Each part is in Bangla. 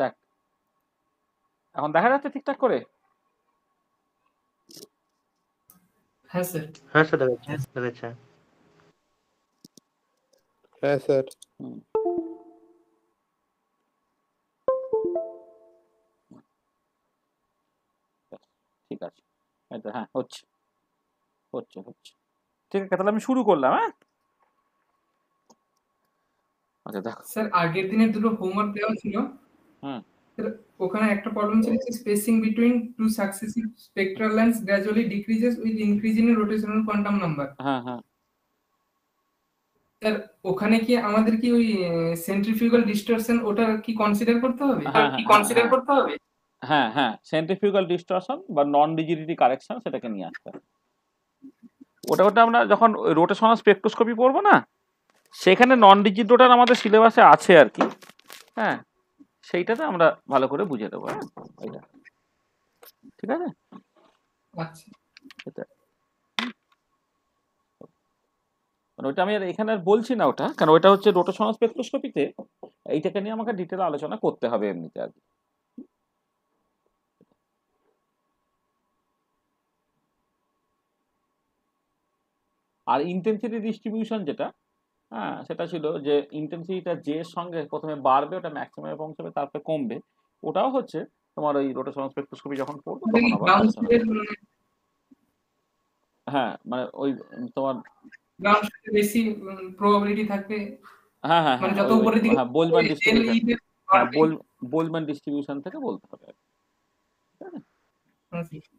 দেখ এখন দেখা যাচ্ছে ঠিকঠাক করে হ্যাঁ স্যার হ্যাঁ, হ্যাঁ, ঠিক আছে হ্যাঁ হচ্ছে হচ্ছে হচ্ছে ঠিক আছে তাহলে আমি শুরু করলাম হ্যাঁ আচ্ছা দেখো স্যার আগের দিনের দুটো হোমওয়ার্ক দেওয়া ছিল ওখানে একটা প্রবলেম ছিল spacing between two successive spectral lines gradually decreases with increasing in rotational quantum number হ্যাঁ হ্যাঁ স্যার ওখানে কি আমাদের কি ওই সেন্ট্রিফিউগাল ডিস্টরশন ওটা কি কনসিডার করতে হবে কি কনসিডার করতে হবে হ্যাঁ হ্যাঁ সেন্ট্রিফিউগাল হ্যাঁ। হ্যাঁ, হ্যাঁ, ডিস্টরশন বা নন রিজিডিটি কারেকশন সেটাকে নিয়ে আসতে ওটা ওটা আমরা যখন রোটেশনাল স্পেকট্রোস্কোপি পড়বো না সেখানে নন রিজিড রোটার আমাদের সিলেবাসে আছে আর কি হ্যাঁ সেইটাতে আমরা ভালো করে বুঝে দেবো হ্যাঁ এটা ঠিক আছে আচ্ছা মানে ওইটা আমি আর এখানে আর বলছি না ওটা কারণ ওটা হচ্ছে রোটেশনাল স্পেকট্রোস্কোপিতে এইটাকে নিয়ে আমাকে ডিটেল আলোচনা করতে হবে এমনিতে আর আর ইন্টেন্সিটি ডিস্ট্রিবিউশন যেটা হ্যাঁ সেটা ছিল যে ইন্টেন্সিটিটা যে সঙ্গে প্রথমে বাড়বে ওটা ম্যাক্সিমামে পৌঁছাবে তারপরে কমবে ওটাও হচ্ছে তোমার ওই রোটেশনাল স্পেকট্রোস্কোপি যখন পড়বো মানে হ্যাঁ মানে ওই তোমার বেশি প্রোবাবিলিটি থাকবে হ্যাঁ হ্যাঁ মানে হ্যাঁ, যত উপরের দিকে হ্যাঁ বোলম্যান ডিস্ট্রিবিউশন হ্যাঁ ডিস্ট্রিবিউশন থেকে বলতে হবে ঠিক আছে আচ্ছা।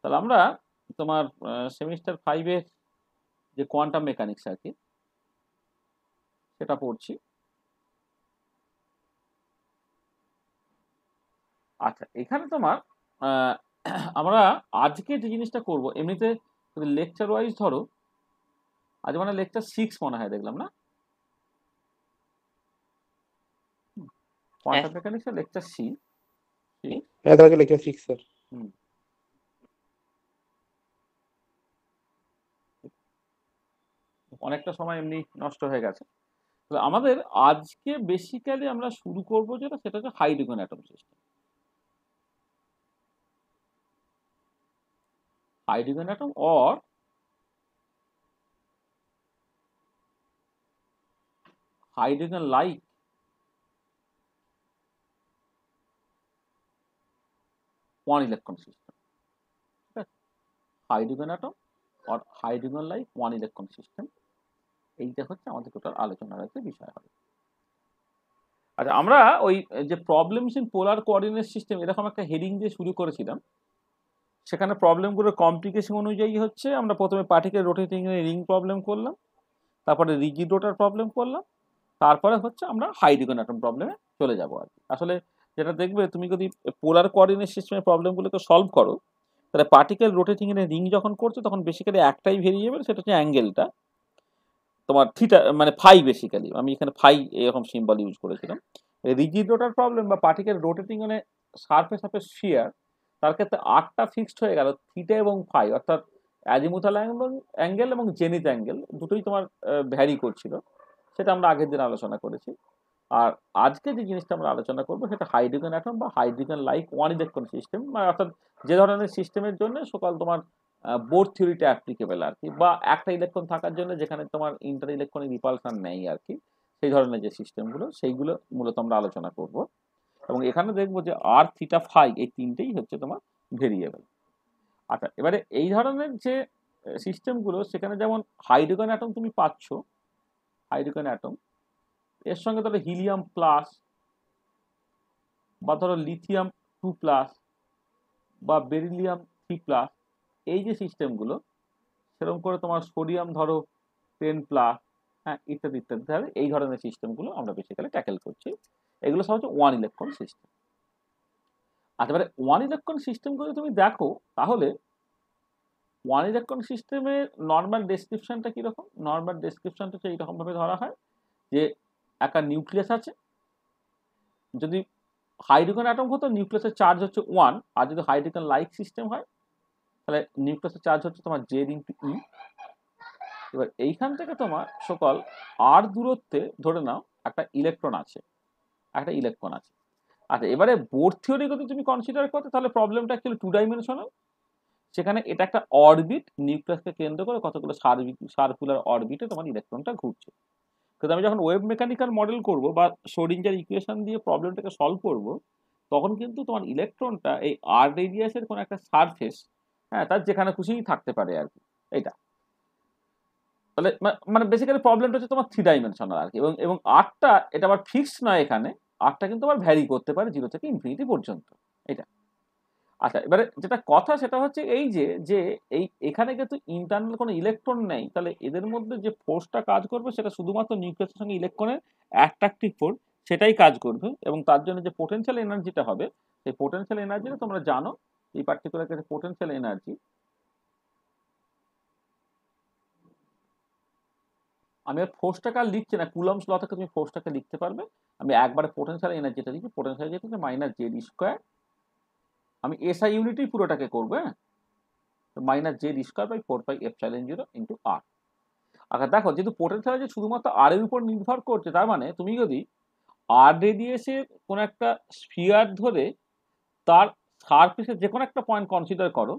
তাহলে আমরা তোমার সেমিস্টার ফাইভের যে কোয়ান্টাম মেকানিক্স আর কি সেটা পড়ছি আচ্ছা এখানে তোমার আমরা আজকে যে জিনিসটা করব এমনিতে লেকচার ওয়াইজ ধরো আজ মানে লেকচার সিক্স মনে হয় দেখলাম না কোয়ান্টাম মেকানিক্স লেকচার সি হুম অনেকটা সময় এমনি নষ্ট হয়ে গেছে আমাদের আজকে বেসিক্যালি আমরা শুরু করবো যেটা সেটা হচ্ছে hydrogen atom system hydrogen atom or hydrogen like one electron system ঠিক আছে hydrogen atom or hydrogen like one electron system এইটা হচ্ছে আমাদের টোটাল আলোচনার একটা বিষয় হবে আচ্ছা, আচ্ছা। আমরা ওই যে problems in polar coordinate system এরকম একটা হেডিং দিয়ে শুরু করেছিলাম সেখানে প্রবলেমগুলোর কমপ্লিকেশন অনুযায়ী হচ্ছে আমরা প্রথমে পার্টিকেল রোটেটিং রিং প্রবলেম করলাম তারপরে রিজিড রোটার প্রবলেম করলাম তারপরে হচ্ছে আমরা হাইড্রোজেন অ্যাটম প্রবলেমে চলে যাব আর কি আসলে যেটা দেখবে তুমি যদি পোলার কোঅর্ডিনেট সিস্টেমের প্রবলেমগুলোকে সলভ করো তাহলে পার্টিকেল রোটেটিং এর রিং যখন করছো তখন বেসিক্যালি একটাই ভেরিয়েবল সেটা হচ্ছে অ্যাঙ্গেলটা তোমার থিটা মানে ফাই বেসিক্যালি আমি এখানে ফাই এরকম সিম্বল ইউজ করেছিলাম রিজিড রোটার প্রবলেম বা পার্টিকেল রোটেটিং মানে সারফেস সারফেস শিয়ার তার ক্ষেত্রে আটটা ফিক্সড হয়ে গেল থিটা এবং ফাই অর্থাৎ অ্যাজিমুথাল অ্যাঙ্গেল এবং জেনিত অ্যাঙ্গেল দুটোই তোমার ভ্যারি করছিল সেটা আমরা আগের দিন আলোচনা করেছি আর আজকে যে জিনিসটা আমরা আলোচনা করবো সেটা হাইড্রোজেন অ্যাটম বা hydrogen like one electron system মানে অর্থাৎ যে ধরনের সিস্টেমের জন্য সকাল তোমার বোর্ড থিওরিটা অ্যাপ্লিকেবল আর কি বা একটা ইলেকট্রন থাকার জন্য যেখানে তোমার ইন্টার ইলেকট্রনিক রিপালশন নেই আর কি সেই ধরনের যে সিস্টেমগুলো সেইগুলো মূলত আমরা আলোচনা করব এবং এখানে দেখব যে আর থিটা ফাই এই তিনটেই হচ্ছে তোমার ভেরিয়েবল আচ্ছা এবারে এই ধরনের যে সিস্টেমগুলো সেখানে যেমন হাইড্রোজেন অ্যাটম তুমি পাচ্ছ হাইড্রোজেন অ্যাটম এর সঙ্গে ধরো হিলিয়াম প্লাস বা ধরো লিথিয়াম টু প্লাস বা বেরিলিয়াম থ্রি প্লাস এই যে সিস্টেমগুলো সেরকম করে তোমার সোডিয়াম ধরো টেন প্লাস হ্যাঁ ইত্যাদি ইত্যাদি ধরে এই ধরনের সিস্টেমগুলো আমরা বেসিক্যালি ট্যাকেল করছি এগুলো সব হচ্ছে ওয়ান ইলেকট্রন সিস্টেম আচ্ছা মানে ওয়ান ইলেকট্রন সিস্টেমগুলো তুমি দেখো তাহলে ওয়ান ইলেকট্রন সিস্টেমের নর্মাল ডেসক্রিপশনটা কীরকম নর্মাল ডেসক্রিপশনটা সেই রকমভাবে ধরা হয় যে একটা নিউক্লিয়াস আছে যদি হাইড্রোজেন অ্যাটম হতো নিউক্লিয়াসের চার্জ হচ্ছে ওয়ান আর যদি হাইড্রোজেন লাইক সিস্টেম হয় তাহলে নিউক্লিয়াসের চার্জ হচ্ছে তোমার জেড ইন্টু ই এবার এইখান থেকে তোমার সকল আর দূরত্বে ধরে নাও একটা ইলেকট্রন আছে একটা ইলেকট্রন আছে আচ্ছা এবারে বোর থিওরি যদি তুমি কনসিডার করতে তাহলে প্রবলেমটা অ্যাকচুয়ালি টু ডাইমেনশনাল সেখানে এটা একটা অরবিট নিউক্লিয়াসকে কেন্দ্র করে কতগুলো সার্কুলার অরবিটে তোমার ইলেকট্রনটা ঘুরছে কিন্তু আমি যখন ওয়েভ মেকানিক্যাল মডেল করব বা সোডিঞ্জার ইকুয়েশন দিয়ে প্রবলেমটাকে সলভ করব তখন কিন্তু তোমার ইলেকট্রনটা এই আর রেডিয়াসের কোনো একটা সারফেস হ্যাঁ তার যেখানে খুশি থাকতে পারে আর কি এইটা তাহলে মানে বেসিক্যালি প্রবলেমটা হচ্ছে তোমার থ্রি ডাইমেনশনাল আর কি এবং এবং আটটা এটা আবার ফিক্সড নয় এখানে আটটা কিন্তু আবার ভ্যারি করতে পারে জিরো থেকে ইনফিনিটি পর্যন্ত এটা আচ্ছা এবারে যেটা কথা সেটা হচ্ছে এই যে যে এই এখানে কিন্তু ইন্টারনাল কোনো ইলেকট্রন নেই তাহলে এদের মধ্যে যে ফোর্সটা কাজ করবে সেটা শুধুমাত্র নিউক্লিয়াসের সঙ্গে ইলেকট্রনের অ্যাট্রাক্টিভ ফোর্স সেটাই কাজ করবে এবং তার জন্য যে পোটেনশিয়াল এনার্জিটা হবে সেই পোটেনশিয়াল এনার্জিটা তোমরা জানো এই পার্টিকুলার কাছে পোটেন্সিয়াল এনার্জি আমি আর ফোর্সটাকে আর লিখছি না কুলমস ল থেকে তুমি ফোর্সটাকে লিখতে পারবে আমি একবারে পোটেনশিয়াল এনার্জিটা লিখি পোটেন্সিয়াল যেটা হচ্ছে মাইনাস জেড স্কোয়ার আমি এসআই ইউনিটই পুরোটাকে করবো হ্যাঁ তো minus Z square by four by epsilon zero into আর আচ্ছা দেখো যেহেতু পোটেন্সিয়াল আছে শুধুমাত্র আর এর উপর নির্ভর করছে তার মানে তুমি যদি আর রেডিয়াসের কোনো একটা স্ফিয়ার ধরে তার সারফেসের যে কোনো একটা পয়েন্ট কনসিডার করো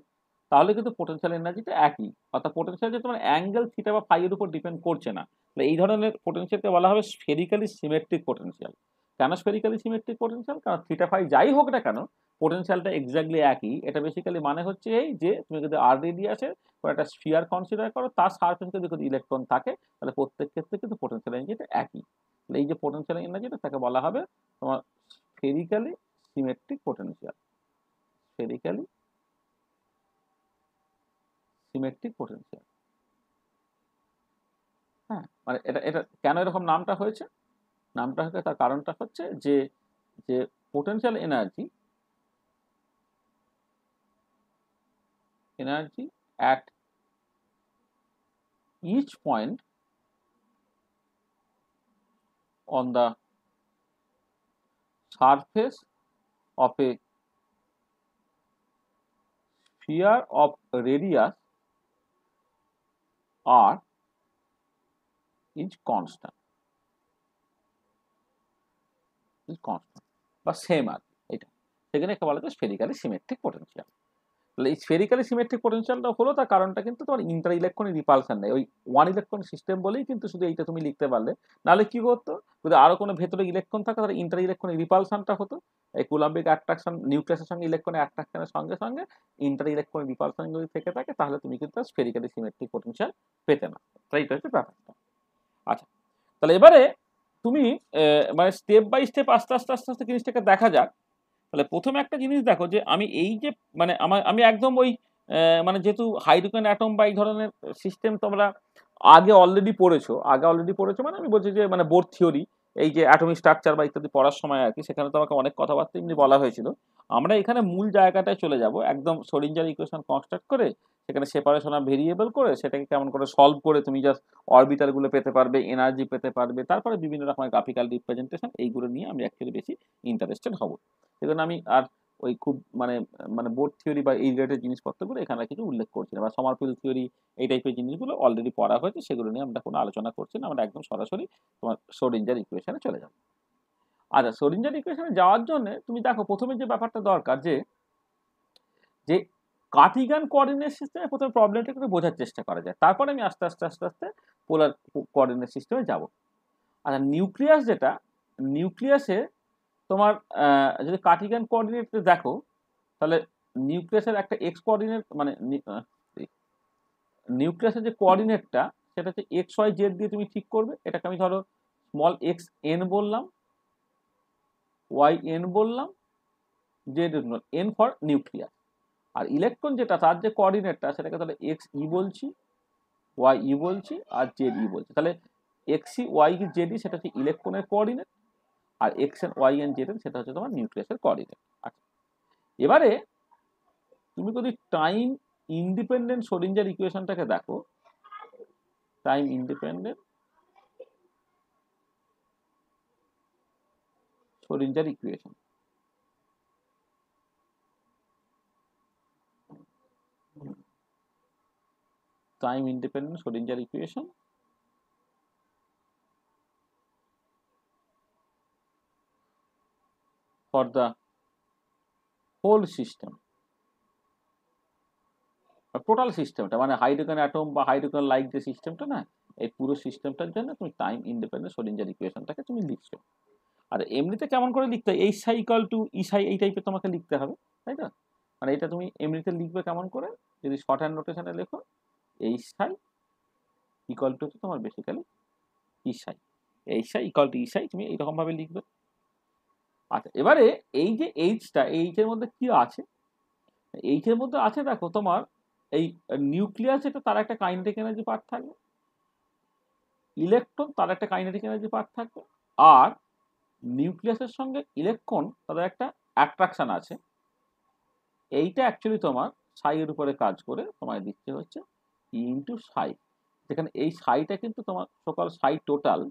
তাহলে কিন্তু পোটেন্সিয়াল এনার্জিটা একই অর্থাৎ পোটেন্সিয়াল যে তোমার অ্যাঙ্গেল থিটা বা ফাইয়ের উপর ডিপেন্ড করছে না তাহলে এই ধরনের পোটেন্সিয়ালকে বলা হবে স্ফেরিক্যালি সিমেট্রিক পোটেন্সিয়াল কেন স্ফেরিক্যালি সিমেট্রিক পোটেন্সিয়াল কারণ থিটা ফাই যাই হোক না কেন পোটেন্সিয়ালটা এক্স্যাক্টলি একই এটা বেসিক্যালি মানে হচ্ছে এই যে তুমি যদি আর রেডিয়াসে কোনো একটা স্ফিয়ার কনসিডার করো তার সারফেসে যদি কোনো ইলেকট্রন থাকে তাহলে প্রত্যেক ক্ষেত্রে কিন্তু পোটেন্সিয়াল এনার্জিটা একই তাহলে এই যে পোটেন্সিয়াল এনার্জিটা তাকে বলা হবে তোমার spherically symmetric potential spherically symmetric potential হ্যাঁ, মানে এটা এটা কেন এরকম নামটা হয়েছে নামটা হয়েছে তার কারণটা হচ্ছে যে যে potential energy energy at each point on the surface of a sphere of radius r is constant is constant বা same আর এটা সেখানে একে বলা হচ্ছে স্ফেরিক্যালি symmetric potential তাহলে এই স্ফেরিক্যালি সিমেট্রিক পোটেনশিয়ালটা হলো তার কারণটা কিন্তু তোমার ইন্টার ইলেকট্রনিক রিপালশন নেই ওই ওয়ান ইলেকট্রন সিস্টেম বলেই কিন্তু শুধু এইটা তুমি লিখতে পারলে নাহলে কি করতো যদি আরও কোনো ভেতরে ইলেকট্রন থাকে তাহলে ইন্টার ইলেকট্রনিক রিপালশনটা হতো এই কুলাম্বিক অ্যাট্রাকশন নিউক্লিয়াসের সঙ্গে ইলেকট্রনিক অ্যাট্রাকশনের সঙ্গে সঙ্গে ইন্টার ইলেকট্রনিক রিপালশন যদি থেকে থাকে তাহলে তুমি কিন্তু স্ফেরিক্যালি সিমেট্রিক পোটেনশিয়াল পেতে না তাই এটা হচ্ছে ব্যাপারটা আচ্ছা তাহলে এবারে তুমি মানে স্টেপ বাই স্টেপ আস্তে আস্তে আস্তে আস্তে জিনিসটাকে দেখা যাক তাহলে প্রথমে একটা জিনিস দেখো যে আমি এই যে মানে আমার আমি একদম ওই মানে যেহেতু হাইড্রোজেন অ্যাটম বা এই ধরনের সিস্টেম তোমরা আগে অলরেডি পড়েছো আগে অলরেডি পড়েছো মানে আমি বলছি যে মানে বোর্ড থিওরি এই যে অ্যাটমিক স্ট্রাকচার বা ইত্যাদি পড়ার সময় আর কি সেখানে তোমাকে অনেক কথাবার্তা এমনি বলা হয়েছিল আমরা এখানে মূল জায়গাটায় চলে যাব একদম সরিঞ্জার ইকুয়েশন কনস্ট্রাক্ট করে সেখানে সেপারেশন অফ ভেরিয়েবল করে সেটাকে কেমন করে সলভ করে তুমি জাস্ট অরবিটালগুলো পেতে পারবে এনার্জি পেতে পারবে তারপরে বিভিন্ন রকমের গ্রাফিক্যাল রিপ্রেজেন্টেশন এইগুলো নিয়ে আমি অ্যাকচুয়ালি বেশি ইন্টারেস্টেড হব সেজন্য আমি আর ওই খুব মানে মানে বোর্ড থিওরি বা এই রিলেটেড জিনিসপত্রগুলো এখানে কিছু উল্লেখ করছি না বা সমারফিল থিওরি এই টাইপের জিনিসগুলো অলরেডি পড়া হয়েছে সেগুলো নিয়ে আমরা কোনো আলোচনা করছি না আমরা একদম সরাসরি তোমার সোরিঞ্জার ইকুয়েশনে চলে যাব আচ্ছা সোরিঞ্জার ইকুয়েশনে যাওয়ার জন্য তুমি দেখো প্রথমে যে ব্যাপারটা দরকার যে যে কার্টিগান কোঅর্ডিনেট সিস্টেমে প্রথমে প্রবলেমটা একটু বোঝার চেষ্টা করা যায় তারপরে আমি আস্তে আস্তে আস্তে আস্তে পোলার কোঅর্ডিনেট সিস্টেমে যাব আচ্ছা নিউক্লিয়াস যেটা নিউক্লিয়াসে তোমার যদি কার্টিগান কোঅর্ডিনেট দেখো তাহলে নিউক্লিয়াসের একটা এক্স কোঅর্ডিনেট মানে নিউক্লিয়াসের যে কোঅর্ডিনেটটা সেটা হচ্ছে এক্স ওয়াই জেড দিয়ে তুমি ঠিক করবে এটাকে আমি ধরো স্মল এক্স এন বললাম ওয়াই এন বললাম জেড এন ফর নিউক্লিয়াস আর ইলেকট্রন যেটা তার যে কোঅর্ডিনেটটা সেটাকে তাহলে এক্স ই e বলছি ওয়াই ই e বলছি আর জেড ই e বলছি তাহলে এক্স ই ওয়াই জেডি জেড ই সেটা হচ্ছে ইলেকট্রনের কোঅর্ডিনেট আর এক্সেন ওয়াই এন যেটা সেটা হচ্ছে তোমার নিউক্লিয়াসের কোঅর্ডিনেট আচ্ছা এবারে তুমি যদি টাইম ইন্ডিপেন্ডেন্ট সোডিঞ্জার ইকুয়েশনটাকে দেখো time independent Schrodinger equation time independent Schrodinger equation for the whole system total সিস্টেমটা মানে হাইড্রোজেন অ্যাটম বা হাইড্রোজেন লাইক যে সিস্টেমটা না এই পুরো সিস্টেমটার জন্য তুমি টাইম ইন্ডিপেন্ডেন্ট সোডিঞ্জার ইকুয়েশনটাকে তুমি লিখছো আর এমনিতে কেমন করে লিখতে e এই সাইকল টু ইসাই এই টাইপের তোমাকে লিখতে হবে তাই না মানে এটা তুমি এমনিতে লিখবে কেমন করে যদি শর্ট হ্যান্ড নোটেশনে লেখো এই সাই ইকল টু তোমার বেসিক্যালি ইসাই এই সাই ইকল টু ইসাই তুমি এইরকমভাবে লিখবে আচ্ছা এবারে এই যে এইচটা এইচের মধ্যে কি আছে এইচের মধ্যে আছে দেখো তোমার এই নিউক্লিয়াস এটা তার একটা কাইনেটিক এনার্জি পার্ট থাকবে ইলেকট্রন তার একটা কাইনেটিক এনার্জি পার্ট থাকবে আর নিউক্লিয়াসের সঙ্গে ইলেকট্রন তাদের একটা অ্যাট্রাকশান আছে এইটা অ্যাকচুয়ালি তোমার সাইয়ের উপরে কাজ করে তোমায় দিচ্ছে হচ্ছে ই ইন্টু সাই যেখানে এই সাইটা কিন্তু তোমার সকাল সাই টোটাল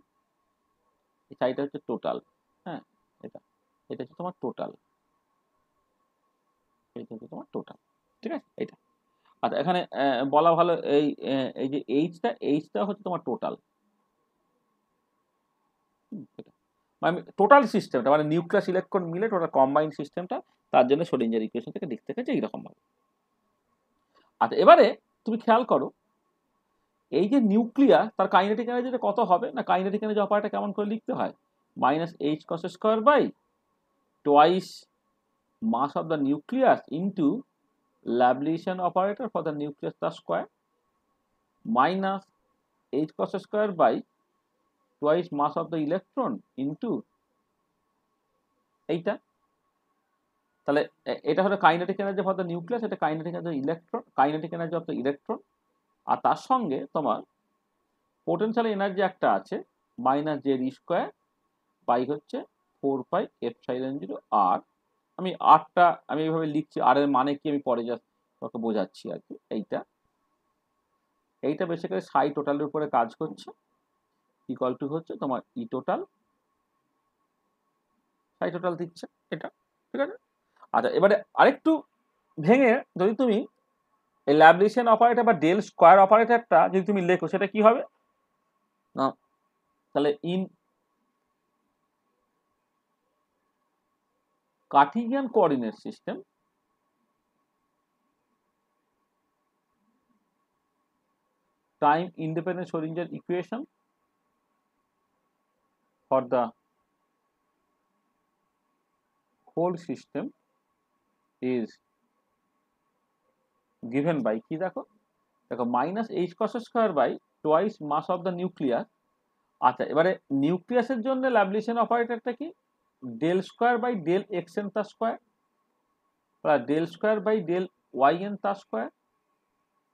এই সাইটা হচ্ছে টোটাল হ্যাঁ এটা এটা হচ্ছে তোমার টোটাল এটা হচ্ছে তোমার টোটাল ঠিক আছে এটা আচ্ছা এখানে বলা ভালো এই এই যে এইচটা এইচটা হচ্ছে তোমার টোটাল মানে টোটাল সিস্টেমটা মানে নিউক্লিয়াস ইলেকট্রন মিলে টোটাল কম্বাইন সিস্টেমটা তার জন্য সোডিঞ্জার ইকুয়েশন থেকে লিখতে গেছে ভাবে আচ্ছা এবারে তুমি খেয়াল করো এই যে নিউক্লিয়াস তার কাইনেটিক এনার্জিটা কত হবে না কাইনেটিক এনার্জি অপারেটর কেমন করে লিখতে হয় minus H cross square by twice mass of the nucleus into Laplacian operator for the nucleus the square minus h cos square by twice mass of the electron into এইটা তাহলে এটা হলো kinetic energy for the nucleus এটা kinetic energy electron kinetic energy of the electron আর তার সঙ্গে তোমার পোটেনশিয়াল এনার্জি একটা আছে মাইনাস জেড স্কোয়ার বাই হচ্ছে ফোর পাই সাইলেন জিরো আর আমি আটটা আমি এইভাবে লিখছি আর এর মানে কি আমি পরে জাস্ট তোকে বোঝাচ্ছি আর কি এইটা এইটা বেসিক্যালি সাই টোটালের উপরে কাজ করছে ইকুয়াল টু হচ্ছে তোমার ই টোটাল সাই টোটাল দিচ্ছে এটা ঠিক আছে আচ্ছা এবারে আরেকটু ভেঙে যদি তুমি এই ল্যাবলিশন অপারেটর বা ডেল স্কোয়ার অপারেটরটা যদি তুমি লেখো সেটা কি হবে না তাহলে in Cartesian coordinate system time independent Schrodinger equation for the whole system is given by কি দেখো দেখো minus H cross square by twice mass of the nucleus আচ্ছা এবারে নিউক্লিয়াসের জন্য ল্যাবলিশন অপারেটরটা কি del square by del x N তার square plus del square by del y N তার square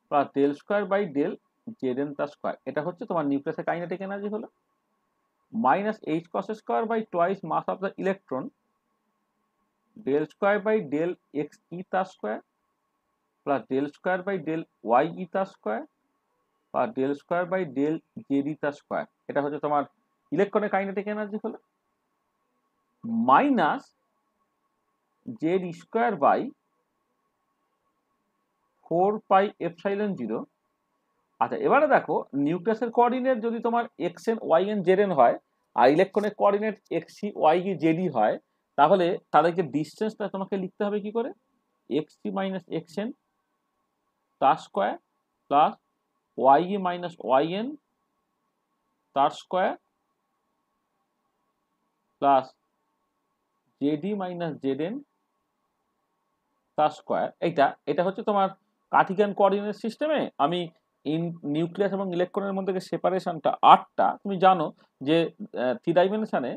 plus del square by del Z N তার স্কোয়ার এটা হচ্ছে তোমার নিউক্লিয়াসের কাইনেটিক এনার্জি হলো minus H cross square by twice mass of the electron del square by del X E তার square plus del square by del Y E তার square plus del square by del Z E তার স্কোয়ার এটা হচ্ছে তোমার ইলেকট্রনের কাইনেটিক এনার্জি হলো minus Z square by four pi epsilon zero আচ্ছা এবারে দেখো নিউক্লিয়াসের কোঅর্ডিনেট যদি তোমার X N Y N Z N হয় আর ইলেকট্রনের কোঅর্ডিনেট এক্সি ওয়াই কি জেডি হয় তাহলে তাদেরকে ডিস্টেন্সটা তোমাকে লিখতে হবে কি করে X C minus X N তার square plus Y E minus Y N তার square plus Z E minus Z N তার স্কোয়ার এইটা এটা হচ্ছে তোমার কার্টিকান কোঅর্ডিনেট সিস্টেমে আমি ইন নিউক্লিয়াস এবং ইলেকট্রনের মধ্যে সেপারেশনটা আটটা তুমি জানো যে থ্রি ডাইমেনশানে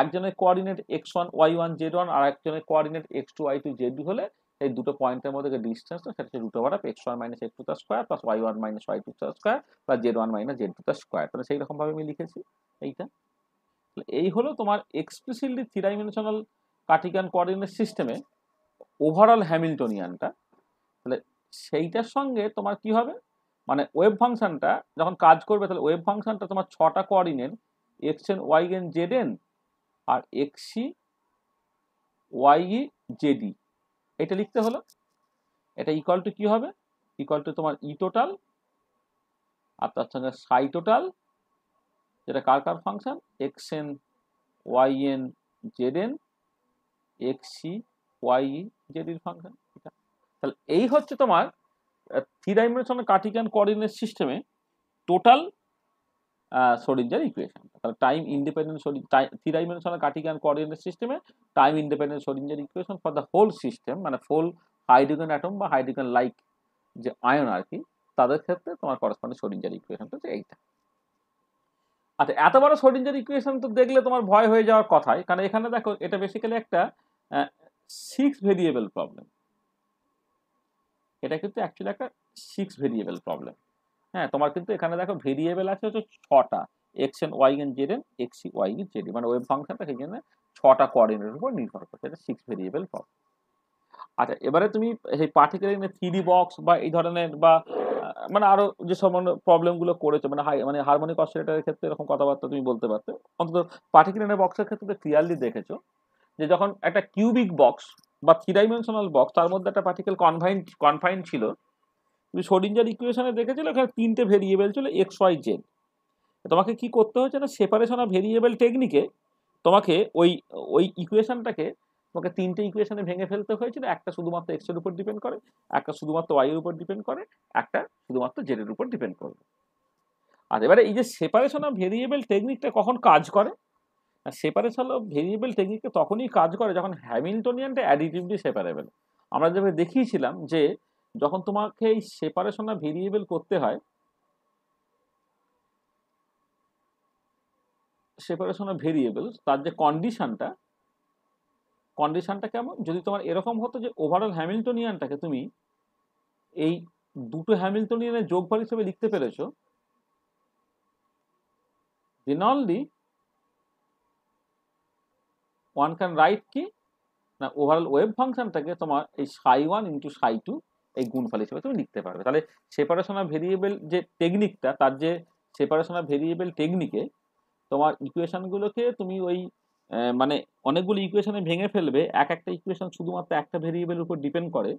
একজনের coordinate X one Y one Z one আর একজনের coordinate X two Y two Z হলে এই দুটো পয়েন্টের মধ্যে ডিস্টেন্সটা সেটা হচ্ছে root over of X one minus X two তার square plus Y one minus Y two তার square plus Z one minus Z two তার স্কোয়ার তাহলে সেই রকমভাবে আমি লিখেছি এইটা এই হলো তোমার explicitly three dimensional Cartesian coordinate সিস্টেমে ওভারঅল হ্যামিল্টনিয়ানটা তাহলে সেইটার সঙ্গে তোমার কি হবে মানে ওয়েব ফাংশনটা যখন কাজ করবে তাহলে ওয়েব ফাংশনটা তোমার ছটা coordinate X N Y N Z N আর এক্সি ওয়াই ই জেডি এটা লিখতে হলো এটা ইকুয়াল টু কি হবে ইকুয়াল টু তোমার ই e টোটাল আর তার সঙ্গে সাই টোটাল যেটা কার কার function X N Y N Z N X E Y জেডির ফাংশন তাহলে এই হচ্ছে তোমার থ্রি ডাইমেনশনাল কার্টিকান কোঅর্ডিনেট সিস্টেমে টোটাল সরিঞ্জার ইকুয়েশন তাহলে time independent sorry three dimensional Cartesian coordinate সিস্টেমে time independent সরিঞ্জার equation for the whole system মানে হোল হাইড্রোজেন অ্যাটম বা হাইড্রোজেন লাইক যে আয়ন আর কি তাদের ক্ষেত্রে তোমার করসপন্ডিং সরিঞ্জার ইকুয়েশনটা হচ্ছে এইটা আচ্ছা এত বড় সরিঞ্জার ইকুয়েশন তো দেখলে তোমার ভয় হয়ে যাওয়ার কথাই কারণ এখানে দেখো এটা বেসিক্যালি একটা সিক্স ভেরিয়েবল প্রবলেম এটা কিন্তু অ্যাকচুয়ালি একটা সিক্স ভেরিয়েবল প্রবলেম হ্যাঁ তোমার কিন্তু এখানে দেখো ভেরিয়েবল আছে হচ্ছে ছটা X N Y N Z N X Y N Z মানে ওয়েব ফাংশনটা জন্য ছটা কোঅর্ডিনেটের উপর নির্ভর করছে এটা সিক্স ভেরিয়েবল প্রবলেম আচ্ছা এবারে তুমি সেই পার্টিকুলার থ্রি বক্স বা এই ধরনের বা মানে আরো যে সব প্রবলেমগুলো করেছো মানে হাই মানে হারমোনিক অসিলেটারের ক্ষেত্রে এরকম কথাবার্তা তুমি বলতে পারতো অন্তত পার্টিকুলার বক্সের ক্ষেত্রে ক্লিয়ারলি দেখেছো যে যখন একটা কিউবিক বক্স বা থ্রি ডাইমেনশনাল বক্স তার মধ্যে একটা পার্টিকেল কনফাইন কনফাইন ছিল তুমি সরিঞ্জার ইকুয়েশনে দেখেছিল এখানে তিনটে ভেরিয়েবল ছিল এক্স ওয়াই জেড তোমাকে কি করতে হয়েছে না সেপারেশন অফ ভেরিয়েবল টেকনিকে তোমাকে ওই ওই ইকুয়েশনটাকে তোমাকে তিনটে ইকুয়েশনে ভেঙে ফেলতে হয়েছিল একটা শুধুমাত্র এক্সের উপর ডিপেন্ড করে একটা শুধুমাত্র ওয়াইয়ের উপর ডিপেন্ড করে একটা শুধুমাত্র জেডের উপর ডিপেন্ড করবে আর এবারে এই যে সেপারেশন অফ ভেরিয়েবল টেকনিকটা কখন কাজ করে সেপারেশন ভেরিয়েবল টেকনিক তখনই কাজ করে যখন হ্যামিল্টনিয়ানটা অ্যাডিটিভলি সেপারেবল আমরা যেভাবে দেখিয়েছিলাম যে যখন তোমাকে এই সেপারেশন আর ভেরিয়েবল করতে হয় সেপারেশন অফ ভেরিয়েবল তার যে কন্ডিশনটা কন্ডিশনটা কেমন যদি তোমার এরকম হতো যে ওভারঅল হ্যামিল্টনিয়ানটাকে তুমি এই দুটো হ্যামিল্টনিয়ানের যোগফল হিসেবে লিখতে পেরেছো then only one can write কি না ওভারঅল ওয়েব ফাংশনটাকে তোমার এই সাই ওয়ান ইন্টু সাই টু এই গুণফল হিসেবে তুমি লিখতে পারবে তাহলে সেপারেশনাল ভেরিয়েবল যে টেকনিকটা তার যে সেপারেশনাল ভেরিয়েবল টেকনিকে তোমার ইকুয়েশনগুলোকে তুমি ওই মানে অনেকগুলো ইকুয়েশনে ভেঙে ফেলবে এক একটা ইকুয়েশন শুধুমাত্র একটা ভেরিয়েবলের উপর ডিপেন্ড করে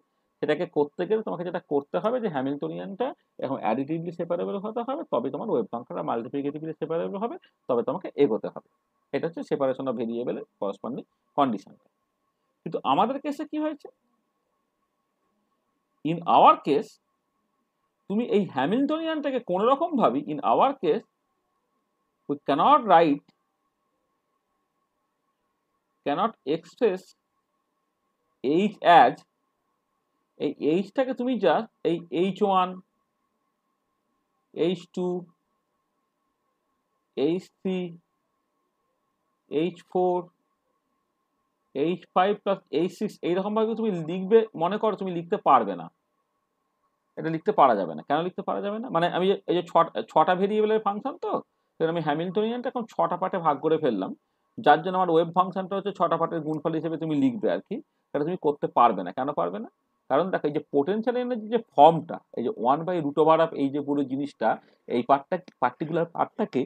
সেটাকে করতে গেলে তোমাকে যেটা করতে হবে যে হ্যামিল্টনিয়ানটা এখন অ্যাডিটিভলি সেপারেবল হতে হবে তবে তোমার ওয়েব ফাংশনটা মাল্টিপ্লিকেটিভলি সেপারেবল হবে তবে তোমাকে এগোতে হবে এটা হচ্ছে সেপারেশন অফ ভেরিয়েবলের করসপন্ডিং কন্ডিশনটা কিন্তু আমাদের কেসে কি হয়েছে ইন আওয়ার কেস তুমি এই হ্যামিল্টনিয়ানটাকে কোনো রকম ভাবি in our case we can't write can't express H as এই এইচটাকে তুমি জাস্ট এই H one H two H three H four H five plus H six এইরকমভাবে তুমি লিখবে মনে করো তুমি লিখতে পারবে না এটা লিখতে পারা যাবে না কেন লিখতে পারা যাবে না মানে আমি এই যে ছটা ভেরিয়েবলের ফাংশন তো সেটা আমি হ্যামিল্টনিয়ানটা এখন ছটা পার্টে ভাগ করে ফেললাম যার জন্য আমার ওয়েব ফাংশনটা হচ্ছে ছটা পার্টের গুণফল হিসেবে তুমি লিখবে আর কি সেটা তুমি করতে পারবে না কেন পারবে না কারণ দেখো এই যে পোটেনশিয়াল এনার্জি যে ফর্মটা এই যে one by root over of এই যে পুরো জিনিসটা এই পার্টটা পার্টিকুলার পার্টটাকে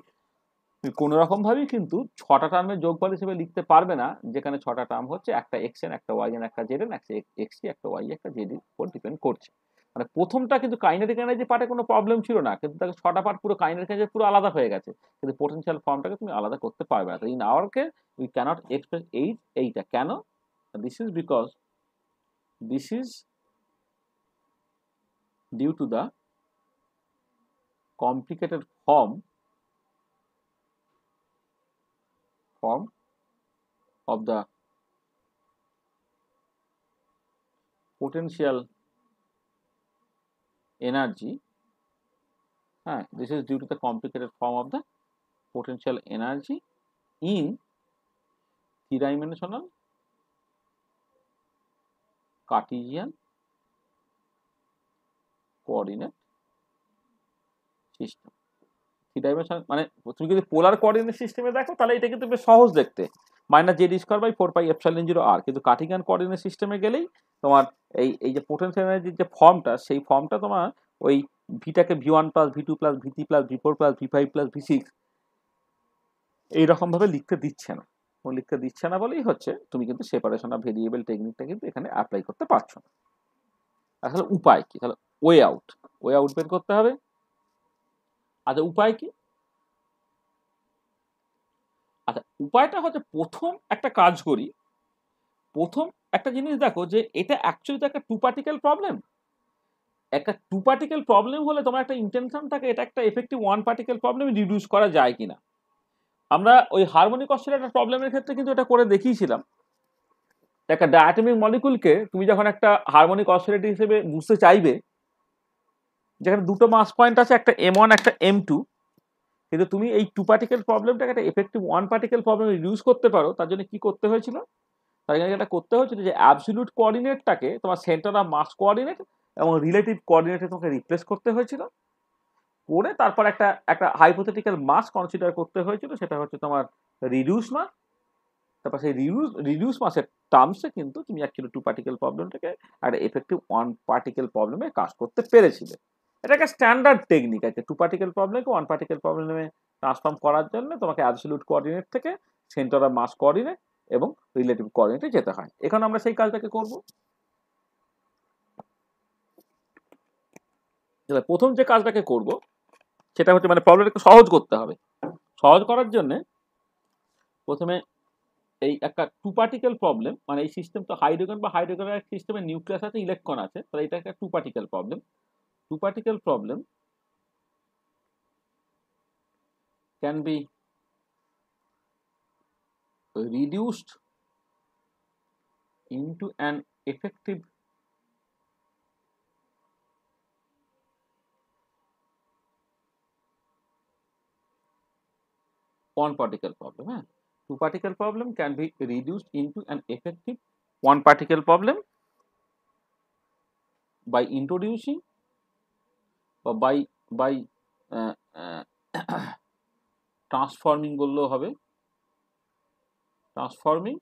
কোনো রকমভাবেই কিন্তু ছটা টার্মের যোগফল হিসেবে লিখতে পারবে না যেখানে ছটা টার্ম হচ্ছে একটা এন একটা ওয়াই এন একটা জেডেন একটা এক্সি একটা ওয়াই একটা জেড উপর ডিপেন্ড করছে মানে প্রথমটা কিন্তু কাইনেটিক এনার্জি পার্টে কোনো প্রবলেম ছিল না কিন্তু তাকে ছটা পার্ট পুরো কাইনেটিক এনার্জি পুরো আলাদা হয়ে গেছে কিন্তু পোটেনশিয়াল ফর্মটাকে তুমি আলাদা করতে পারবে না in case we can't express H এইটা কেন this is because this is due to the complicated form form of the potential energy uh, this is due to the complicated form of the potential energy in three dimensional Cartesian coordinate system three dimension মানে তুমি যদি পোলার কোঅর্ডিনেট সিস্টেমে দেখো তাহলে এটা কিন্তু বেশ সহজ দেখতে minus Z square by four pi epsilon zero আর কিন্তু কাটিং অ্যান্ড কোঅর্ডিনেট সিস্টেমে গেলেই তোমার এই এই যে পোটেন্সিয়াল এনার্জির যে ফর্মটা সেই ফর্মটা তোমার ওই ভিটাকে V one plus V two plus V three plus V four plus V five plus V six এইরকমভাবে লিখতে দিচ্ছে না লিখতে দিচ্ছে না বলেই হচ্ছে তুমি কিন্তু সেপারেশন অফ ভেরিয়েবল টেকনিকটা কিন্তু এখানে অ্যাপ্লাই করতে পারছো না আসলে উপায় কি তাহলে ওয়ে আউট ওয়ে আউট বের করতে হবে আচ্ছা উপায় কি আচ্ছা উপায়টা হচ্ছে প্রথম একটা কাজ করি প্রথম একটা জিনিস দেখো যে এটা অ্যাকচুয়ালি তো একটা টু পার্টিক্যাল প্রবলেম একটা টু পার্টিক্যাল প্রবলেম হলে তোমার একটা ইন্টেনশন থাকে এটা একটা effective one particle problem reduce করা যায় কিনা আমরা ওই হারমোনিক অস্ট্রেলিয়ার প্রবলেমের ক্ষেত্রে কিন্তু এটা করে দেখিয়েছিলাম একটা ডায়াটমিক মলিকুলকে তুমি যখন একটা হারমোনিক অস্ট্রেলিটি হিসেবে বুঝতে চাইবে যেখানে দুটো মাস পয়েন্ট আছে একটা এম ওয়ান একটা এম টু কিন্তু তুমি এই টু পার্টিকেল প্রবলেমটাকে একটা effective one particle problem reduce করতে পারো তার জন্য কি করতে হয়েছিল তার জন্য যেটা করতে হয়েছিল যে অ্যাবসলিউট কোঅর্ডিনেটটাকে তোমার সেন্টার অফ মাস কোঅর্ডিনেট এবং রিলেটিভ কোঅর্ডিনেটে তোমাকে রিপ্লেস করতে হয়েছিল করে তারপর একটা একটা হাইপোথেটিক্যাল মাস কনসিডার করতে হয়েছিল সেটা হচ্ছে তোমার রিডিউস মাস তারপর সেই রিডিউস রিডিউস মাসের টার্মসে কিন্তু তুমি অ্যাকচুয়ালি টু পার্টিকেল প্রবলেমটাকে একটা এফেক্টিভ ওয়ান পার্টিকেল প্রবলেমে কাজ করতে পেরেছিলে এটা একটা স্ট্যান্ডার্ড টেকনিক আছে টু পার্টিকেল প্রবলেমকে ওয়ান পার্টিকেল প্রবলেমে ট্রান্সফর্ম করার জন্য তোমাকে অ্যাবসলিউট কোঅর্ডিনেট থেকে সেন্টার অফ মাস কোঅর্ডিনেট এবং রিলেটিভ কোঅর্ডিনেটে যেতে হয় এখন আমরা সেই কাজটাকে করব প্রথম যে কাজটাকে করব সেটা হচ্ছে মানে প্রবলেমটাকে সহজ করতে হবে সহজ করার জন্যে প্রথমে এই একটা টু পার্টিকেল প্রবলেম মানে এই সিস্টেম তো হাইড্রোজেন বা হাইড্রোজেনের সিস্টেমে নিউক্লিয়াস আছে ইলেকট্রন আছে তাহলে এটা একটা two particle problem two particle problem can be reduced into an effective one particle problem. Eh? Two particle problem can be reduced into an effective one particle problem by introducing বা বাই বাই ট্রান্সফর্মিং বললেও হবে transforming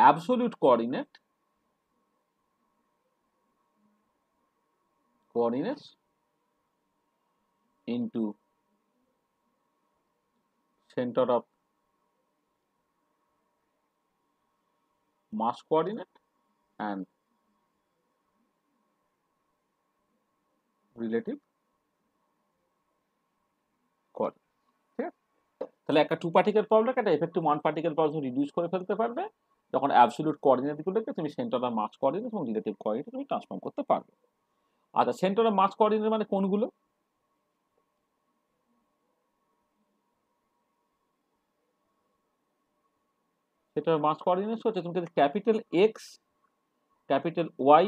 absolute coordinate coordinate into centre of mass coordinate and relative call ঠিক আছে তাহলে একটা টু পার্টিকেল পাউডারকে একটা effective one particle problem reduce করে ফেলতে পারবে যখন অ্যাবসুলুট কোঅর্ডিনেটগুলোকে তুমি সেন্টার আর মার্চ কোঅর্ডিনেট এবং রিলেটিভ কোঅর্ডিনেট তুমি ট্রান্সফর্ম করতে পারবে আচ্ছা সেন্টার আর মার্চ কোঅর্ডিনেট মানে কোনগুলো সেটার মাস কোঅর্ডিনেট হচ্ছে তুমি যদি ক্যাপিটাল এক্স ক্যাপিটাল ওয়াই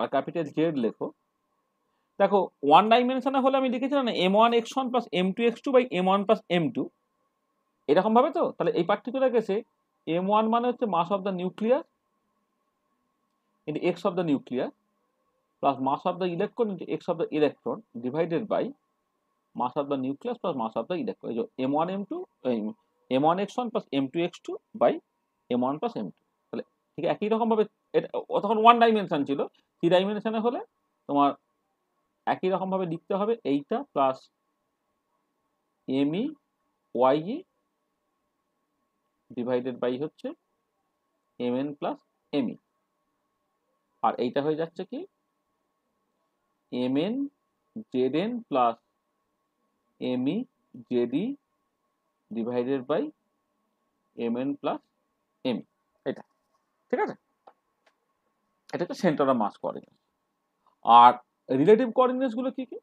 আর ক্যাপিটাল জেড লেখো দেখো ওয়ান ডাইমেনশনে হলে আমি লিখেছিলাম না M one X one plus M two X two by M one plus M two এরকমভাবে তো তাহলে এই পার্টিকুলার কেসে এম ওয়ান মানে হচ্ছে mass of the nucleus into X of the nucleus plus mass of the electron into X of the electron divided by mass of the nucleus plus mass of the electron এই যে M one M two M one X one plus M two X two by M one plus M two তাহলে ঠিক একই রকমভাবে এটা তখন ওয়ান ডাইমেনশন ছিল থ্রি ডাইমেনশনে হলে তোমার একই রকম ভাবে লিখতে হবে এইটা plus M E Y E divided by হচ্ছে এম এন প্লাস এমই আর এইটা হয়ে যাচ্ছে কি M N Z N plus M E Z E divided by M N plus M E এটা ঠিক আছে এটা তো সেন্টার অফ মাস কোঅর্ডিনেট আর রিলেটিভ গুলো কী কী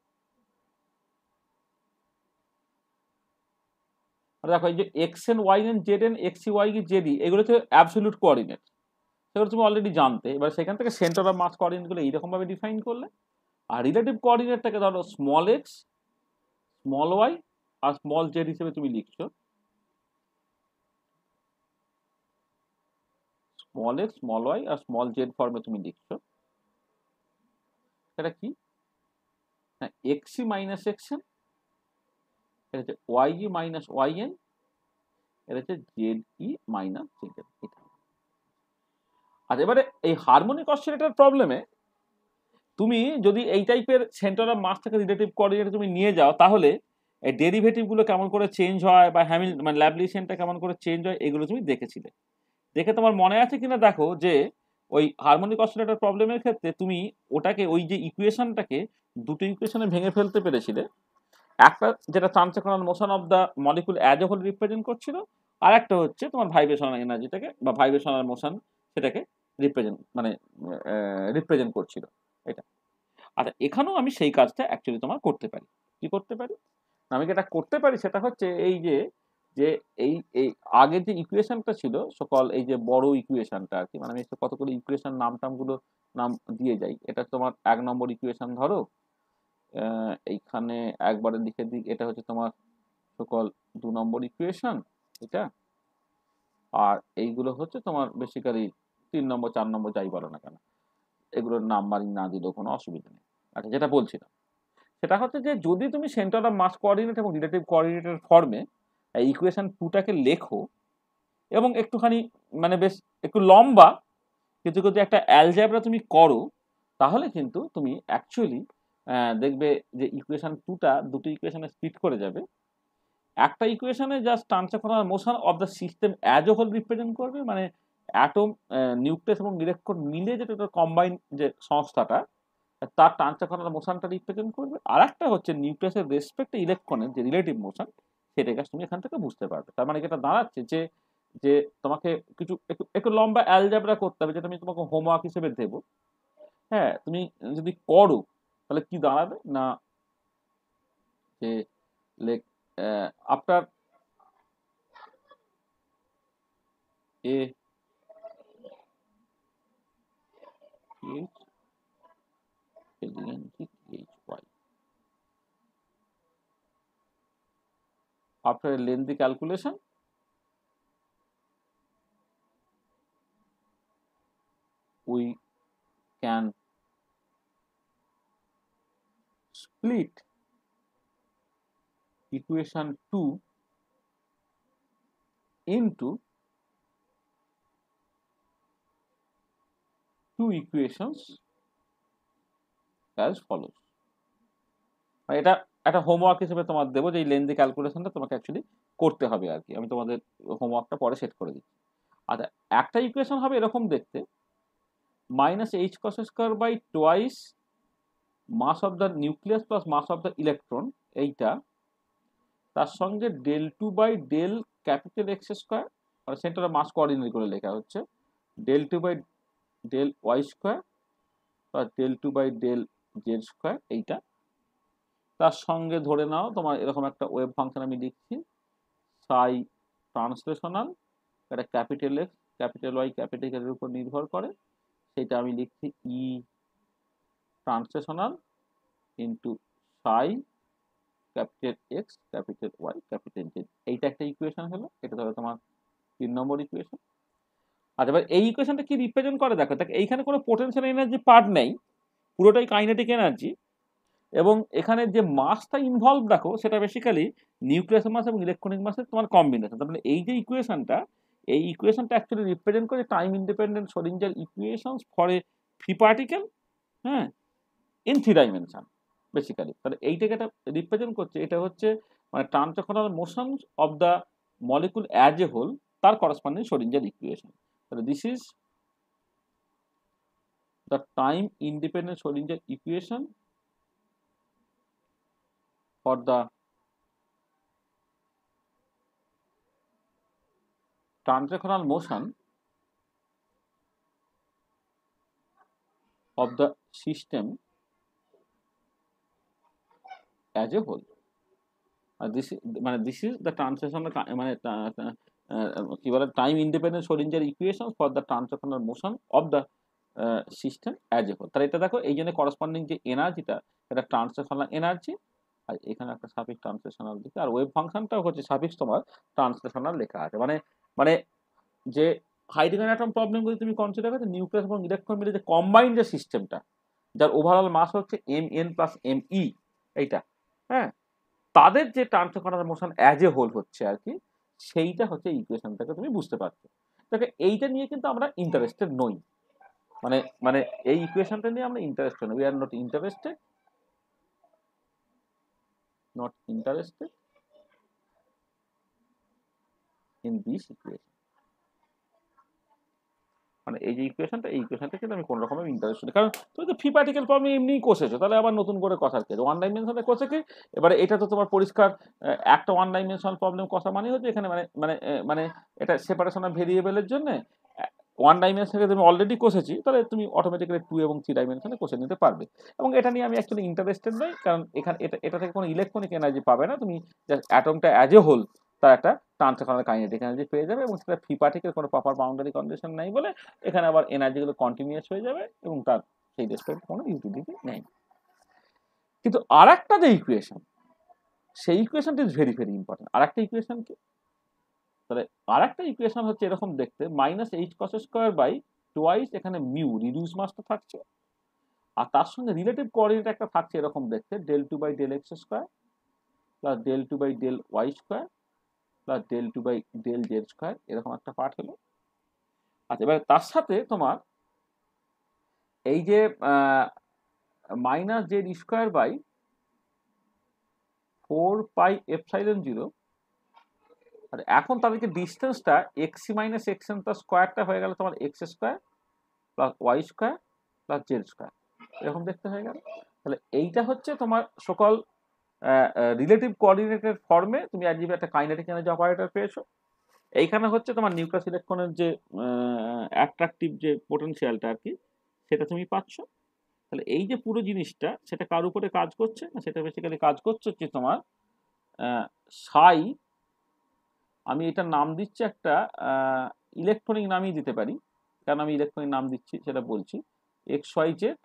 দেখো এই যে X N Y N Z N X Y কি জেডি এগুলো হচ্ছে অ্যাবসলিউট কোঅর্ডিনেট সেগুলো তুমি অলরেডি জানতে এবার সেখান থেকে সেন্টার অফ মাস কোঅর্ডিনেটগুলো এইরকমভাবে ডিফাইন করলে আর রিলেটিভ কোঅর্ডিনেটটাকে ধরো স্মল এক্স স্মল ওয়াই আর স্মল জেড হিসেবে তুমি লিখছো স্মল এক্স স্মল ওয়াই আর স্মল জেড ফর্মে তুমি লিখছো এটা কি না এক্সি মাইনাস এক্সএন এটা হচ্ছে Y E minus Y N এটা হচ্ছে জেড ই মাইনাস জেড এটা আচ্ছা এবারে এই হারমোনিক অসিলেটার প্রবলেমে তুমি যদি এই টাইপের সেন্টার অফ মাস থেকে রিলেটিভ কোঅর্ডিনেট তুমি নিয়ে যাও তাহলে এই ডেরিভেটিভগুলো কেমন করে চেঞ্জ হয় বা হ্যামিল মানে ল্যাবলিশনটা কেমন করে চেঞ্জ হয় এগুলো তুমি দেখেছিলে দেখে তোমার মনে আছে কিনা দেখো যে ওই হারমোনিক অসিলেটর প্রবলেমের ক্ষেত্রে তুমি ওটাকে ওই যে ইকুয়েশনটাকে দুটো ইকুয়েশনে ভেঙে ফেলতে পেরেছিলে একটা যেটা translational motion of the molecule as a whole represent করছিল আর একটা হচ্ছে তোমার ভাইব্রেশনাল এনার্জিটাকে বা ভাইব্রেশনাল মোশন সেটাকে রিপ্রেজেন্ট মানে রিপ্রেজেন্ট করছিল এটা আচ্ছা এখানেও আমি সেই কাজটা অ্যাকচুয়ালি তোমার করতে পারি কি করতে পারি আমি যেটা করতে পারি সেটা হচ্ছে এই যে যে এই এই আগে যে ইকুয়েশনটা ছিল সকল এই যে বড় ইকুয়েশনটা আর কি মানে আমি কত করে ইকুয়েশন নাম টামগুলো নাম দিয়ে যাই এটা তোমার এক নম্বর ইকুয়েশন ধরো এইখানে একবারে লিখে দিক এটা হচ্ছে তোমার সকল দু নম্বর ইকুয়েশন এটা আর এইগুলো হচ্ছে তোমার বেসিক্যালি তিন নম্বর চার নম্বর যাই বলো না কেন এগুলোর নাম্বার না দিলেও কোনো অসুবিধা নেই আচ্ছা যেটা বলছিলাম সেটা হচ্ছে যে যদি তুমি সেন্টার অফ মাস কোঅর্ডিনেট এবং রিলেটিভ কোঅর্ডিনেটের ফর্মে ইকুয়েশান টুটাকে লেখো এবং একটুখানি মানে বেশ একটু লম্বা কিন্তু যদি একটা অ্যালজাবরা তুমি করো তাহলে কিন্তু তুমি অ্যাকচুয়ালি দেখবে যে ইকুয়েশান টুটা দুটো ইকুয়েশানে স্পিড করে যাবে একটা ইকুয়েশানে just translational motion of the system as a whole represent করবে মানে অ্যাটম নিউক্লিয়াস এবং ইলেকট্রন মিলে যেটা কম্বাইন যে সংস্থাটা তার ট্রান্সাকোনাল মোশনটা রিপ্রেজেন্ট করবে আর একটা হচ্ছে নিউক্লিয়াসের রেসপেক্ট ইলেকট্রনের যে রিলেটিভ মোশন সেটা গাছ তুমি এখান থেকে বুঝতে পারবে তার মানে এটা দাঁড়াচ্ছে যে যে তোমাকে কিছু একটু একটু লম্বা অ্যালজাবরা করতে হবে যেটা আমি তোমাকে হোমওয়ার্ক হিসেবে দেবো হ্যাঁ তুমি যদি করো তাহলে কি দাঁড়াবে না যে লেখ আফটার এ এলিয়েন্টিক after a lengthy calculation. We can split equation 2 into two equations as follows. এটা একটা হোমওয়ার্ক হিসেবে তোমার দেবো যে এই লেন্দি ক্যালকুলেশনটা তোমাকে অ্যাকচুয়ালি করতে হবে আর কি আমি তোমাদের হোমওয়ার্কটা পরে সেট করে দিচ্ছি আচ্ছা একটা ইকুয়েশন হবে এরকম দেখতে minus H cross square by twice mass of the nucleus plus mass of the electron এইটা তার সঙ্গে del two by del capital X square মানে সেন্টারে মাস কোঅর্ডিনেট করে লেখা হচ্ছে del two by del Y square বা del two by del Z square এইটা তার সঙ্গে ধরে নাও তোমার এরকম একটা ওয়েব ফাংশন আমি লিখছি সাই ট্রান্সলেশনাল এটা capital X capital Y capital এর উপর নির্ভর করে সেটা আমি লিখছি E translational into psi capital X capital Y capital Z এইটা একটা ইকুয়েশন হলো এটা ধরো তোমার তিন নম্বর ইকুয়েশন আচ্ছা এবার এই ইকুয়েশনটা কি রিপ্রেজেন্ট করে দেখো দেখ এইখানে কোনো পোটেনশিয়াল এনার্জি পার্ট নেই পুরোটাই কাইনেটিক এনার্জি এবং এখানে যে মাসটা ইনভলভ রাখো সেটা বেসিক্যালি নিউক্লিয়াস মাস এবং ইলেকট্রনিক মাসের তোমার কম্বিনেশন তার মানে এই যে ইকুয়েশনটা এই ইকুয়েশনটা অ্যাকচুয়ালি রিপ্রেজেন্ট করে time independent Schrödinger equations for a free particle হ্যাঁ ইন থ্রি ডাইমেনশান বেসিক্যালি তাহলে এইটাকে এটা রিপ্রেজেন্ট করছে এটা হচ্ছে মানে translational motion of the molecule as a whole তার করসপন্ডিং সরিঞ্জাল ইকুয়েশন তাহলে this is the time independent সরিঞ্জার equation পর্দা transactional motion of the system as a whole আর দিস মানে দিস ইজ দ্য ট্রান্সলেশনাল মানে কি বলে time independent সরিঞ্জার equation for the translational motion of the system as a whole তাহলে এটা দেখো এই জন্য করসপন্ডিং যে এনার্জিটা এটা ট্রান্সাকশনাল এনার্জি আর এখানে একটা সাফিক্স ট্রান্সলেশনাল দিকে আর ওয়েব ফাংশনটাও হচ্ছে সাফিক্স তোমার ট্রান্সলেশনাল লেখা আছে মানে মানে যে হাইড্রোজেন অ্যাটম প্রবলেম তুমি কনসিডার করছো নিউক্লিয়াস এবং ইলেকট্রন মিলে যে কম্বাইন যে সিস্টেমটা যার ওভারঅল মাস হচ্ছে M N plus M E এইটা হ্যাঁ তাদের যে transfer motion as a whole হচ্ছে আর কি সেইটা হচ্ছে ইকুয়েশন থেকে তুমি বুঝতে পারছো দেখো এইটা নিয়ে কিন্তু আমরা ইন্টারেস্টেড নই মানে মানে এই ইকুয়েশনটা নিয়ে আমরা ইন্টারেস্টেড নই we are not interested not interested in this equation মানে এই যে ইকুয়েশনটা এই ইকুয়েশনটা কিন্তু আমি কোনো রকমের ইন্টারেস্ট নেই কারণ তুমি তো ফি পার্টিকেল প্রবলেম এমনি কষেছো তাহলে আবার নতুন করে কথা কে ওয়ান ডাইমেনশনে কষে কি এবারে এটা তো তোমার পরিষ্কার একটা ওয়ান ডাইমেনশনাল প্রবলেম কথা মানে হচ্ছে এখানে মানে মানে মানে এটা সেপারেশন অফ ভেরিয়েবলের জন্য ওয়ান ডাইমেনশন থেকে তুমি অলরেডি কষেছি তাহলে তুমি অটোমেটিক্যালি টু এবং থ্রি ডাইমেনশনে কষে নিতে পারবে এবং এটা নিয়ে আমি অ্যাকচুয়ালি ইন্টারেস্টেড নই কারণ এখানে এটা এটা থেকে কোনো ইলেকট্রনিক এনার্জি পাবে না তুমি জাস্ট অ্যাটমটা অ্যাজ এ হোল তার একটা ট্রান্সফারের কাইনেটিক এনার্জি পেয়ে যাবে এবং সেটা ফি পার্টিকেল কোনো প্রপার বাউন্ডারি কন্ডিশন নাই বলে এখানে আবার এনার্জিগুলো কন্টিনিউয়াস হয়ে যাবে এবং তার সেই রেসপেক্ট কোনো ইউটিলিটি নেই কিন্তু আর একটা যে ইকুয়েশন সেই ইকুয়েশনটি ইজ ভেরি ভেরি ইম্পর্টেন্ট আর একটা ইকুয়েশন কি তাহলে আর একটা ইকুয়েশন হচ্ছে এরকম দেখতে minus H cross square by twice এখানে মিউ রিডিউস মাসটা থাকছে আর তার সঙ্গে রিলেটিভ কোঅর্ডিনেট একটা থাকছে এরকম দেখতে del two by del x square plus del two by del Y square plus del two by del Z square এরকম একটা পার্ট হলো আচ্ছা এবার তার সাথে তোমার এই যে minus Z square by four pi epsilon zero আর এখন তাদেরকে ডিস্টেন্সটা এক্সি মাইনাস এন তার স্কোয়ারটা হয়ে গেল তোমার x square plus y square plus z square এরকম দেখতে হয়ে গেল তাহলে এইটা হচ্ছে তোমার সকল রিলেটিভ কোঅর্ডিনেটের ফর্মে তুমি একজিবি একটা কাইনেটিক এনার্জি অপারেটর পেয়েছো এইখানে হচ্ছে তোমার নিউক্লিয়াস ইলেকট্রনের যে অ্যাট্রাকটিভ যে পোটেনশিয়ালটা আর কি সেটা তুমি পাচ্ছ তাহলে এই যে পুরো জিনিসটা সেটা কার উপরে কাজ করছে না সেটা বেসিক্যালি কাজ করছে হচ্ছে তোমার সাই আমি এটা নাম দিচ্ছি একটা ইলেকট্রনিক নামই দিতে পারি কারণ আমি ইলেকট্রনিক নাম দিচ্ছি সেটা বলছি এক্স ওয়াই জেড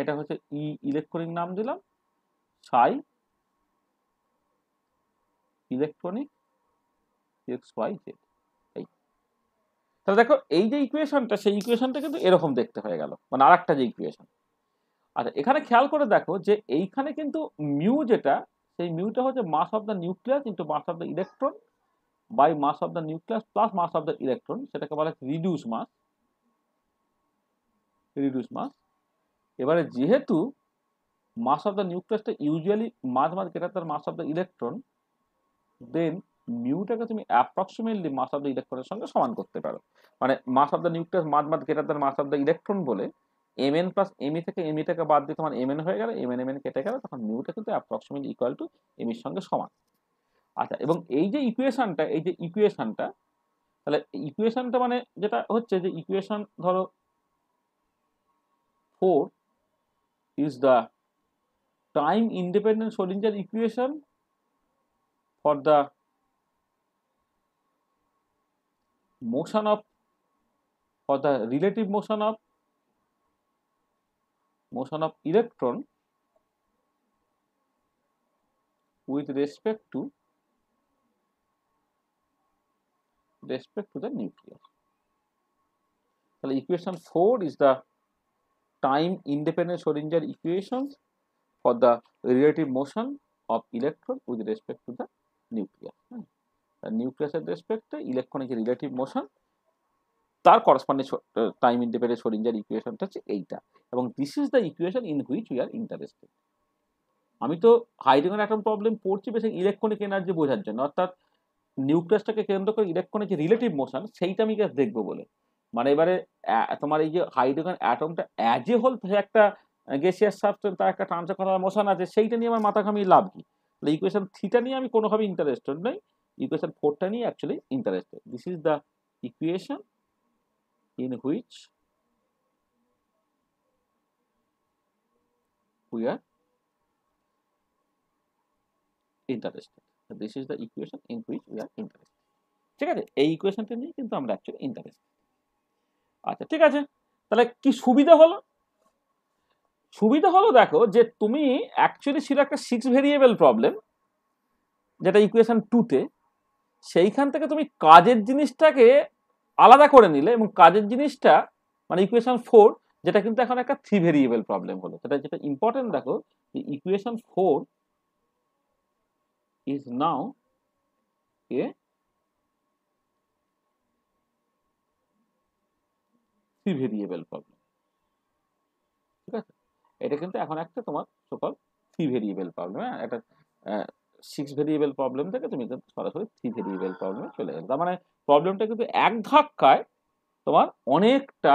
এটা হচ্ছে ই e, ইলেকট্রনিক নাম দিলাম সাই ইলেকট্রনিক এক্স ওয়াই জেড এই তাহলে দেখো এই যে ইকুয়েশনটা সেই ইকুয়েশনটা কিন্তু এরকম দেখতে হয়ে গেল মানে আর একটা যে ইকুয়েশন আচ্ছা এখানে খেয়াল করে দেখো যে এইখানে কিন্তু মিউ যেটা সেই মিউটা হচ্ছে mass of the nucleus into mass of the electron by mass of the nucleus plus mass of the electron সেটাকে বলা হচ্ছে রিডিউস মাস রিডিউস মাস এবারে যেহেতু মাস অফ দ্য নিউক্লিয়াসটা ইউজুয়ালি মাঝ মাঝ কেটে তার mass of the electron then মিউটাকে তুমি অ্যাপ্রক্সিমেটলি মাস অফ দ্য ইলেকট্রনের সঙ্গে সমান করতে পারো মানে মাস অফ দ্য নিউক্লিয়াস মাঝ মাঝ কেটে তার মাস অফ দ্য ইলেকট্রন বলে এম এন প্লাস এমই থেকে এম থেকে বাদ দিয়ে তোমার এম এন হয়ে গেল এম এন এম এন কেটে গেল তখন মিউটা কিন্তু অ্যাপ্রক্সিমেটলি ইকুয়াল টু এম এর সঙ্গে সমান আচ্ছা এবং এই যে ইকুয়েশনটা এই যে ইকুয়েশনটা তাহলে ইকুয়েশনটা মানে যেটা হচ্ছে যে ইকুয়েশন ধরো four is the time independent সোলিঞ্জার equation for the motion of for the relative motion of motion of electron with respect to respect to the nucleus. তাহলে equation four is the time independent Schrodinger equations for the relative motion of electron with respect to the nucleus হ্যাঁ নিউক্লিয়াসের রেসপেক্টে ইলেকট্রনের যে রিলেটিভ মোশন তার করসপন্ডিং টাইম ইন্ডিপেন্ডেন্ট সোরিঞ্জার ইকুয়েশনটা হচ্ছে এইটা এবং this is the equation in which we are interested আমি তো হাইড্রোজেন অ্যাটম প্রবলেম পড়ছি বেশ ইলেকট্রনিক এনার্জি বোঝার জন্য অর্থাৎ নিউক্লিয়াসটাকে কেন্দ্র করে ইলেকট্রনের যে রিলেটিভ মোশন সেইটা আমি গ্যাস দেখবো বলে মানে এবারে তোমার এই যে হাইড্রোজেন অ্যাটমটা অ্যাজ এ হোল একটা গ্যাসিয়াস সাবস্টেন্স তার একটা ট্রান্সাকশনাল মোশন আছে সেইটা নিয়ে আমার মাথা ঘামিয়ে লাভ কি তাহলে ইকুয়েশন থিটা নিয়ে আমি কোনোভাবে ইন্টারেস্টেড নই ইকুয়েশন ফোরটা নিয়ে actually interested this is the equation in which we are interested this is the equation in which we are interest ঠিক আছে এই ইকুয়েশনটা নিয়ে কিন্তু আমরা অ্যাকচুয়ালি ইন্টারেস্ট আচ্ছা ঠিক আছে তাহলে কি সুবিধা হলো সুবিধা হলো দেখো যে তুমি অ্যাকচুয়ালি ছিল একটা সিক্স ভেরিয়েবল প্রবলেম যেটা ইকুয়েশন টুতে সেইখান থেকে তুমি কাজের জিনিসটাকে আলাদা করে নিলে এবং কাজের জিনিসটা মানে ইকুয়েশন ফোর যেটা কিন্তু এখন একটা থ্রি ভেরিয়েবল প্রবলেম হলো সেটা যেটা ইম্পর্টেন্ট দেখো যে equation four is now a সি ভেরিয়েবল প্রবলেম ঠিক আছে এটা কিন্তু এখন একটা তোমার সকল সি ভেরিয়েবল প্রবলেম হ্যাঁ একটা সিক্স ভেরিয়েবল প্রবলেম থেকে তুমি কিন্তু সরাসরি থ্রি ভেরিয়েবল প্রবলেমে চলে গেলে তার মানে প্রবলেমটা কিন্তু এক ধাক্কায় তোমার অনেকটা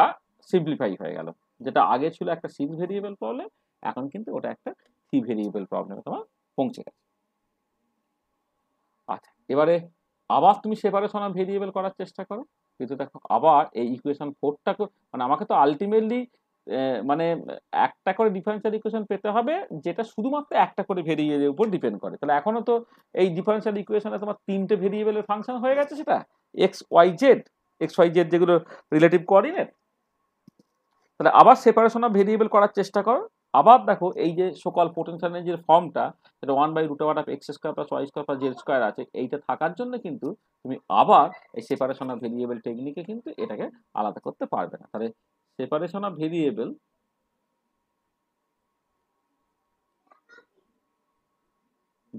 সিম্পলিফাই হয়ে গেল যেটা আগে ছিল একটা সিক্স ভেরিয়েবল প্রবলেম এখন কিন্তু ওটা একটা থ্রি ভেরিয়েবল প্রবলেমে তোমার পৌঁছে গেছে আচ্ছা এবারে আবার তুমি সেপারেশন অফ ভেরিয়েবল করার চেষ্টা করো কিন্তু দেখো আবার এই ইকুয়েশন ফোরটা মানে আমাকে তো আলটিমেটলি মানে একটা করে ডিফারেন্সিয়াল ইকুয়েশন পেতে হবে যেটা শুধুমাত্র একটা করে ভেরিয়েবলের উপর ডিপেন্ড করে তাহলে এখনও তো এই ডিফারেন্সিয়াল ইকুয়েশনে তোমার তিনটে ভেরিয়েবলের ফাংশন হয়ে গেছে সেটা x y z x y z যেগুলো রিলেটিভ কোঅর্ডিনেট তাহলে আবার সেপারেশন অফ ভেরিয়েবল করার চেষ্টা করো আবার দেখো এই যে সকল পোটেনশিয়ালের যে ফর্মটা সেটা one by root over of x square plus y square plus z square আছে এইটা থাকার জন্য কিন্তু তুমি আবার এই সেপারেশন অফ ভেরিয়েবল টেকনিকে কিন্তু এটাকে আলাদা করতে পারবে না তাহলে separation of variable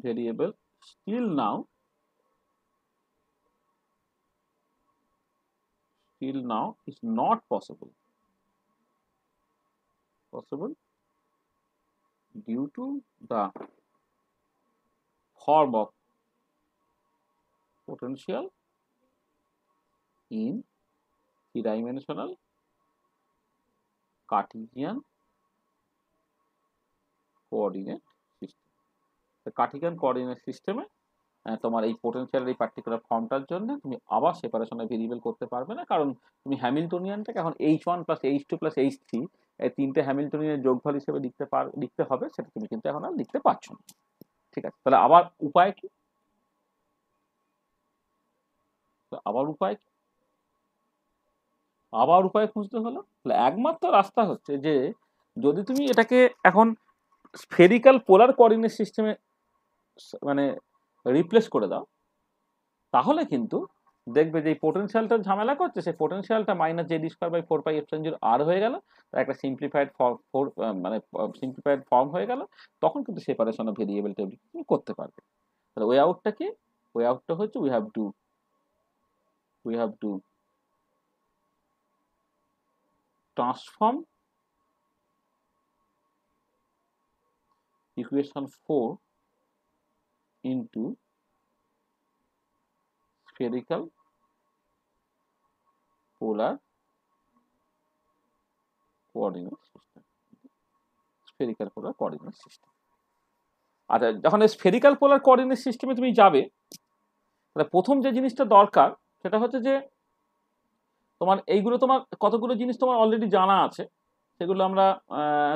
variable still now still now is not possible possible due to the form of potential in three-dimensional Cartesian coordinate system. The Cartesian coordinate system তোমার এই পোটেনশিয়ালের এই পার্টিকুলার ফর্মটার জন্য তুমি আবার সেপারেশনে ভেরিয়েবল করতে পারবে না কারণ তুমি হ্যামিল্টনিয়ানটাকে এখন এইচ h2 প্লাস এইচ এই তিনটে হ্যামিল্টনিয়ানের যোগফল হিসেবে লিখতে পার লিখতে হবে সেটা তুমি কিন্তু এখন আর লিখতে পারছো না ঠিক আছে তাহলে আবার উপায় কি আবার উপায় কি আবার উপায় খুঁজতে হলো তাহলে একমাত্র রাস্তা হচ্ছে যে যদি তুমি এটাকে এখন স্ফেরিক্যাল পোলার কোঅর্ডিনেট সিস্টেমে মানে রিপ্লেস করে দাও তাহলে কিন্তু দেখবে যে এই পোটেন্সিয়ালটা ঝামেলা করছে সেই পোটেন্সিয়ালটা minus Z square by four pi epsilon zero r হয়ে গেল তার একটা সিম্পলিফাইড ফোর মানে সিম্পলিফাইড ফর্ম হয়ে গেল তখন কিন্তু সেপারেশন অফ ভেরিয়েবল টেবিল তুমি করতে পারবে তাহলে ওয়ে আউটটা কি ওয়ে আউটটা হচ্ছে we have to we have to transform equation four into spherical polar coordinate system spherical polar coordinate system আচ্ছা যখন স্ফেরিক্যাল পোলার কোঅর্ডিনেট সিস্টেমে তুমি যাবে তাহলে প্রথম যে জিনিসটা দরকার সেটা হচ্ছে যে তোমার এইগুলো তোমার কতগুলো জিনিস তোমার অলরেডি জানা আছে সেগুলো আমরা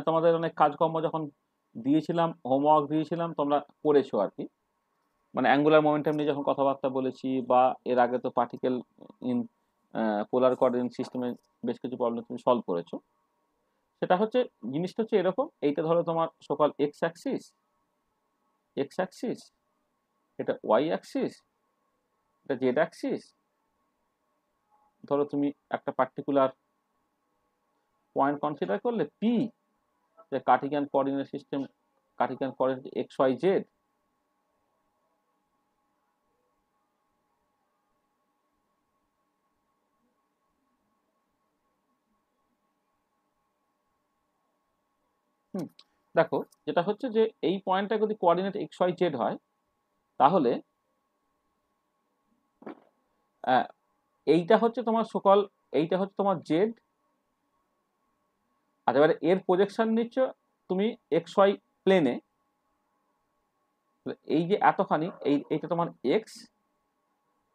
তোমাদের অনেক কাজকর্ম যখন দিয়েছিলাম হোমওয়ার্ক দিয়েছিলাম তোমরা করেছো আর কি মানে অ্যাঙ্গুলার মোমেন্টাম নিয়ে যখন কথাবার্তা বলেছি বা এর আগে তো পার্টিকেল ইন পোলার কোয়ার্ডিনেট সিস্টেমে বেশ কিছু প্রবলেম তুমি সলভ করেছো সেটা হচ্ছে জিনিসটা হচ্ছে এরকম এইটা ধরো তোমার সকাল এক্স অ্যাক্সিস এক্স অ্যাক্সিস এটা ওয়াই অ্যাক্সিস এটা জেড অ্যাক্সিস ধরো তুমি একটা পার্টিকুলার পয়েন্ট কনসিডার করলে পি যে cartesian coordinate system cartesian coordinate x y z দেখো যেটা হচ্ছে যে এই পয়েন্টটা যদি কোঅর্ডিনেট এক্স ওয়াই জেড হয় তাহলে এইটা হচ্ছে তোমার সকল এইটা হচ্ছে তোমার জেড আচ্ছা এবারে এর প্রজেকশন নিচ্ছ তুমি এক্স ওয়াই প্লেনে এই যে এতখানি এই এইটা তোমার এক্স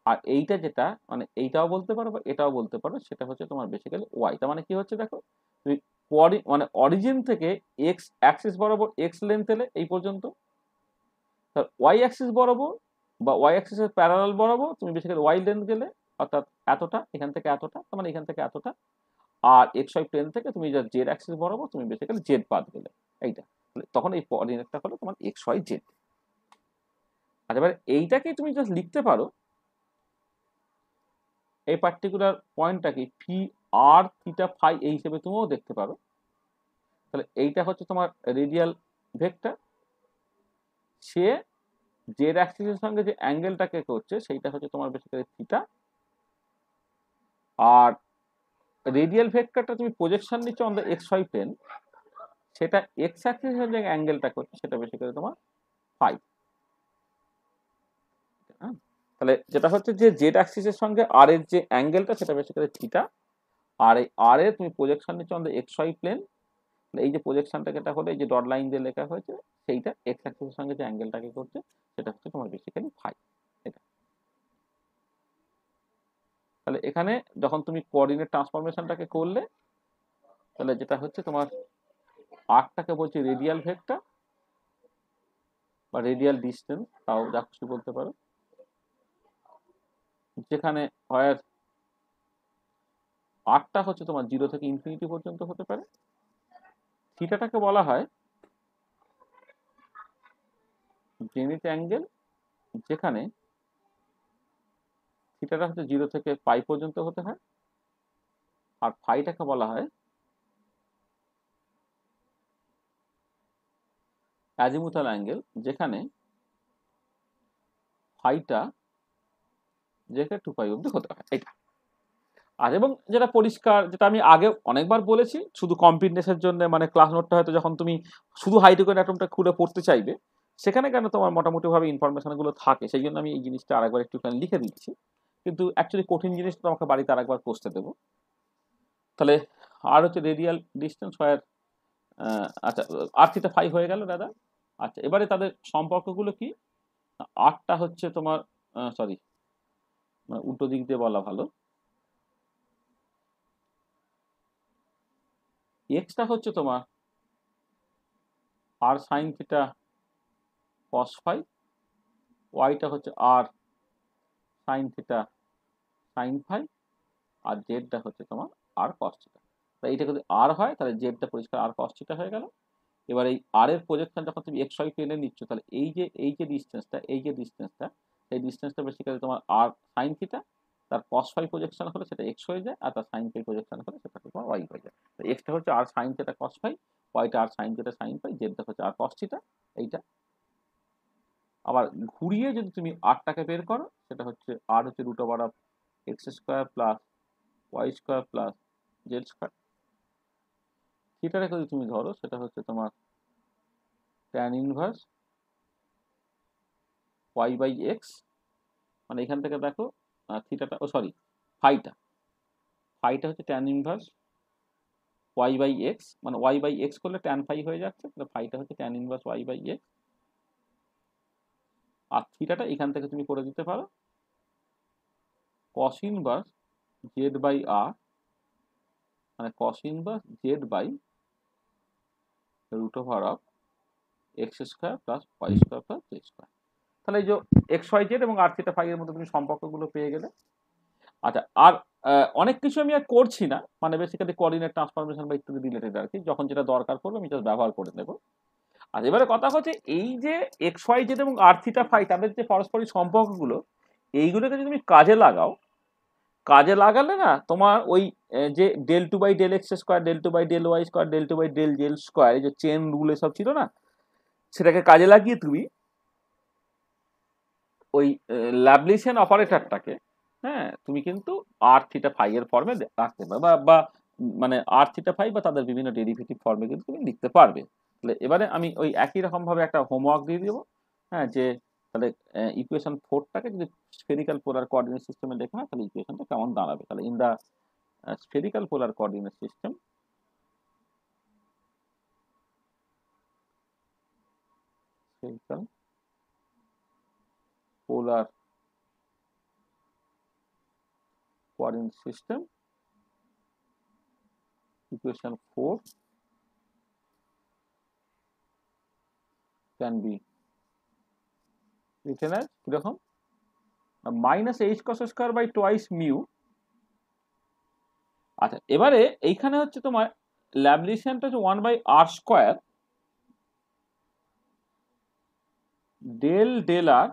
আর এইটা যেটা মানে এইটাও বলতে পারো বা এটাও বলতে পারো সেটা হচ্ছে তোমার বেসিক্যালি ওয়াই তার মানে কি হচ্ছে দেখো তুমি মানে অরিজিন থেকে এক্স অ্যাক্সিস বরাবর এক্স লেন্থ এলে এই পর্যন্ত তার ওয়াই অ্যাক্সিস বরাবর বা ওয়াই অ্যাক্সিসের প্যারাল বরাবর তুমি করে ওয়াই লেন্থ গেলে অর্থাৎ এতটা এখান থেকে এতটা তার মানে এখান থেকে এতটা আর এক্স ওয়াই প্লেন থেকে তুমি যা জেড অ্যাক্সিস বরাবর তুমি করে জেড বাদ গেলে এইটা তখন এই কোঅর্ডিনেটটা হলো তোমার এক্স ওয়াই জেড আচ্ছা এবার এইটাকে তুমি জাস্ট লিখতে পারো এই পার্টিকুলার পয়েন্টটাকে পি আর থিটা ফাই এই হিসেবে তুমিও দেখতে পারো তাহলে এইটা হচ্ছে তোমার রেডিয়াল ভেক্টর সে যে অ্যাক্সিসের সঙ্গে যে অ্যাঙ্গেলটাকে করছে সেইটা হচ্ছে তোমার বেসিক্যালি থিটা আর রেডিয়াল ভেক্টরটা তুমি প্রজেকশন নিচ্ছ on the x y plane সেটা এক্স অ্যাক্সিসের যে অ্যাঙ্গেলটা করছে সেটা বেসিক্যালি তোমার ফাই হ্যাঁ? তাহলে যেটা হচ্ছে যে জেড অ্যাক্সিসের সঙ্গে আর এর যে অ্যাঙ্গেলটা সেটা বেসিক্যালি থিটা আর এই আর এ তুমি প্রজেকশন নিচ্ছ আমাদের এক্স ওয়াই প্লেন এই যে প্রজেকশনটাকে এটা হলো এই যে ডট লাইন দিয়ে লেখা হয়েছে সেইটা এক্স অ্যাক্সিসের সঙ্গে যে অ্যাঙ্গেলটাকে করছে সেটা হচ্ছে তোমার বেসিক্যালি ফাই এটা তাহলে এখানে যখন তুমি কোঅর্ডিনেট ট্রান্সফরমেশনটাকে করলে তাহলে যেটা হচ্ছে তোমার আর্টটাকে বলছি রেডিয়াল ভেক্টর বা রেডিয়াল ডিস্টেন্স তাও যা খুশি বলতে পারো যেখানে হয় আটটা হচ্ছে তোমার জিরো থেকে ইনফিনিটি পর্যন্ত হতে পারে থিটাটাকে বলা হয় জেনিথ অ্যাঙ্গেল যেখানে থিটাটা হচ্ছে জিরো থেকে পাই পর্যন্ত হতে হয় আর ফাইটাকে বলা হয় অ্যাজিমুথাল অ্যাঙ্গেল যেখানে ফাইটা যেখানে টু পাই অব্দি হতে হয় এটা আর এবং যেটা পরিষ্কার যেটা আমি আগে অনেকবার বলেছি শুধু কম্পিটনেসের জন্য মানে ক্লাস নোটটা হয়তো যখন তুমি শুধু হাইড্রোকেন অ্যাটমটা খুলে পড়তে চাইবে সেখানে কেন তোমার মোটামুটিভাবে ইনফরমেশনগুলো থাকে সেই জন্য আমি এই জিনিসটা আরেকবার একটুখানি লিখে দিচ্ছি কিন্তু অ্যাকচুয়ালি কঠিন জিনিস তোমাকে বাড়িতে আরেকবার পৌঁছতে দেবো তাহলে আর হচ্ছে রেডিয়াল ডিস্টেন্স ফায়ার আচ্ছা আর থিটা ফাইভ হয়ে গেল দাদা আচ্ছা এবারে তাদের সম্পর্কগুলো কি আটটা হচ্ছে তোমার সরি মানে উল্টো দিক দিয়ে বলা ভালো এক্সটা হচ্ছে তোমার r sine theta cos phi ওয়াইটা হচ্ছে r sine theta sine phi আর জেডটা হচ্ছে তোমার আর কস থিটা তাই এটা যদি আর হয় তাহলে জেডটা পরিষ্কার আর কস থিটা হয়ে গেল এবার এই আর এর প্রজেকশন যখন তুমি এক্স ওয়াই প্লেনে নিচ্ছ তাহলে এই যে এই যে ডিস্টেন্সটা এই যে ডিস্টেন্সটা সেই ডিস্টেন্সটা বেসিক্যালি তোমার আর সাইন থিটা তার কস ফাই প্রজেকশন হলে সেটা এক্স হয়ে যায় আর তার সাইন ফাই প্রজেকশন হলে সেটা তোমার ওয়াই হয়ে যায় তো এক্সটা হচ্ছে আর সাইন যেটা কস ফাই ওয়াইটা আর সাইন যেটা সাইন ফাই জেডটা হচ্ছে আর কস থিটা এইটা আবার ঘুরিয়ে যদি তুমি আরটাকে বের করো সেটা হচ্ছে আর হচ্ছে root over of x square plus y square plus z square থিটাটাকে যদি তুমি ধরো সেটা হচ্ছে তোমার tan inverse y by x মানে এখান থেকে দেখো থিটাটা ও সরি ফাইটা ফাইটা হচ্ছে tan inverse y by x মানে ওয়াই বাই এক্স করলে ট্যান ফাই হয়ে যাচ্ছে তাহলে ফাইটা হচ্ছে tan inverse y by x আর থিটাটা এখান থেকে তুমি করে দিতে পারো cos inverse z by r মানে cos inverse z by root over of x square plus y square plus z square. তাহলে এই যে এক্স ওয়াই জেড এবং আর থিটা ফাই এর মধ্যে তুমি সম্পর্কগুলো পেয়ে গেলে আচ্ছা আর অনেক কিছু আমি আর করছি না মানে বেসিক্যালি কোঅর্ডিনেট ট্রান্সফরমেশন বা ইত্যাদি রিলেটেড আর কি যখন যেটা দরকার করবে আমি জাস্ট ব্যবহার করে নেব আর আচ্ছা, এবারে কথা হচ্ছে এই যে এক্স ওয়াই জেড এবং আর থিটা ফাই তাদের যে পারস্পরিক সম্পর্কগুলো এইগুলোকে যদি তুমি কাজে লাগাও কাজে লাগালে না তোমার ওই যে del two by del x square del two by del Y square del two by del z square এই যে চেন রুল এসব ছিল না সেটাকে কাজে লাগিয়ে তুমি ওই ল্যাবলিশিয়ান অপারেটরটাকে হ্যাঁ তুমি কিন্তু আর থিটা ফাই এর ফর্মে রাখতে পারবে বা মানে আর থিটা ফাই বা তাদের বিভিন্ন ডেরিভেটিভ ফর্মে কিন্তু তুমি লিখতে পারবে তাহলে এবারে আমি ওই একই রকমভাবে একটা হোমওয়ার্ক দিয়ে দেবো হ্যাঁ যে তাহলে ইকুয়েশন ফোরটাকে যদি স্পেরিক্যাল পোলার কোঅর্ডিনেট সিস্টেমে লেখা হয় তাহলে ইকুয়েশনটা কেমন দাঁড়াবে তাহলে in the spherical polar system system spherical polar coordinate system equation 4 can be written as কিরকম minus H cross square by twice mu আচ্ছা এবারে এইখানে হচ্ছে তোমার ল্যাবলিশিয়ানটা হচ্ছে one by r square del del r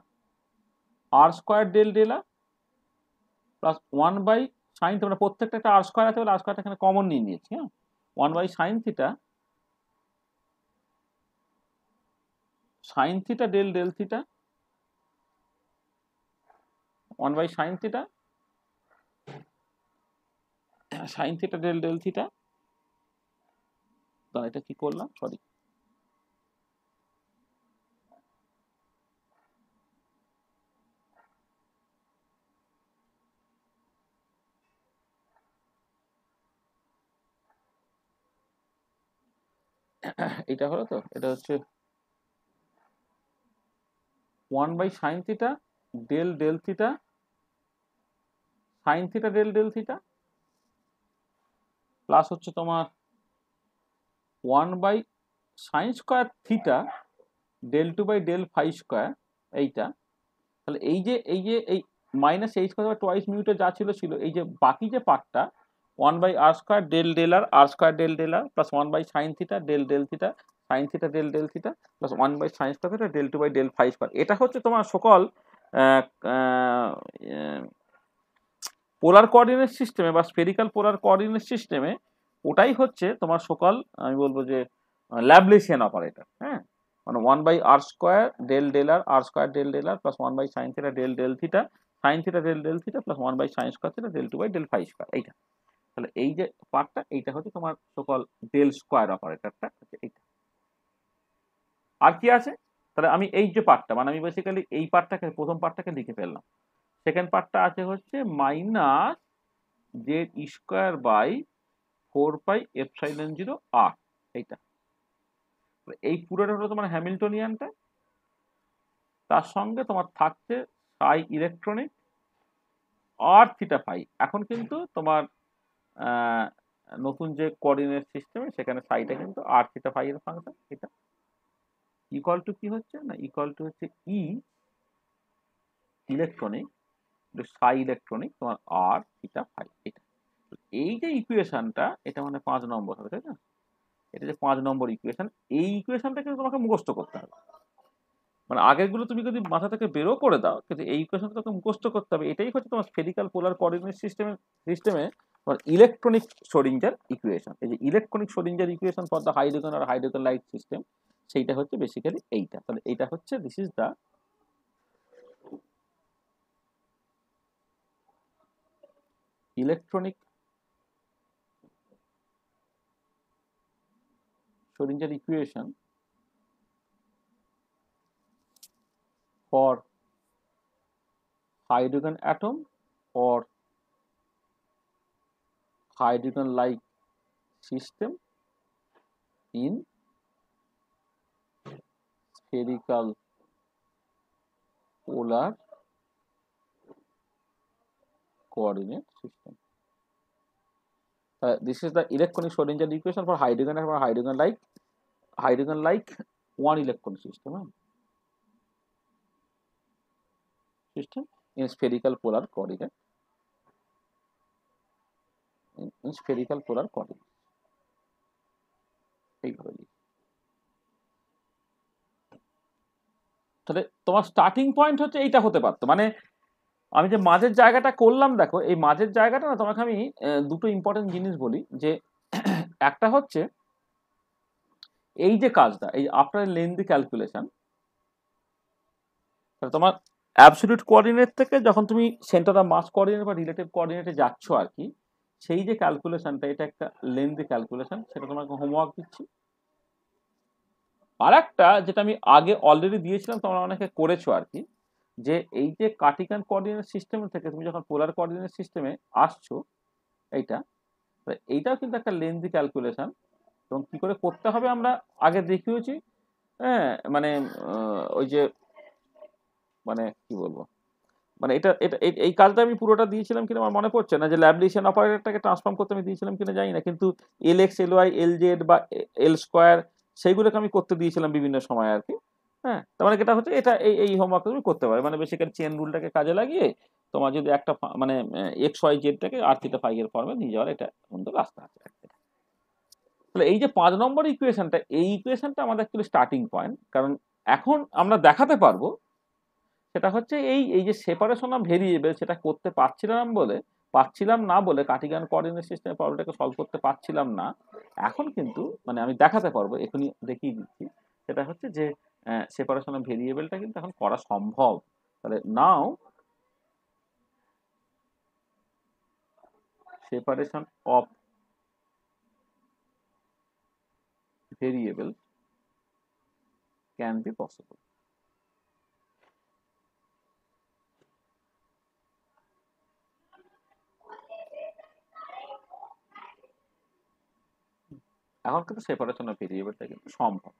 r square del del plus one by sine theta প্রত্যেকটা একটা আর স্কোয়ার আছে বলে আর স্কোয়ারটা এখানে কমন নিয়ে নিয়েছি হ্যাঁ one by sine theta sine theta del del theta one by sine theta sine theta del del theta এটা কি করলাম সরি এটা হলো তো এটা হচ্ছে one by sine theta del del theta sine theta del del theta plus হচ্ছে তোমার one by sine square theta del two by del phi square এইটা তাহলে এই যে এই যে এই মাইনাস এই স্কোয়ার টোয়াইস মিউটে যা ছিল ছিল এই যে বাকি যে পার্টটা one by r square del del r r square del del r plus one by sine theta del del theta sine theta del del theta plus one by sine square theta del two by del phi square এটা হচ্ছে তোমার সকল পোলার কোঅর্ডিনেট সিস্টেমে বা স্পেরিক্যাল পোলার কোঅর্ডিনেট সিস্টেমে ওটাই হচ্ছে তোমার সকল আমি বলবো যে ল্যাবলেশিয়ান অপারেটর হ্যাঁ মানে one by r square del del r r square del del r plus one by sine theta del del theta sine theta del del theta plus one by sine square theta del two by del phi square এইটা তাহলে এই যে পার্টটা এইটা হচ্ছে তোমার সকল ডেল স্কোয়ার অপারেটরটা এইটা আর কি আছে তাহলে আমি এই যে পার্টটা মানে আমি বেসিক্যালি এই পার্টটাকে প্রথম পার্টটাকে লিখে ফেললাম সেকেন্ড পার্টটা আছে হচ্ছে minus Z square by four pi epsilon zero আর এইটা এই পুরোটা হলো তোমার হ্যামিল্টনিয়ানটা তার সঙ্গে তোমার থাকছে সাই ইলেকট্রনিক আর থিটা ফাই এখন কিন্তু তোমার নতুন যে কোঅর্ডিনেট সিস্টেমে সেখানে সাইটা কিন্তু আর থিটা ফাই এর ফাংশন এটা ইকুয়াল টু কি হচ্ছে না ইকুয়াল টু হচ্ছে ই ইলেকট্রনিক সাই ইলেকট্রনিক তোমার আর থিটা ফাই এটা এই যে ইকুয়েশনটা এটা মানে পাঁচ নম্বর হবে তাই না এটা যে পাঁচ নম্বর ইকুয়েশন এই ইকুয়েশনটা কিন্তু তোমাকে মুখস্ত করতে হবে মানে আগেরগুলো তুমি যদি মাথা থেকে বেরো করে দাও কিন্তু এই ইকুয়েশনটা তোমাকে মুখস্থ করতে হবে এটাই হচ্ছে তোমার স্ফেরিক্যাল পোলার কোঅর্ডিনেট সিস্টেমের সিস্টেমে electronic Schrodinger equation এই যে electronic Schrodinger equation for the hydrogen or hydrogen like system সেইটা হচ্ছে বেসিক্যালি এইটা তাহলে এটা হচ্ছে this is the electronic Schrodinger equation for hydrogen atom or hydrogen like system in spherical polar coordinate system. Uh, this is the electronic Schrodinger equation for hydrogen and for hydrogen like hydrogen like one electron system system in spherical polar coordinate in spherical polar coordinate তাহলে তোমার স্টার্টিং পয়েন্ট হচ্ছে এইটা হতে পারতো মানে আমি যে মাঝের জায়গাটা করলাম দেখো এই মাঝের জায়গাটা না তোমাকে আমি দুটো ইম্পর্টেন্ট জিনিস বলি যে একটা হচ্ছে এই যে কাজটা এই আফটার লেন্দি ক্যালকুলেশন তোমার অ্যাবসলিউট কোঅর্ডিনেট থেকে যখন তুমি সেন্টার অফ মাস কোঅর্ডিনেট বা রিলেটিভ কোঅর্ডিনেটে যাচ্ছ আর কি সেই যে ক্যালকুলেশনটা এটা একটা লেন্দি ক্যালকুলেশন সেটা তোমাকে হোমওয়ার্ক দিচ্ছি আর একটা যেটা আমি আগে অলরেডি দিয়েছিলাম তোমরা অনেকে করেছো আর কি যে এই যে কাটিকান কোঅর্ডিনেট সিস্টেম থেকে তুমি যখন পোলার কোঅর্ডিনেট সিস্টেমে আসছো এইটা এইটাও কিন্তু একটা লেন্দি ক্যালকুলেশন এবং কী করে করতে হবে আমরা আগে দেখিয়েছি হ্যাঁ মানে ওই যে মানে কি বলবো মানে এটা এটা এই কাজটা আমি পুরোটা দিয়েছিলাম কিনা আমার মনে পড়ছে না যে ল্যাবলিশন অপারেটরটাকে ট্রান্সফর্ম করতে আমি দিয়েছিলাম কিনা জানি না কিন্তু l x l y l z বা এল স্কোয়ার সেইগুলোকে আমি করতে দিয়েছিলাম বিভিন্ন সময় আর কি হ্যাঁ তার মানে এটা হচ্ছে এটা এই এই হোমওয়ার্ক তুমি করতে পারো মানে বেসিক্যালি চেন রুলটাকে কাজে লাগিয়ে তোমার যদি একটা মানে এক্স ওয়াই জেডটাকে আর থিটা ফাইভের ফর্মে নিয়ে যাওয়ার এটা কিন্তু রাস্তা আছে তাহলে এই যে পাঁচ নম্বর ইকুয়েশনটা এই ইকুয়েশনটা আমাদের অ্যাকচুয়ালি স্টার্টিং পয়েন্ট কারণ এখন আমরা দেখাতে পারবো সেটা হচ্ছে এই এই যে সেপারেশন অফ ভেরিয়েবল সেটা করতে পারছিলাম বলে পাচ্ছিলাম না বলে কাটিগান কোঅর্ডিনেট সিস্টেমে প্রবলেমটাকে সলভ করতে পারছিলাম না এখন কিন্তু মানে আমি দেখাতে পারবো এখনই দেখিয়ে দিচ্ছি সেটা হচ্ছে যে সেপারেশন অফ ভেরিয়েবলটা কিন্তু এখন করা সম্ভব তাহলে now separation of variable can be possible এখন কিন্তু সেপারেশন অফ ভেরিয়েবলটা কিন্তু সম্ভব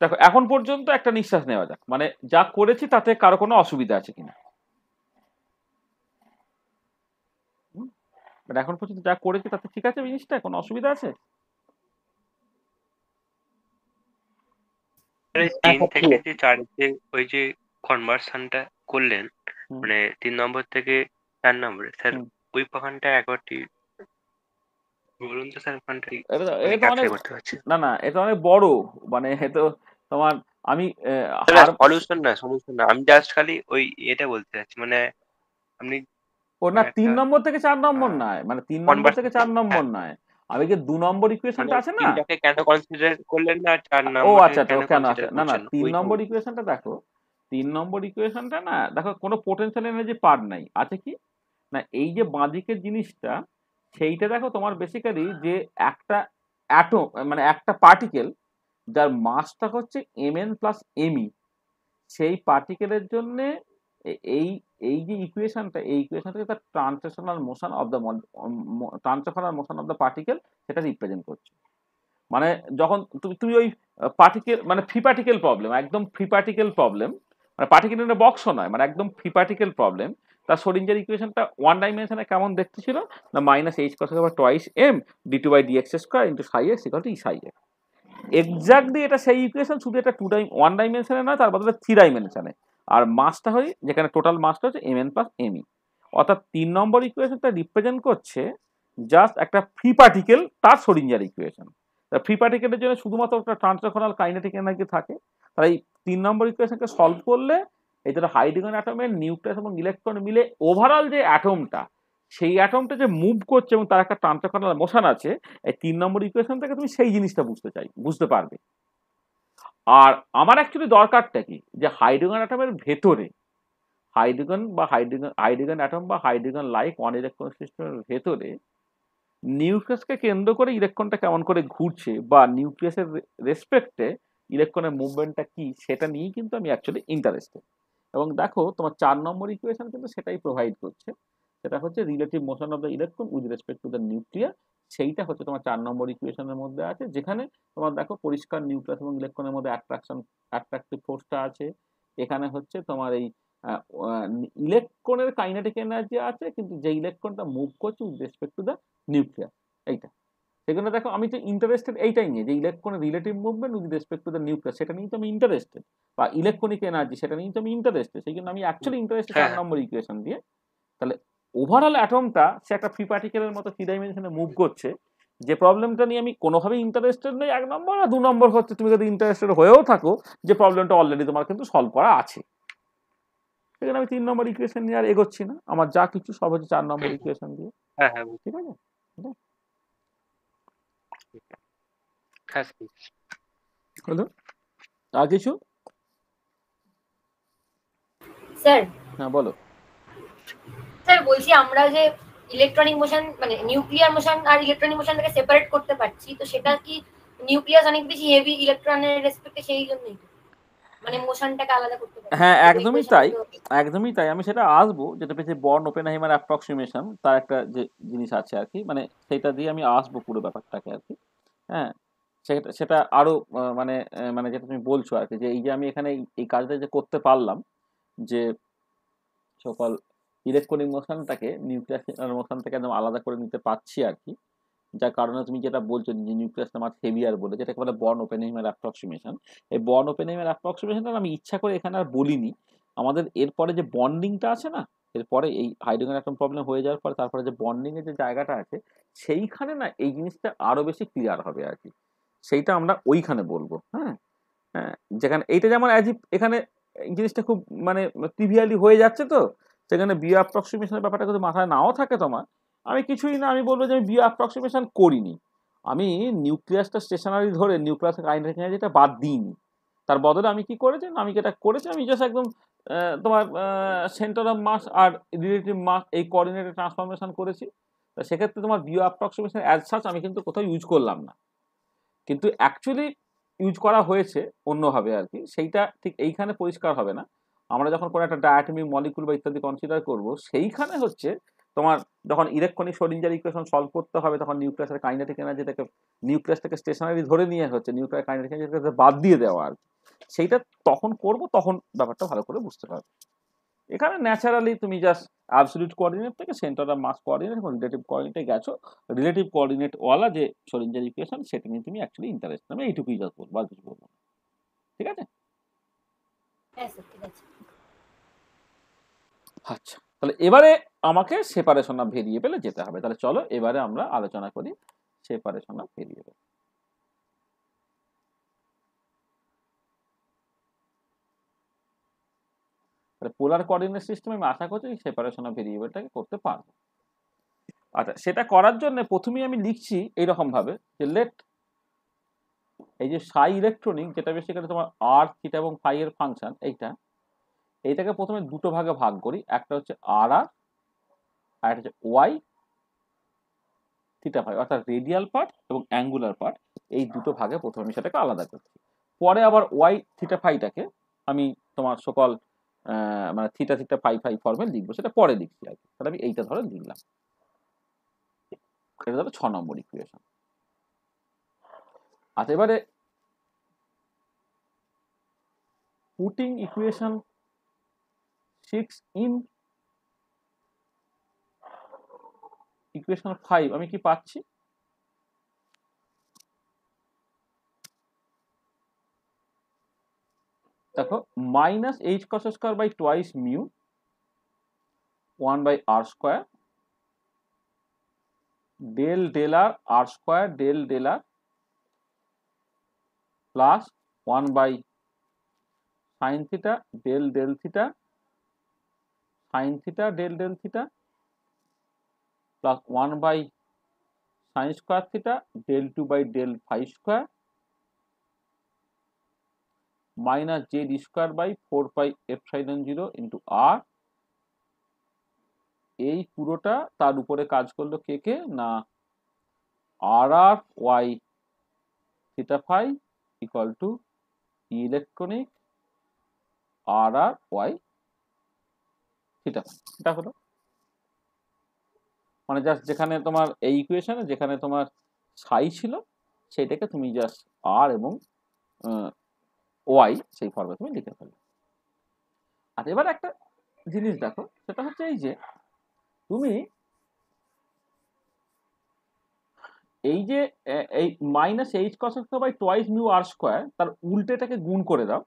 দেখো এখন পর্যন্ত একটা নিঃশ্বাস নেওয়া যাক মানে যা করেছি তাতে কারো কোনো অসুবিধা আছে কিনা মানে এখন পর্যন্ত যা করেছি তাতে ঠিক আছে জিনিসটা কোনো অসুবিধা আছে হ্যাঁ, হ্যাঁ, হ্যাঁ। ওই যে কনভার্সনটা করলেন মানে তিন নম্বর থেকে চার নম্বরে স্যার ওই পাখানটা একবারটি মানে না না এটা অনেক বড় মানে তো তোমার আমি সলিউশন না সলিউশন না আমি জাস্ট খালি ওই এটা বলতে চাচ্ছি মানে আপনি ও না মানে তিন নম্বর থেকে চার নম্বর হ্যাঁ। নয় মানে তিন নম্বর থেকে চার নম্বর হ্যাঁ। নয় আমি কি দু নম্বর ইকুয়েশনটা মানে আছে না কেন কনসিডার করলেন না চার নম্বর ও আচ্ছা তো আচ্ছা, কেন না না তিন নম্বর ইকুয়েশনটা দেখো তিন নম্বর ইকুয়েশনটা না দেখো কোনো পোটেনশিয়াল এনার্জি পার নাই আছে কি না এই যে বাঁদিকের জিনিসটা সেইটা দেখো তোমার বেসিক্যালি যে একটা অ্যাটো মানে একটা পার্টিকেল যার মাসটা হচ্ছে এম এন প্লাস এমই সেই পার্টিকেলের জন্য এই এই যে ইকুয়েশনটা এই ইকুয়েশনটাকে তার translational motion of the translational motion of the particle সেটা রিপ্রেজেন্ট করছে মানে যখন তুমি তুমি ওই পার্টিকেল মানে ফ্রি পার্টিকেল প্রবলেম একদম ফ্রি পার্টিকেল প্রবলেম মানে পার্টিকেল বক্সও নয় মানে একদম ফ্রি পার্টিকেল প্রবলেম তার সরিঞ্জার ইকুয়েশনটা ওয়ান ডাইমেনশনে কেমন দেখতে ছিল না minus H cross by twice m d two by d x square into psi x equal to e psi x exactly এটা সেই ইকুয়েশন শুধু এটা টু ডাইম ওয়ান ডাইমেনশনে নয় তার বদলে থ্রি ডাইমেনশনে আর মাসটা হয় যেখানে টোটাল মাসটা হচ্ছে এম এন প্লাস এমই অর্থাৎ তিন নম্বর ইকুয়েশনটা রিপ্রেজেন্ট করছে জাস্ট একটা ফ্রি পার্টিকেল তার সরিঞ্জার ইকুয়েশন তা ফ্রি পার্টিকেলের জন্য শুধুমাত্র একটা ট্রান্সলেশনাল কাইনেটিক এনার্জি থাকে তাই তিন নম্বর ইকুয়েশনকে সলভ করলে এই ধরো হাইড্রোজেন অ্যাটমের নিউক্লিয়াস এবং ইলেকট্রন মিলে ওভারঅল যে অ্যাটমটা সেই অ্যাটমটা যে মুভ করছে এবং তার একটা ট্রান্সফার্নাল মোশন আছে এই তিন নম্বর ইকুয়েশন থেকে তুমি সেই জিনিসটা বুঝতে চাই বুঝতে পারবে আর আমার অ্যাকচুয়ালি দরকারটা কি যে হাইড্রোজেন অ্যাটমের ভেতরে হাইড্রোজেন বা হাইড্রোজেন হাইড্রোজেন অ্যাটম বা হাইড্রোজেন লাইক অন ইলেকট্রন সিস্টেমের ভেতরে নিউক্লিয়াসকে কেন্দ্র করে ইলেকট্রনটা কেমন করে ঘুরছে বা নিউক্লিয়াসের রেসপেক্টে ইলেকট্রনের মুভমেন্টটা কি সেটা নিয়েই কিন্তু আমি অ্যাকচুয়ালি ইন্টারেস্টেড এবং দেখো তোমার চার নম্বর ইকুয়েশন কিন্তু সেটাই প্রোভাইড করছে সেটা হচ্ছে relative motion of the electron with respect to the nuclear সেইটা হচ্ছে তোমার চার নম্বর ইকুয়েশনের মধ্যে আছে যেখানে তোমার দেখো পরিষ্কার নিউক্লিয়াস এবং ইলেকট্রনের মধ্যে অ্যাট্রাকশন অ্যাট্রাক্টিভ ফোর্সটা আছে এখানে হচ্ছে তোমার এই ইলেকট্রনের কাইনেটিক এনার্জি আছে কিন্তু যে ইলেকট্রনটা মুভ করছে with respect to the nuclear এইটা সেখানে দেখো আমি তো ইন্টারেস্টেড এইটাই নিয়ে যে ইলেকট্রনের relative movement with respect to the nucleus সেটা নিয়ে তো আমি ইন্টারেস্টেড বা ইলেকট্রনিক এনার্জি সেটা নিয়ে তো আমি ইন্টারেস্টেড সেই জন্য আমি অ্যাকচুয়ালি ইন্টারেস্টেড এক নম্বর ইকুয়েশন দিয়ে তাহলে ওভারঅল অ্যাটমটা সে একটা ফ্রি পার্টিকেলের মতো থ্রি ডাইমেনশনে মুভ করছে যে প্রবলেমটা নিয়ে আমি কোনোভাবে ইন্টারেস্টেড নই এক নম্বর আর দু নম্বর হচ্ছে তুমি যদি ইন্টারেস্টেড হয়েও থাকো যে প্রবলেমটা অলরেডি তোমার কিন্তু সলভ করা আছে সেখানে আমি তিন নম্বর ইকুয়েশন নিয়ে আর এগোচ্ছি না আমার যা কিছু সব হচ্ছে চার নম্বর ইকুয়েশন দিয়ে হ্যাঁ হ্যাঁ ঠিক আছে হ্যাঁ, হ্যালো আর কিছু স্যার হ্যাঁ বলো স্যার বলছি আমরা যে ইলেকট্রনিক মোশন মানে নিউক্লিয়ার মোশন আর ইলেকট্রনিক মোশন থেকে সেপারেট করতে পারছি তো সেটা কি নিউক্লিয়াস অনেক বেশি হেভি ইলেকট্রনের রেসপেক্টে সেই জন্যই মানে মোশনটাকে আলাদা করতে পারি হ্যাঁ একদমই তাই একদমই তাই আমি সেটা আসবো যেটা পেয়েছে বর্ন ওপেনহাইমার অ্যাপ্রক্সিমেশন তার একটা যে জিনিস আছে আর কি মানে সেটা দিয়ে আমি আসবো পুরো ব্যাপারটাকে আর কি হ্যাঁ সেটা সেটা আরও মানে মানে যেটা তুমি বলছো আর কি যে এই যে আমি এখানে এই কাজটা যে করতে পারলাম যে সকল ইলেকট্রনিক মোশনটাকে নিউক্লিয়ার মোশন থেকে একদম আলাদা করে নিতে পারছি আর কি যার কারণে তুমি যেটা বলছো যে নিউক্লিয়াস নাম সেভিয়ার বলে যেটাকে বলে বর্ন ওপেনহেইমের অ্যাপ্রক্সিমেশন এই বর্ন ওপেনহেইমের অ্যাপ্রক্সিমেশনটা আমি ইচ্ছা করে এখানে আর বলিনি আমাদের এরপরে যে বন্ডিংটা আছে না এরপরে এই হাইড্রোজেন অ্যাটম প্রবলেম হয়ে যাওয়ার পরে তারপরে যে বন্ডিংয়ের যে জায়গাটা আছে সেইখানে না এই জিনিসটা আরও বেশি ক্লিয়ার হবে আর কি সেইটা আমরা ওইখানে বলবো হ্যাঁ হ্যাঁ যেখানে এইটা যেমন অ্যাজ এখানে জিনিসটা খুব মানে ট্রিভিয়ালি হয়ে যাচ্ছে তো সেখানে বি অ্যাপ্রক্সিমেশনের ব্যাপারটা কিন্তু মাথায় নাও থাকে তোমার আমি কিছুই না আমি বলবো যে আমি বিও অ্যাপ্রক্সিমেশন করিনি আমি নিউক্লিয়াসটা স্টেশনারি ধরে নিউক্লিয়াস যেটা বাদ দিইনি তার বদলে আমি কি করেছি আমি যেটা করেছি আমি জাস্ট একদম তোমার সেন্টার অফ মাস আর রিলেটিভ মাস এই কোঅর্ডিনেটে ট্রান্সফরমেশন করেছি তা সেক্ষেত্রে তোমার বিও অ্যাপ্রক্সিমেশন অ্যাজ সাচ আমি কিন্তু কোথাও ইউজ করলাম না কিন্তু অ্যাকচুয়ালি ইউজ করা হয়েছে অন্যভাবে আর কি সেইটা ঠিক এইখানে পরিষ্কার হবে না আমরা যখন কোনো একটা ডায়াটমিক মলিকুল বা ইত্যাদি কনসিডার করবো সেইখানে হচ্ছে তোমার যখন ইলেকট্রনিক সরিঞ্জার ইকুয়েশন সলভ করতে হবে তখন নিউক্লিয়াসের কাইনেটিক এনার্জি থেকে থেকে স্টেশনারি ধরে নিয়ে হচ্ছে নিউক্লিয়ার কাইনেটিক থেকে বাদ দিয়ে দেওয়া আর সেইটা তখন করব তখন ব্যাপারটা ভালো করে বুঝতে পারবে এখানে ন্যাচারালি তুমি জাস্ট অ্যাবসলিউট কোঅর্ডিনেট থেকে সেন্টার অফ মাস কোঅর্ডিনেট এবং রিলেটিভ কোঅর্ডিনেটে গেছো রিলেটিভ ওয়ালা যে সরিঞ্জার ইকুয়েশন সেটা নিয়ে তুমি অ্যাকচুয়ালি ইন্টারেস্ট নেবে এইটুকুই জাস্ট বলবো আর কিছু বলবো হ্যাঁ, ঠিক আছে আচ্ছা তাহলে এবারে আমাকে সেপারেশন অফ ভেরিয়েবলে যেতে হবে তাহলে চলো এবারে আমরা আলোচনা করি সেপারেশন অফ ভেরিয়েবেল তাহলে পোলার কোঅর্ডিনেট সিস্টেম আমি আশা করছি সেপারেশন অফ ভেরিয়েবলটাকে করতে পারবো আচ্ছা সেটা করার জন্য প্রথমেই আমি লিখছি এইরকম ভাবে যে লেট এই যে সাই ইলেকট্রনিক যেটা বেশি তোমার আর থিটা এবং ফাই এর ফাংশন এইটা এইটাকে প্রথমে দুটো ভাগে ভাগ করি একটা হচ্ছে আর আর আর একটা হচ্ছে ওয়াই থিটা ফাই অর্থাৎ রেডিয়াল পার্ট এবং অ্যাঙ্গুলার পার্ট এই দুটো ভাগে প্রথমে আমি সেটাকে আলাদা করছি পরে আবার ওয়াই থিটা ফাইটাকে আমি তোমার সকল মানে থিটা থিটা ফাই ফাই ফর্মে লিখবো সেটা পরে লিখছি আর কি তাহলে আমি এইটা ধরে লিখলাম এটা ধরো ছ নম্বর ইকুয়েশন আচ্ছা এবারে putting equation six in equation five আমি কি পাচ্ছি দেখো minus H cross square by twice mu one by r square del del r r square del del r plus one by sine theta del del theta sine theta del del theta plus one by sine square theta del two by del phi square minus Z square by four pi epsilon zero into r এই পুরোটা তার উপরে কাজ করলো কে কে না r r Y theta phi equal to electronic r r Y theta এটা হলো মানে জাস্ট যেখানে তোমার এই ইকুয়েশনে যেখানে তোমার সাই ছিল সেইটাকে তুমি জাস্ট আর এবং ওয়াই সেই ফর্মে তুমি লিখে ফেলবে আর এবার একটা জিনিস দেখো সেটা হচ্ছে এই যে তুমি এই যে এই minus H cross by twice mu R square তার উল্টেটাকে গুণ করে দাও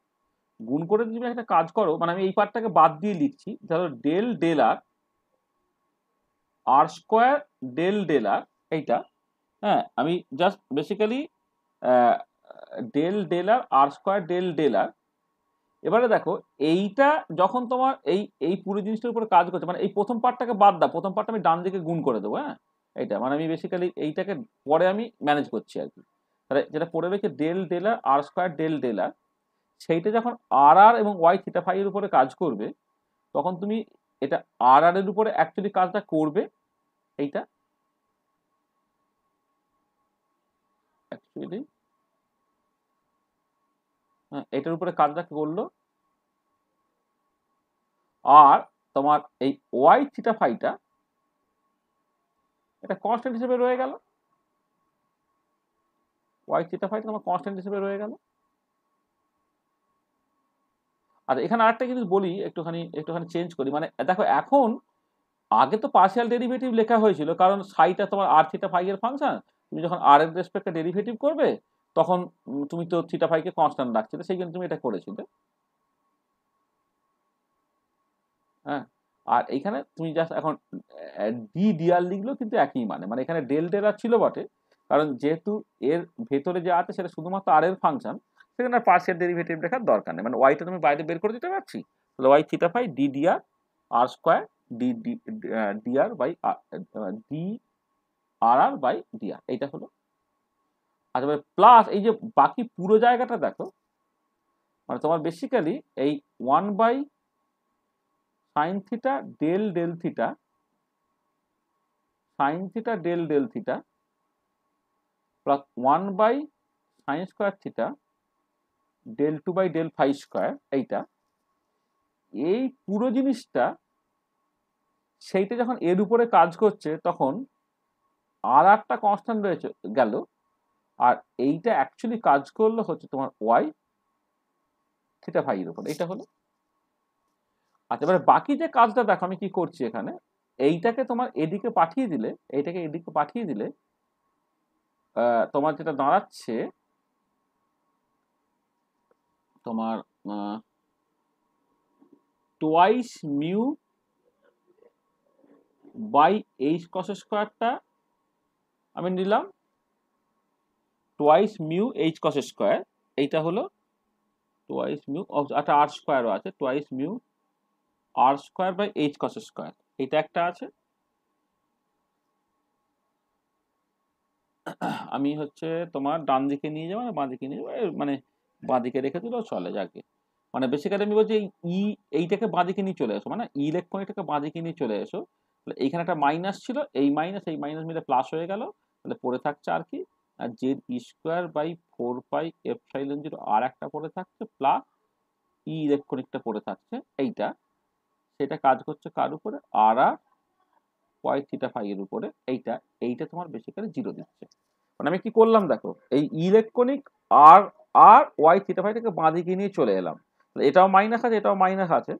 গুণ করে তুমি একটা কাজ করো মানে আমি এই পার্টটাকে বাদ দিয়ে লিখছি ধরো del del r r square del del r এইটা হ্যাঁ আমি just basically del del r r square del del r এবারে দেখো এইটা যখন তোমার এই এই পুরো জিনিসটার উপরে কাজ করছে মানে এই প্রথম পার্টটাকে বাদ দাও প্রথম পার্টটা আমি ডান দিকে গুণ করে দেবো হ্যাঁ এইটা মানে আমি বেসিক্যালি এইটাকে পরে আমি ম্যানেজ করছি আর কি তাহলে যেটা পড়ে রয়েছে del del r r square del del r সেইটা যখন আর আর এবং ওয়াই থিটা ফাই উপরে কাজ করবে তখন তুমি এটা আর আর এর উপরে অ্যাকচুয়ালি কাজটা করবে এইটা অ্যাকচুয়ালি হ্যাঁ এটার উপরে কাজটা করলো আর তোমার এই ওয়াই থিটা ফাইটা এটা কনস্ট্যান্ট হিসেবে রয়ে গেল ওয়াই থিটা ফাইটা তোমার কনস্ট্যান্ট হিসেবে রয়ে গেল আচ্ছা এখানে আরেকটা জিনিস বলি একটুখানি একটুখানি চেঞ্জ করি মানে দেখো এখন আগে তো পার্সিয়াল ডেরিভেটিভ লেখা হয়েছিল কারণ সাইটা তোমার আর থিটা ফাইভের ফাংশন তুমি যখন আর এর রেসপেক্টে ডেরিভেটিভ করবে তখন তুমি তো থিটা ফাইভকে কনস্ট্যান্ট রাখছিলে সেই জন্য তুমি এটা করেছিলে হ্যাঁ আর এখানে তুমি জাস্ট এখন ডি ডিআর লিখলেও কিন্তু একই মানে মানে এখানে ডেল ডেল আর ছিল বটে কারণ যেহেতু এর ভেতরে যে আছে সেটা শুধুমাত্র আর এর ফাংশন সেখানে পার্সিয়াল ডেরিভেটিভ লেখার দরকার নেই মানে ওয়াইটা তুমি বাইরে বের করে দিতে পারছি তাহলে Y theta phi d d r r square d d d r by d r r by dr এইটা হলো আচ্ছা প্লাস এই যে বাকি পুরো জায়গাটা দেখো মানে তোমার বেসিক্যালি এই one by sine theta del del theta sine theta del del theta plus one by sine square theta del two by del phi square এইটা এই পুরো জিনিসটা সেইটা যখন এর উপরে কাজ করছে তখন আর একটা কনস্ট্যান্ট রয়েছে গেল আর এইটা অ্যাকচুয়ালি কাজ করলে হচ্ছে তোমার ওয়াই থিটা ফাইয়ের উপরে এইটা হলো আচ্ছা এবারে বাকি যে কাজটা দেখো আমি কি করছি এখানে এইটাকে তোমার এদিকে পাঠিয়ে দিলে এইটাকে এদিকে পাঠিয়ে দিলে তোমার যেটা দাঁড়াচ্ছে তোমার twice mu by h cross স্কোয়ারটা আমি নিলাম twice mu h cross square এইটা হলো টোয়াইস মিউ একটা আর স্কোয়ারও আছে twice mu R square by h cross square এটা একটা আছে আমি হচ্ছে তোমার ডান দিকে নিয়ে যাবো বাঁ দিকে নিয়ে যাবো মানে বাঁদিকে রেখে দিলেও চলে যাকে মানে বেসিক্যালি আমি বলছি ই এইটাকে বাঁদিকে নিয়ে চলে এসো মানে ইলেকট্রনিকটাকে বাঁদিকে নিয়ে চলে এসো তাহলে এইখানে একটা মাইনাস ছিল এই মাইনাস এই মাইনাস মিলে প্লাস হয়ে গেল তাহলে পড়ে থাকছে আর কি আর Z square by four pi epsilon zero r একটা পড়ে থাকছে প্লাস ই ইলেকট্রনিকটা পড়ে থাকছে এইটা সেটা কাজ করছে কার উপরে আর আর ওয়াই থিটা ফাইয়ের উপরে এইটা এইটা তোমার বেসিক্যালি জিরো দিচ্ছে মানে আমি কি করলাম দেখো এই electronic r r Y theta phi থেকে বাঁ দিকে নিয়ে চলে এলাম তাহলে এটাও মাইনাস আছে এটাও মাইনাস আছে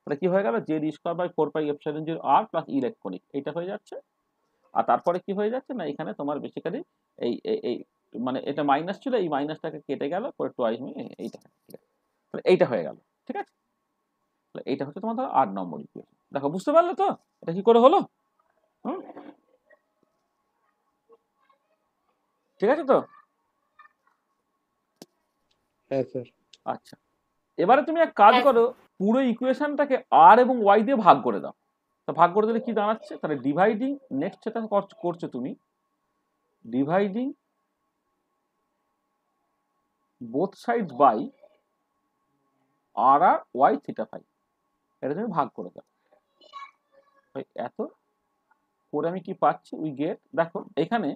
তাহলে কি হয়ে গেল যে square by four pi seven zero r plus electronic এটা হয়ে যাচ্ছে আর তারপরে কি হয়ে যাচ্ছে না এখানে তোমার বেসিক্যালি এই এই মানে এটা মাইনাস ছিল এই মাইনাসটাকে কেটে গেল পরে টোয়াইস মিলে এইটা ঠিক আছে তাহলে এইটা হয়ে গেল ঠিক আছে তাহলে এইটা হচ্ছে তোমার ধরো আট নম্বর ইকুয়েশন দেখো বুঝতে পারলে তো এটা কি করে হলো হুম ঠিক আছে তো হ্যাঁ স্যার আচ্ছা এবারে তুমি এক কাজ হ্যাঁ, করো পুরো ইকুয়েশনটাকে আর এবং ওয়াই দিয়ে ভাগ করে দাও তা ভাগ করে দিলে কি দাঁড়াচ্ছে তাহলে ডিভাইডিং নেক্সট যেটা করছো তুমি dividing both side by r r Y theta phi এটা তুমি ভাগ করে দাও এত করে আমি কি পাচ্ছি উই গেট দেখো এখানে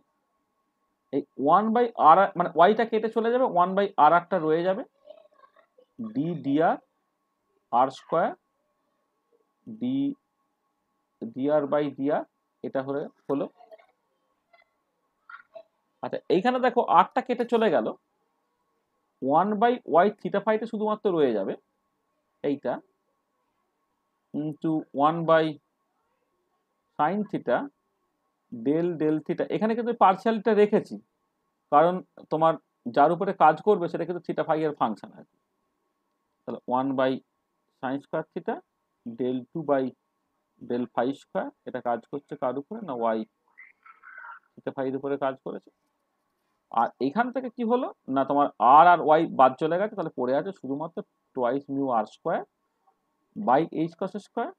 এই ওয়ান বাই আর মানে ওয়াইটা কেটে চলে যাবে ওয়ান বাই আর আরটা রয়ে যাবে d dr r square d dr by dr এটা হলে হলো আচ্ছা এইখানে দেখো আরটা কেটে চলে গেল ওয়ান বাই ওয়াই থিটা ফাইটা শুধুমাত্র রয়ে যাবে এইটা into one by sine theta del del theta এখানে কিন্তু পার্সিয়ালটা রেখেছি কারণ তোমার যার উপরে কাজ করবে সেটা কিন্তু থিটা ফাই এর ফাংশন আর তাহলে one by sine square theta del two by del phi square এটা কাজ করছে কার উপরে না ওয়াই থিটা ফাইয়ের উপরে কাজ করেছে আর এখান থেকে কি হলো না তোমার আর আর ওয়াই বাদ চলে গেছে তাহলে পড়ে আছে শুধুমাত্র twice mu R square by h cross square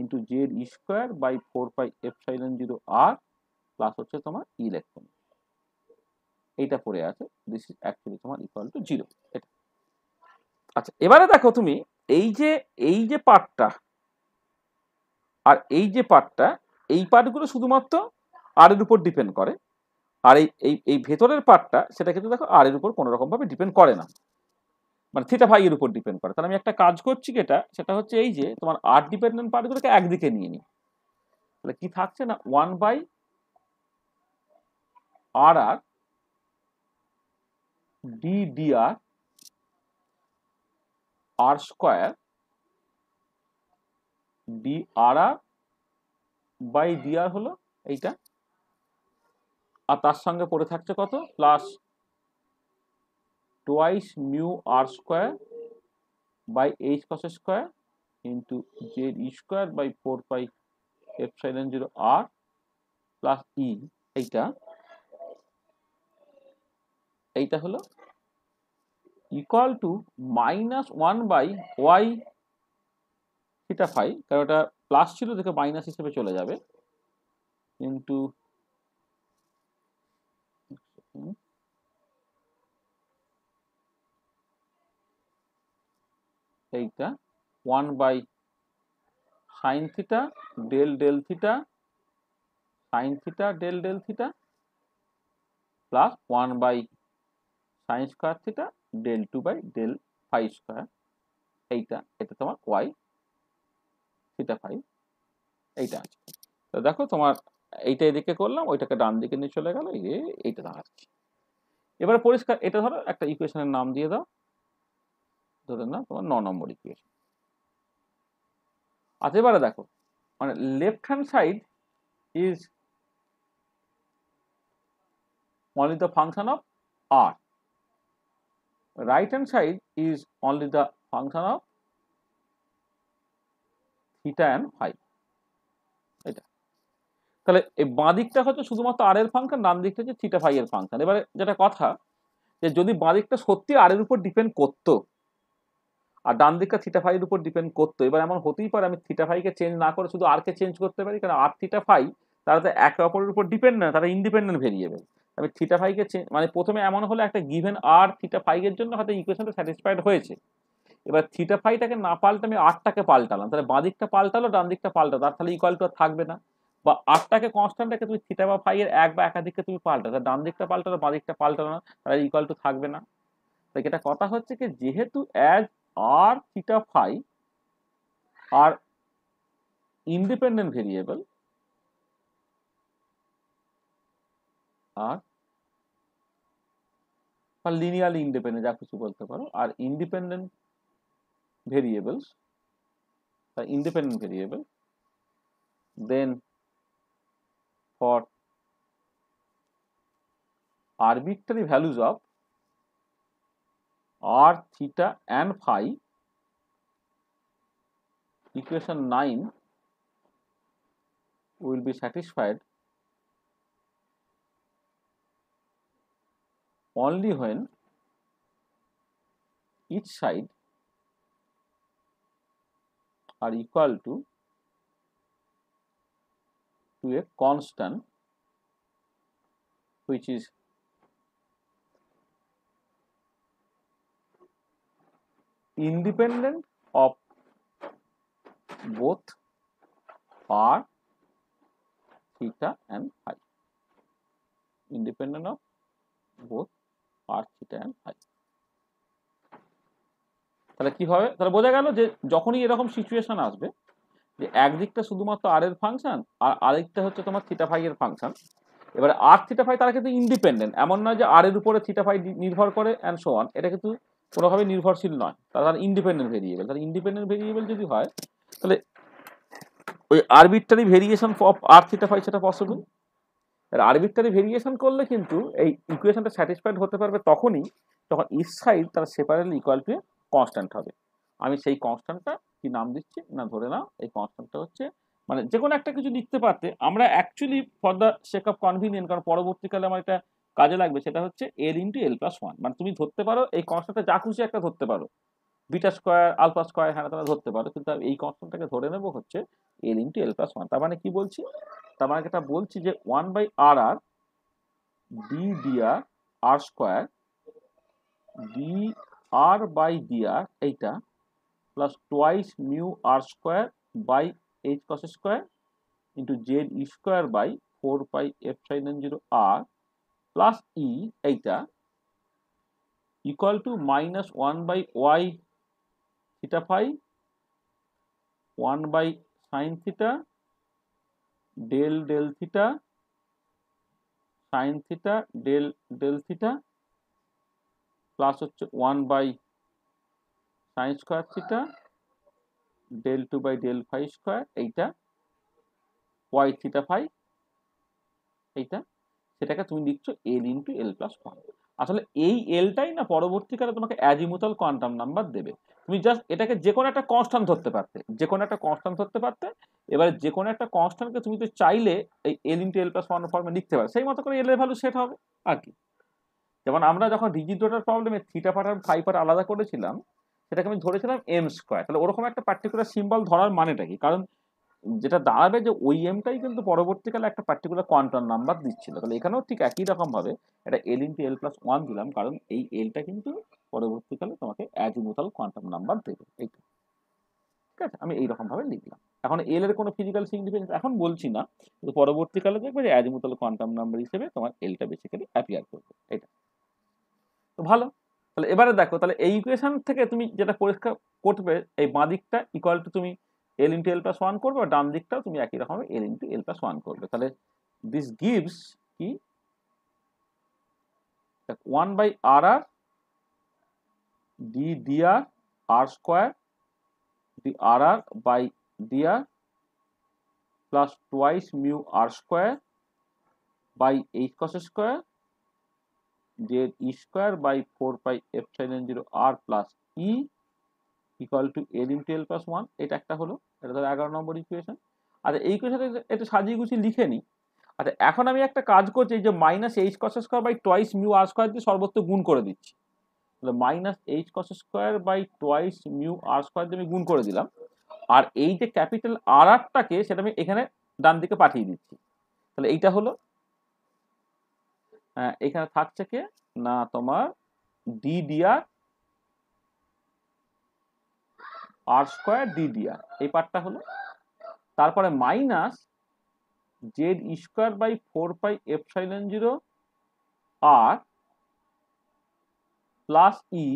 into Z square by four pi epsilon zero r plus হচ্ছে তোমার ইলেকট্রন এইটা পড়ে আছে দিস ইজ অ্যাকচুয়ালি তোমার ইকুয়াল টু জিরো এটা আচ্ছা এবারে দেখো তুমি এই যে এই যে পার্টটা আর এই যে পার্টটা এই পার্টগুলো শুধুমাত্র আর এর উপর ডিপেন্ড করে আর এই এই ভেতরের পার্টটা সেটা কিন্তু দেখো আর এর উপর কোনো রকমভাবে ডিপেন্ড করে না মানে থিটা ফাই উপর ডিপেন্ড করে তাহলে আমি একটা কাজ করছি এটা সেটা হচ্ছে এই যে তোমার আর ডিপেন্ডেন্ট পার্টগুলোকে একদিকে নিয়ে নিই তাহলে কি থাকছে না one by r r d d r r square d r r by d r হলো এইটা আর তার সঙ্গে পড়ে থাকছে কত plus twice mu r square by h cos square into z e square by 4 pi epsilon 0 r plus e এইটা এইটা হলো equal to minus one by Y theta phi কারণ ওটা প্লাস ছিল দেখে মাইনাস হিসেবে চলে যাবে কিন্তু এইটা one by sine theta del del theta sine theta del del theta plus one by sine square theta del two by del phi square এইটা এটা তোমার ওয়াই থিটা ফাইভ এইটা আছে তো দেখো তোমার এইটা এদিকে করলাম ওইটাকে ডান দিকে নিয়ে চলে গেল এই এইটা দাঁড়াচ্ছে এবার পরিষ্কার এটা ধরো একটা ইকুয়েশনের নাম দিয়ে দাও ধরে নাও তোমার ন নম্বর ইকুয়েশন আছে এবারে দেখো মানে left hand side is only the function of r right hand side is only the function of theta and phi এটা তাহলে এই বাঁ দিকটা হচ্ছে শুধুমাত্র আর এর ফাংশন ডান দিকটা হচ্ছে থিটা ফাইভ এর ফাংশন এবারে যেটা কথা যে যদি বাঁ দিকটা সত্যি আর এর উপর ডিপেন্ড করতো আর ডান দিকটা থিটা ফাইয়ের উপর ডিপেন্ড করতো এবার এমন হতেই পারে আমি থিটা ফাইকে চেঞ্জ না করে শুধু আরকে চেঞ্জ করতে পারি কারণ আর থিটা ফাই তারা তো একে অপরের উপর ডিপেন্ড না তারা ইন্ডিপেন্ডেন্ট ভেরিয়েবল আমি থিটা ফাইকে মানে প্রথমে এমন হলে একটা গিভেন আর থিটা ফাইভের জন্য হয়তো ইকুয়েশনটা স্যাটিসফাইড হয়েছে এবার থিটা ফাইটাকে না পাল্টে আমি আটটাকে পাল্টালাম তাহলে বাঁ দিকটা পাল্টালো ডান দিকটা পাল্টালো আর তাহলে ইকুয়াল টু আর থাকবে না বা আটটাকে কনস্ট্যান্ট রেখে তুমি থিটা বা ফাইয়ের এক বা একাধিককে তুমি পাল্টা তাহলে ডান দিকটা পাল্টালো বাঁ দিকটা পাল্টালো না তাহলে ইকুয়াল টু থাকবে না তাই এটা কথা হচ্ছে কি যেহেতু as r, theta, phi are independent variable are বা লিনিয়ারলি ইন্ডিপেন্ডেন্ট যা কিছু বলতে পারো আর ইন্ডিপেন্ডেন্ট ভেরিয়েবলস বা independent variable then for arbitrary values of r theta and phi equation 9 will be satisfied only when each side are equal to to a constant which is independent of both r, theta and phi. Independent of both r, theta and phi. তাহলে কি হবে তাহলে বোঝা গেল যে যখনই এরকম সিচুয়েশন আসবে যে একদিকটা শুধুমাত্র আর এর ফাংশন আর আরেকটা হচ্ছে তোমার থিটা ফাই এর ফাংশন এবারে আর থিটা ফাই তারা কিন্তু ইন্ডিপেন্ডেন্ট এমন নয় যে আর এর উপরে থিটা ফাই নির্ভর করে অ্যান্ড সো অন এটা কিন্তু কোনোভাবে নির্ভরশীল নয় তারা ইন্ডিপেন্ডেন্ট ভেরিয়েবল তাহলে ইন্ডিপেন্ডেন্ট ভেরিয়েবল যদি হয় তাহলে ওই arbitrary variation of r theta phi সেটা পসিবল আর আরবিট্রারি ভেরিয়েশন করলে কিন্তু এই ইকুয়েশনটা স্যাটিসফাইড হতে পারবে তখনই যখন ইস সাইড তারা সেপারেটলি ইকুয়াল টু কনস্ট্যান্ট হবে আমি সেই কনস্ট্যান্টটা কি নাম দিচ্ছি না ধরে নাও এই কনস্ট্যান্টটা হচ্ছে মানে যে কোনো একটা কিছু লিখতে পারতে আমরা actually for the sake of convenient কারণ পরবর্তীকালে আমার এটা কাজে লাগবে সেটা হচ্ছে এল ইন্টু এল প্লাস ওয়ান মানে তুমি ধরতে পারো এই কনস্ট্যান্টটা যা খুশি একটা ধরতে পারো বিটা স্কোয়ার আলফা স্কোয়ার হ্যাঁ তোমরা ধরতে পারো কিন্তু এই কনস্ট্যান্টটাকে ধরে নেবো হচ্ছে এল ইন্টু এল প্লাস ওয়ান তার মানে কি বলছি তার মানে এটা বলছি যে one by r r d dr r square d r by dr এইটা plus twice mu R square by h cross square into Z e square by four by epsilon zero r plus e e, এইটা equal to minus one by Y theta phi one by sine theta del del theta sine theta del del theta plus হচ্ছে one by sine square theta del two by del phi square এইটা ওয়াই থিটা ফাই এইটা সেটাকে তুমি লিখছো এল ইন্টু এল প্লাস ওয়ান আসলে এই এলটাই না পরবর্তীকালে তোমাকে অ্যাজিমুতাল কোয়ান্টাম নাম্বার দেবে তুমি জাস্ট এটাকে যে কোনো একটা কনস্ট্যান্ট ধরতে পারতে যে কোনো একটা কনস্ট্যান্ট ধরতে পারতে এবার যে কোনো একটা কনস্ট্যান্টকে তুমি তো চাইলে এই এল ইন্টু এল প্লাস ওয়ান ফর্মে লিখতে পারো সেই মতো করে এল এর ভ্যালু সেট হবে আর কি যেমন আমরা যখন রিজিড প্রবলেমে থিটা পাটার আর ফাই আলাদা করেছিলাম সেটাকে আমি ধরেছিলাম এম স্কোয়ার তাহলে ওরকম একটা পার্টিকুলার সিম্বল ধরার মানেটা কি কারণ যেটা দাঁড়াবে যে ওই এমটাই e কিন্তু পরবর্তীকালে একটা পার্টিকুলার কোয়ান্টাম নাম্বার দিচ্ছিল তাহলে এখানেও ঠিক একই রকমভাবে এটা এল ইন্টু এল প্লাস ওয়ান দিলাম কারণ এই এলটা কিন্তু পরবর্তীকালে তোমাকে অ্যাজিমুথাল কোয়ান্টাম নাম্বার দেবে এইটা ঠিক আছে আমি এইরকমভাবে লিখলাম এখন এল এর কোনো ফিজিক্যাল সিগনিফিকেন্স এখন বলছি না কিন্তু পরবর্তীকালে দেখবে যে অ্যাজিমুথাল কোয়ান্টাম নাম্বার হিসেবে তোমার এলটা বেসিক্যালি অ্যাপিয়ার করবে এটা তো ভালো তাহলে এবারে দেখো তাহলে এই ইকুয়েশন থেকে তুমি যেটা পরিষ্কার করবে এই বাঁ দিকটা ইকুয়াল টু তুমি এল ইন্টু এল প্লাস ওয়ান করবে ডান দিকটাও তুমি একই রকম এল ইন্টু এল প্লাস ওয়ান করবে তাহলে দিস গিভস কি one by r r d dr r square d r r by r plus twice mu R square by h cross square d e square by four by epsilon zero r plus e equal to l into L plus one এটা একটা হলো এটা ধরো এগারো নম্বর ইকুয়েশন আচ্ছা এই ইকুয়েশনটা এটা সাজিয়ে গুছিয়ে লিখে নিই আচ্ছা এখন আমি একটা কাজ করছি এই যে minus H cross square by twice mu R square দিয়ে সর্বত্র গুণ করে দিচ্ছি তাহলে minus H cross square by twice mu R square দিয়ে আমি গুণ করে দিলাম আর এই যে ক্যাপিটাল আর আরটাকে সেটা আমি এখানে ডান দিকে পাঠিয়ে দিচ্ছি তাহলে এইটা হলো এখানে থাকছে কে না তোমার d dr r square d dr এই পার্টটা হলো তারপরে minus Z square by four pi f epsilon zero r plus e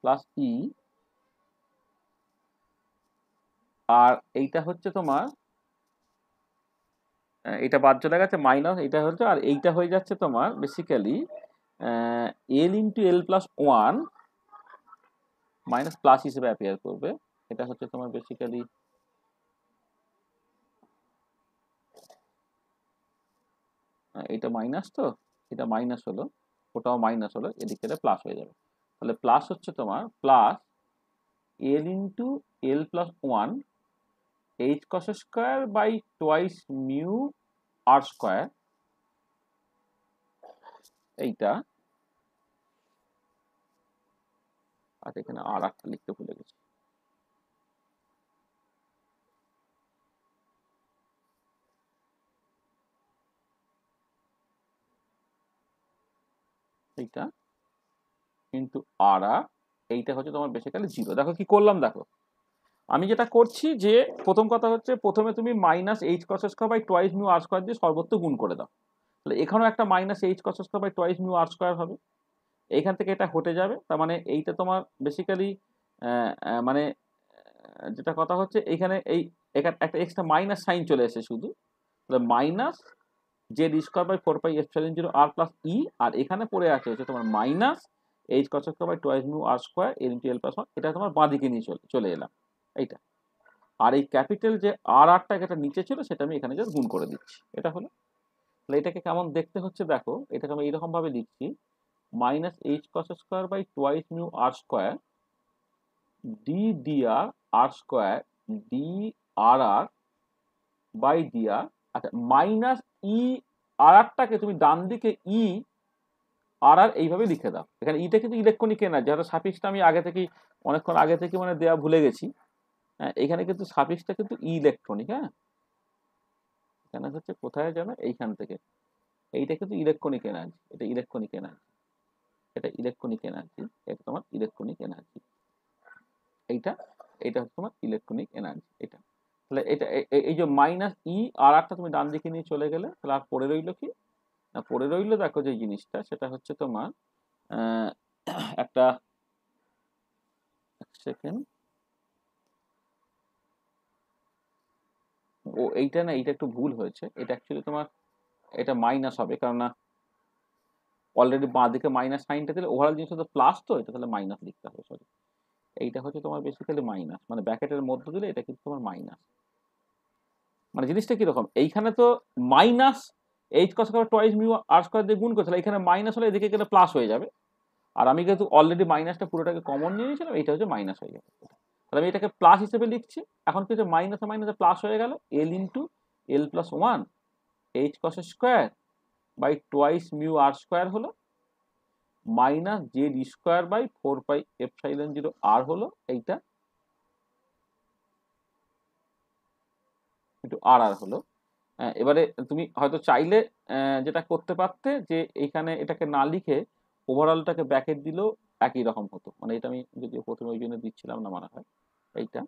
plus e r এইটা হচ্ছে তোমার এটা বাদ চলে গেছে মাইনাস এটা হচ্ছে আর এইটা হয়ে যাচ্ছে তোমার বেসিক্যালি এল ইন্টু এল প্লাস ওয়ান মাইনাস প্লাস হিসেবে অ্যাপিয়ার করবে এটা হচ্ছে তোমার বেসিক্যালি এটা মাইনাস তো এটা মাইনাস হলো ওটাও মাইনাস হলো এদিকে প্লাস হয়ে যাবে তাহলে প্লাস হচ্ছে তোমার plus l into L plus one H cross square by twice mu R square এইটা আচ্ছা এখানে আর একটা লিখতে ভুলে গেছি এইটা কিন্তু আর এইটা হচ্ছে তোমার বেসিক্যালি জিরো দেখো কি করলাম দেখো আমি যেটা করছি যে প্রথম কথা হচ্ছে প্রথমে তুমি minus H cross square by twice mu R square দিয়ে সর্বত্র গুণ করে দাও তাহলে এখানেও একটা minus H cross square by twice mu R square হবে এইখান থেকে এটা হটে যাবে তার মানে এইটা তোমার বেসিক্যালি মানে যেটা কথা হচ্ছে এইখানে এই একটা এক্সট্রা মাইনাস সাইন চলে এসে শুধু তাহলে minus d square by four pi f zero r plus e আর এখানে পড়ে আছে হচ্ছে তোমার minus H cross square by twice mu R square এর ইন্টু এল প্লাস ওয়ান এটা তোমার বাঁদিকে নিয়ে চলে চলে এলাম এইটা আর এই ক্যাপিটাল যে আর আরটা এটা নিচে ছিল সেটা আমি এখানে জাস্ট গুণ করে দিচ্ছি এটা হলো তাহলে এটাকে কেমন দেখতে হচ্ছে দেখো এটাকে আমি ভাবে লিখছি minus H cross square by twice mu R square d dr r square d r r by dr আচ্ছা মাইনাস ই আর আরটাকে তুমি ডান দিকে ই আর আর এইভাবে লিখে দাও এখানে ইটা e কিন্তু ইলেকট্রনিক কেনা যেহেতু সাফিক্সটা আমি আগে থেকেই অনেকক্ষণ আগে থেকে মানে দেয়া ভুলে গেছি হ্যাঁ এখানে কিন্তু সাফিক্সটা কিন্তু ইলেকট্রনিক হ্যাঁ এনার্জ হচ্ছে কোথায় যাবে এইখান থেকে এইটা কিন্তু ইলেকট্রনিক এনার্জি এটা ইলেকট্রনিক এনার্জি এটা ইলেকট্রনিক এনার্জি এটা তোমার ইলেকট্রনিক এনার্জি এইটা এটা হচ্ছে তোমার ইলেকট্রনিক এনার্জি এটা তাহলে এটা এই যে মাইনাস ই আর আরটা তুমি ডান দিকে নিয়ে চলে গেলে তাহলে আর পড়ে রইলো কি না পড়ে রইলো দেখো যে জিনিসটা সেটা হচ্ছে তোমার একটা সেকেন্ড ও এইটা না এইটা একটু ভুল হয়েছে এটা অ্যাকচুয়ালি তোমার এটা মাইনাস হবে না অলরেডি বাঁ দিকে মাইনাস সাইনটা দিলে ওভারঅল জিনিসটা তো প্লাস তো এটা তাহলে মাইনাস লিখতে হবে সরি এইটা হচ্ছে তোমার বেসিক্যালি মাইনাস মানে ব্যাকেটের মধ্যে দিলে এটা কিন্তু তোমার মাইনাস মানে জিনিসটা কীরকম এইখানে তো minus H cross square twice mu আর স্কোয়ার দিয়ে গুণ তাহলে এখানে মাইনাস হলে এদিকে গেলে প্লাস হয়ে যাবে আর আমি কিন্তু অলরেডি মাইনাসটা পুরোটাকে কমন নিয়ে নিয়েছিলাম এইটা হচ্ছে মাইনাস হয়ে যাবে তাহলে আমি এটাকে প্লাস হিসেবে লিখছি এখন কিছু মাইনাস মাইনাসে প্লাস হয়ে গেল l into L plus one H cross square by twice mu R square হলো minus Z square by four pi epsilon zero r হলো এইটা একটু আর আর হলো হ্যাঁ, এবারে তুমি হয়তো চাইলে যেটা করতে পারতে যে এইখানে এটাকে না লিখে ওভারঅলটাকে ব্যাকেট দিলেও একই রকম হতো মানে এটা আমি যদি প্রথমে ওই জন্য দিচ্ছিলাম না মনে হয় এইটা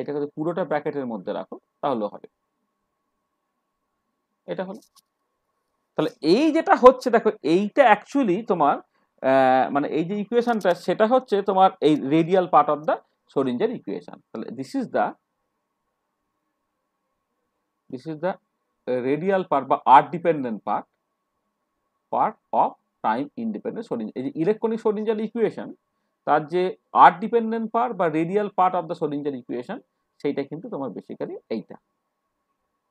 এটাকে যদি পুরোটা ব্র্যাকেটের মধ্যে রাখো তাহলেও হবে এটা হলো তাহলে এই যেটা হচ্ছে দেখো এইটা অ্যাকচুয়ালি তোমার মানে এই যে ইকুয়েশনটা সেটা হচ্ছে তোমার এই radial part of the Schrödinger equation তাহলে this is the this is the radial part বা r dependent part part of time independent Schrödinger এই যে ইলেকট্রনিক সরিঞ্জার ইকুয়েশন তার যে আর ডিপেন্ডেন্ট পার্ট বা radial part of the Schrödinger equation সেইটা কিন্তু তোমার বেসিক্যালি এইটা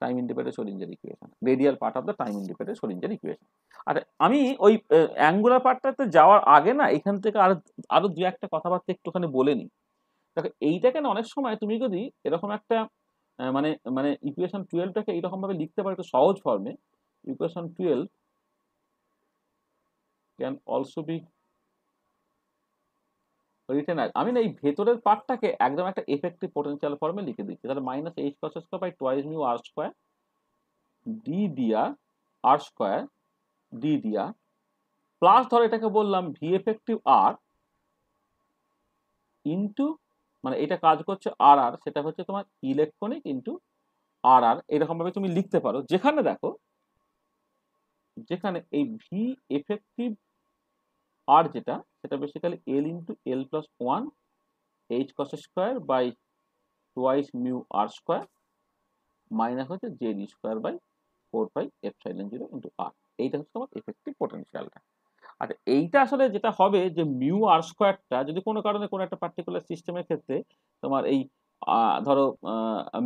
time independent সোলিঞ্জার equation radial part of the time independent সোলিঞ্জার equation আর আমি ওই অ্যাঙ্গুলার পার্টটাতে যাওয়ার আগে না এখান থেকে আর আরও দু একটা কথাবার্তা একটুখানি বলে নিই দেখো এইটাকে না অনেক সময় তুমি যদি এরকম একটা মানে মানে ইকুয়েশন টুয়েলভটাকে এইরকমভাবে লিখতে পারো একটু সহজ ফর্মে equation twelve can also be written as আমি না এই ভেতরের পার্টটাকে একদম একটা এফেক্টিভ পোটেন্সিয়াল ফর্মে লিখে দিচ্ছি তাহলে minus H cross square by twice mu R square d দিয়া আর স্কোয়ার ডি দিয়া প্লাস ধর এটাকে বললাম ভি এফেক্টিভ আর ইন্টু মানে এটা কাজ করছে আর আর সেটা হচ্ছে তোমার ইলেকট্রনিক ইন্টু আর আর এরকমভাবে তুমি লিখতে পারো যেখানে দেখো যেখানে এই ভি এফেক্টিভ আর যেটা সেটা basically L into L plus one H cross square by twice mu R square minus হচ্ছে Z square by four pi epsilon zero into r এইটা হচ্ছে তোমার এফেক্টিভ পোটেন্সিয়ালটা আচ্ছা এইটা আসলে যেটা হবে যে মিউ আর স্কোয়ারটা যদি কোনো কারণে কোনো একটা পার্টিকুলার সিস্টেমের ক্ষেত্রে তোমার এই ধরো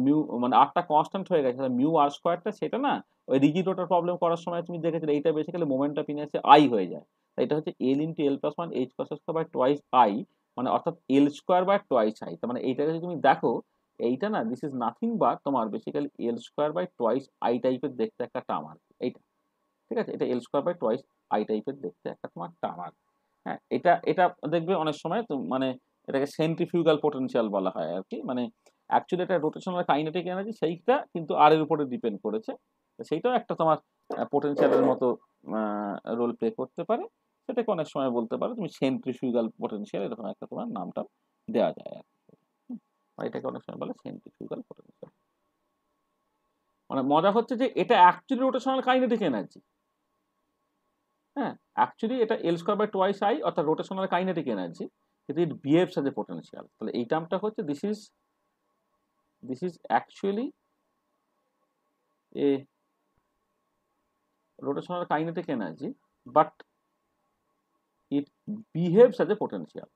মিউ মানে আরটা কনস্ট্যান্ট হয়ে গেছে মিউ আর স্কোয়ারটা সেটা না ওই রিজিড ওটার প্রবলেম করার সময় তুমি দেখেছিলে এইটা basically moment of inertia I হয়ে যায় এটা হচ্ছে এল into L plus one H plus square by twice I মানে অর্থাৎ l square by twice I তার মানে এইটাকে যদি তুমি দেখো এইটা না দিস ইজ নাথিং বা তোমার basically l square by twice I টাইপের দেখতে একটা টার্ম আর এইটা ঠিক আছে এটা এল স্কোয়ার বাই টোয়াইস আই টাইপের দেখতে একটা তোমার টার্ম আর হ্যাঁ এটা এটা দেখবে অনেক সময় তো মানে এটাকে সেন্ট্রিফিউগাল পোটেনশিয়াল বলা হয় আর কি মানে অ্যাকচুয়ালি এটা রোটেশনাল কাইনেটিক এনার্জি সেইটা কিন্তু আর এর উপরে ডিপেন্ড করেছে সেইটাও একটা তোমার পোটেনশিয়ালের মতো রোল প্লে করতে পারে সেটাকে অনেক সময় বলতে পারো তুমি সেন্ট্রিফিউগাল পটেনশিয়াল এরকম একটা তোমার নামটা দেওয়া যায় আর মানে এটাকে অনেক সময় বলে সেন্ট্রিফিউগাল পটেনশিয়াল মানে মজা হচ্ছে যে এটা অ্যাকচুয়ালি রোটেশনাল কাইনেটিক এনার্জি হ্যাঁ অ্যাকচুয়ালি এটা এল স্কোয়ার বাই টোয়াইস আই অর্থাৎ রোটেশনাল কাইনেটিক এনার্জি কিন্তু it behaves as a potential তাহলে এই টার্মটা হচ্ছে this is this is actually a rotational kinetic energy but it behaves as a potential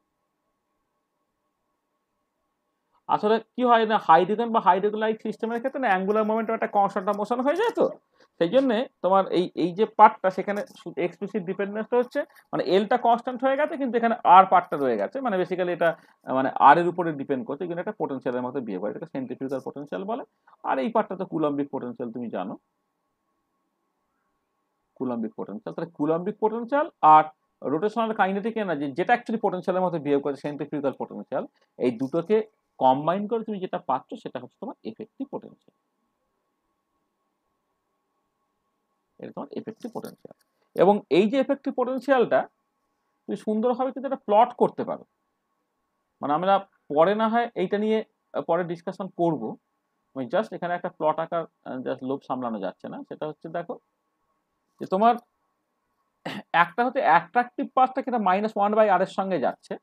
আসলে কি হয় না হাইড্রোজেন বা হাইড্রোগ্লাইক সিস্টেমের ক্ষেত্রে না অ্যাঙ্গুলার মোমেন্টও একটা কনস্ট্যান্ট মোশন হয়ে যায় তো সেই জন্যে তোমার এই এই যে পার্টটা সেখানে এক্সপ্লিসিট ডিপেন্ডেন্সটা হচ্ছে মানে এলটা কনস্ট্যান্ট হয়ে গেছে কিন্তু এখানে আর পার্টটা রয়ে গেছে মানে বেসিক্যালি এটা মানে আর এর উপরে ডিপেন্ড করছে কিন্তু একটা পোটেন্সিয়ালের মতো বিয়ে করে এটা সেন্ট্রিফিউটাল পোটেন্সিয়াল বলে আর এই পার্টটা তো কুলম্বিক পোটেন্সিয়াল তুমি জানো কুলম্বিক পোটেন্সিয়াল তাহলে কুলম্বিক পোটেন্সিয়াল আর রোটেশনাল কাইনেটিক এনার্জি যেটা অ্যাকচুয়ালি পোটেনশিয়ালের মধ্যে বিহেভ করে সেন্ট্রিফিউগাল পোটেনশিয়াল এই দুটোকে কম্বাইন করে তুমি যেটা পাচ্ছ সেটা হচ্ছে তোমার এফেক্টিভ পোটেনশিয়াল এটা তোমার এফেক্টিভ পোটেনশিয়াল এবং এই যে এফেক্টিভ পোটেনশিয়ালটা তুমি সুন্দরভাবে কিন্তু এটা প্লট করতে পারো মানে আমরা পরে না হয় এইটা নিয়ে পরে ডিসকাশন করব আমি জাস্ট এখানে একটা প্লট আকার জাস্ট লোভ সামলানো যাচ্ছে না সেটা হচ্ছে দেখো যে তোমার একটা হচ্ছে অ্যাট্রাকটিভ পার্টটা কিন্তু মাইনাস ওয়ান বাই আর এর সঙ্গে যাচ্ছে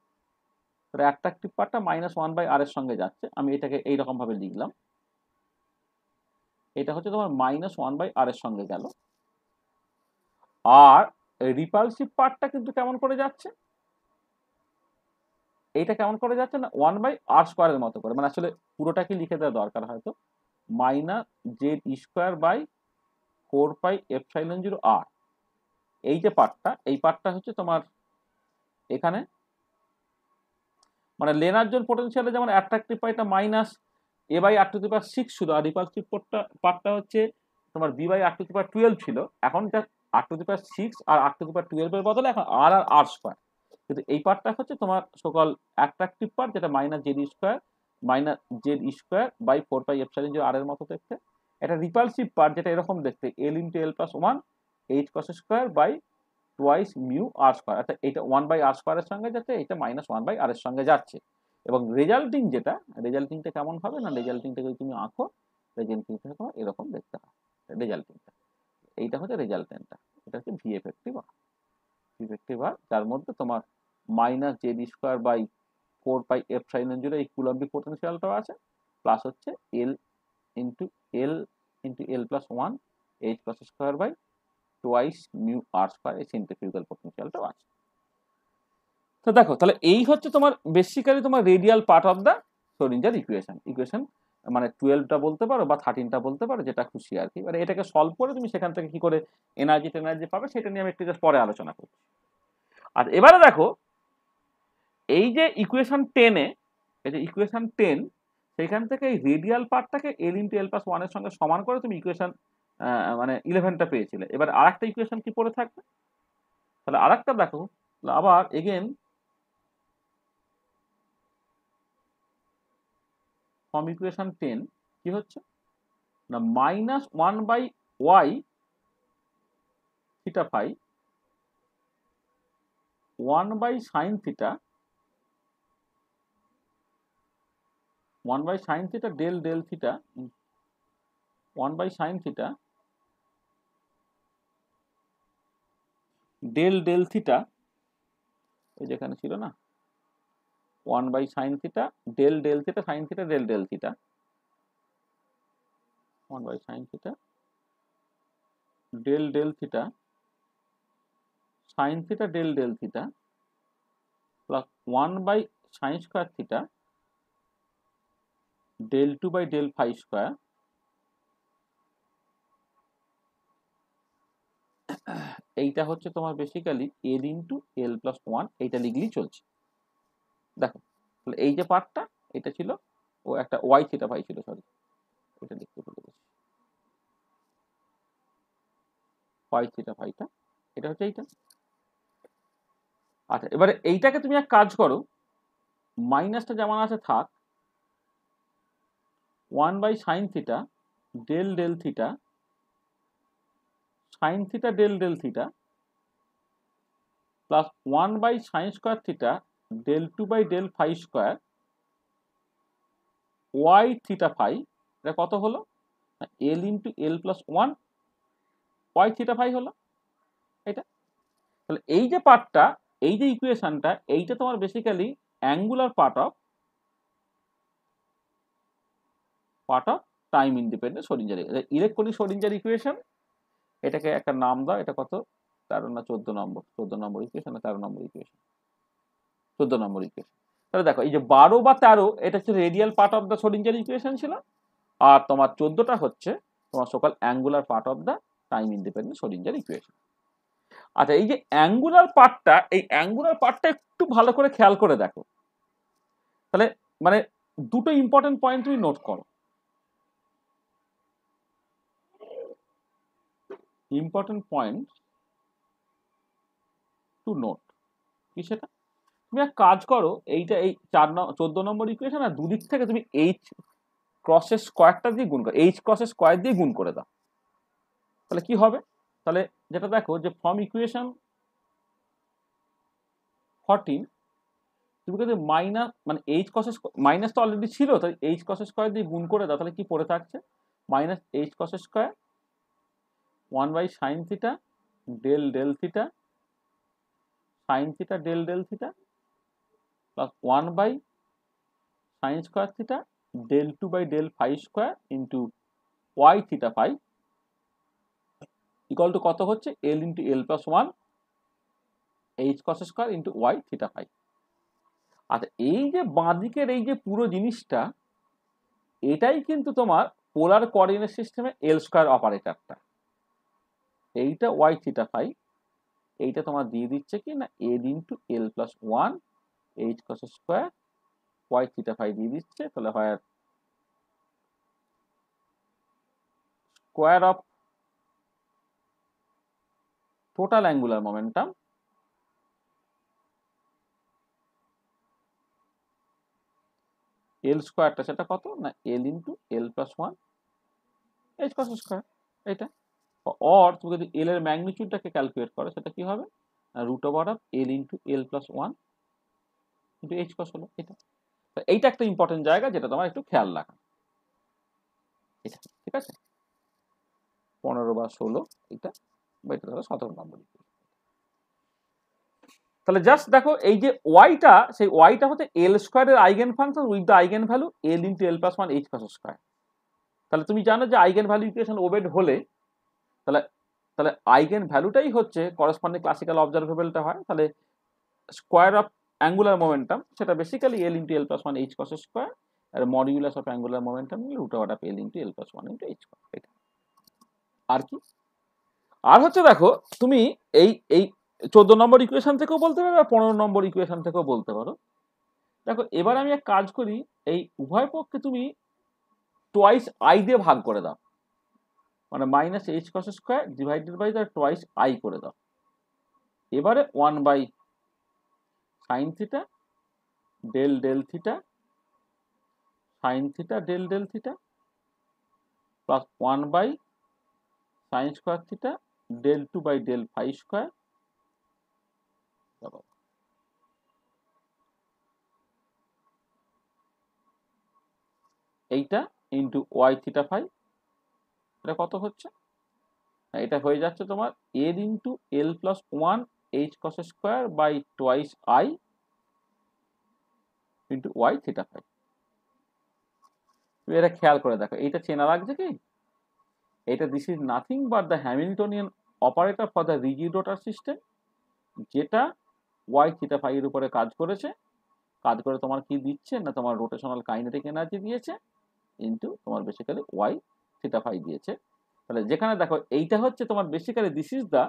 তো অ্যাট্রাকটিভ পার্টটা মাইনাস ওয়ান বাই আর এর সঙ্গে যাচ্ছে আমি এটাকে এইরকমভাবে লিখলাম এটা হচ্ছে তোমার মাইনাস ওয়ান বাই আর এর সঙ্গে গেল আর রিপালসিভ পার্টটা কিন্তু কেমন করে যাচ্ছে এইটা কেমন করে যাচ্ছে না ওয়ান বাই আর স্কোয়ারের মতো করে মানে আসলে পুরোটাকে লিখে দেওয়া দরকার হয়তো minus Z square by four pi epsilon zero R এই যে পার্টটা এই পার্টটা হচ্ছে তোমার এখানে মানে লেনার জোন পোটেন্সিয়ালে যেমন অ্যাট্রাকটিভ পাইটা minus A by R to the six ছিল আর রিপালসিভ পার্টটা পার্টটা হচ্ছে তোমার B by R to power twelve ছিল এখন যা আর টু পার সিক্স আর আর টু পার টুয়েলভের বদলে এখন আর আর আর স্কোয়ার কিন্তু এই পার্টটা হচ্ছে তোমার সকল অ্যাট্রাকটিভ পার্ট যেটা minus Z square minus Z square by four pi epsilon zero R এর মতো দেখতে এটা রিপালসিভ পার্ট যেটা এরকম দেখতে L into L plus one H cross square by twice mu R square অর্থাৎ এটা ওয়ান বাই আর স্কোয়ারের সঙ্গে যাচ্ছে এটা মাইনাস ওয়ান বাই এর সঙ্গে যাচ্ছে এবং রেজাল্টিং যেটা রেজাল্টিংটা কেমন হবে না রেজাল্টিংটা যদি তুমি আঁকো রেজাল্টিংটা এরকম দেখতে হয় রেজাল্টিংটা এইটা হচ্ছে রেজাল্টেন্টটা এটা হচ্ছে V effective R V effective R যার মধ্যে তোমার minus Z square by four by epsilon জুড়ে এই কুলম্বিক তো আছে প্লাস হচ্ছে এল into L into L plus one H plus square by twice mu r square এই সেন্ট্রিফিউগাল পটেনশিয়ালটাও আছে তো দেখো তাহলে এই হচ্ছে তোমার বেসিক্যালি তোমার radial part of the Schrodinger equation equation মানে টুয়েলভটা বলতে পারো বা থার্টিনটা বলতে পারো যেটা খুশি আর কি মানে এটাকে সলভ করে তুমি সেখান থেকে কি করে এনার্জি টেনার্জি পাবে সেটা নিয়ে আমি একটু জাস্ট পরে আলোচনা করব আর এবারে দেখো এই যে ইকুয়েশন টেনে এই যে ইকুয়েশন টেন সেখান থেকে এই রেডিয়াল পার্টটাকে এল ইন্টু এল প্লাস ওয়ানের সঙ্গে সমান করে তুমি ইকুয়েশন মানে ইলেভেনটা পেয়েছিলে এবার আর একটা ইকুয়েশন কি পড়ে থাকবে তাহলে আর একটা দেখো আবার এগেন ফর্ম ইকুয়েশন টেন কি হচ্ছে না minus one by Y theta phi one by sine theta one by sine theta del del theta one by sine theta del del theta ওই যেখানে ছিল না one by sine theta del del theta sine theta del del theta one by sine theta del del theta sine theta del del theta plus one by sine square theta del two by del phi square এইটা হচ্ছে তোমার বেসিক্যালি এল ইন্টু এল প্লাস ওয়ান এইটা লিখলেই চলছে দেখো তাহলে এই যে পার্টটা এটা ছিল ও একটা ওয়াই থিটা পাই ছিল সরি এটা লিখতে ভুলে গেছি থিটা পাইটা এটা হচ্ছে এইটা আচ্ছা এবারে এইটাকে তুমি এক কাজ করো মাইনাসটা যেমন আছে থাক one by sine theta del del theta sine theta del del theta plus one by sine square theta del two by del phi square Y theta phi এটা কত হলো এল ইন্টু এল plus one Y theta phi হলো এটা তাহলে এই যে পার্টটা এই যে ইকুয়েশনটা এইটা তোমার basically angular part of part of time independent Schrodinger electronic সরিঞ্জার equation এটাকে একটা নাম দাও এটা কত তেরো না চোদ্দ নম্বর চোদ্দ নম্বর ইকুয়েশন না তেরো নম্বর ইকুয়েশন চোদ্দ নম্বর ইকুয়েশন তাহলে দেখো এই যে বারো বা তেরো এটা হচ্ছে radial part of the Schrodinger equation ছিল আর তোমার চোদ্দটা হচ্ছে তোমার সকাল angular part of the time independent Schrodinger equation আচ্ছা এই যে অ্যাঙ্গুলার পার্টটা এই অ্যাঙ্গুলার পার্টটা একটু ভালো করে খেয়াল করে দেখো তাহলে মানে দুটো ইম্পর্টেন্ট পয়েন্ট তুমি নোট করো ইম্পর্টেন্ট পয়েন্ট টু নোট কি সেটা তুমি এক কাজ করো এইটা এই চার চোদ্দ নম্বর ইকুয়েশন আর দুদিক থেকে তুমি এইচ ক্রসের স্কোয়ারটা দিয়ে গুণ করো এইচ ক্রসের স্কোয়ার দিয়ে গুণ করে দাও তাহলে কি হবে তাহলে যেটা দেখো যে ফর্ম ইকুয়েশন ফর্টিন তুমি কিন্তু মাইনাস মানে এইচ কসেস মাইনাস তো অলরেডি ছিল তাই এইচ কসেস স্কোয়ার দিয়ে গুণ করে দাও তাহলে কি পড়ে থাকছে minus H crosses square one by sine theta del del theta sine theta del del theta plus one by sine square theta del two by del phi square into Y theta phi equal to কত হচ্ছে এল ইন্টু এল plus one H cross square into Y theta phi আচ্ছা এই যে বাঁদিকের এই যে পুরো জিনিসটা এটাই কিন্তু তোমার পোলার কোঅর্ডিনেট সিস্টেমে এল স্কোয়ার অপারেটারটা এইটা ওয়াই থিটা ফাই এইটা তোমার দিয়ে দিচ্ছে কি না A into L plus one H cross square Y theta phi দিয়ে দিচ্ছে তাহলে হয় square of total angular momentum L স্কোয়ারটা সেটা কত না এল ইন্টু এল plus one H cross square এইটা অর তুমি যদি এল এর ম্যাগনিচিউডটাকে ক্যালকুলেট করো সেটা কি হবে root over of L into L plus one into H cross হলো এটা তো এইটা একটা ইম্পর্টেন্ট জায়গা যেটা তোমার একটু খেয়াল রাখা এটা ঠিক আছে পনেরো বা ষোলো এটা বা এটা ধরো সতেরো নম্বর তাহলে জাস্ট দেখো এই যে ওয়াইটা সেই ওয়াইটা হচ্ছে এল স্কোয়ারের eigenfunction with the eigenvalue L into L plus one H cross square তাহলে তুমি জানো যে আইগেন ভ্যালু ইকুয়েশন ওবেড হলে তাহলে তাহলে আইগেন ভ্যালুটাই হচ্ছে করসপন্ডিং ক্লাসিক্যাল অবজারভেবলটা হয় তাহলে স্কোয়ার অফ অ্যাঙ্গুলার মোমেন্টাম সেটা বেসিক্যালি এল ইন্টু এল plus one H cross square আর modulus of angular momentum root of L into L plus one into H এটা আর কি আর হচ্ছে দেখো তুমি এই এই চোদ্দ নম্বর ইকুয়েশন থেকেও বলতে পারো আর পনেরো নম্বর ইকুয়েশন থেকেও বলতে পারো দেখো এবার আমি এক কাজ করি এই উভয় পক্ষে তুমি টোয়াইস আই দিয়ে ভাগ করে দাও মানে minus H cross square divided by the twice I করে দাও এবারে one by sine theta del del theta sine theta del del theta plus one by sine square theta del two by del phi square এইটা ইন্টু ওয়াই থিটা ফাইভ এটা কত হচ্ছে হ্যাঁ, এটা হয়ে যাচ্ছে তোমার এর into L plus one H cross square by twice I into Y theta phi তুমি এটা খেয়াল করে দেখো এইটা চেনা লাগছে কি এটা this is nothing but the Hamiltonian operator for the rigid rotor system যেটা ওয়াই থিটা ফাই এর উপরে কাজ করেছে কাজ করে তোমার কি দিচ্ছে না তোমার রোটেশনাল কাইনেটিক এনার্জি দিয়েছে ইন্টু তোমার বেসিক্যালি ওয়াই থিটা ফাই দিয়েছে তাহলে যেখানে দেখো এইটা হচ্ছে তোমার basically this is the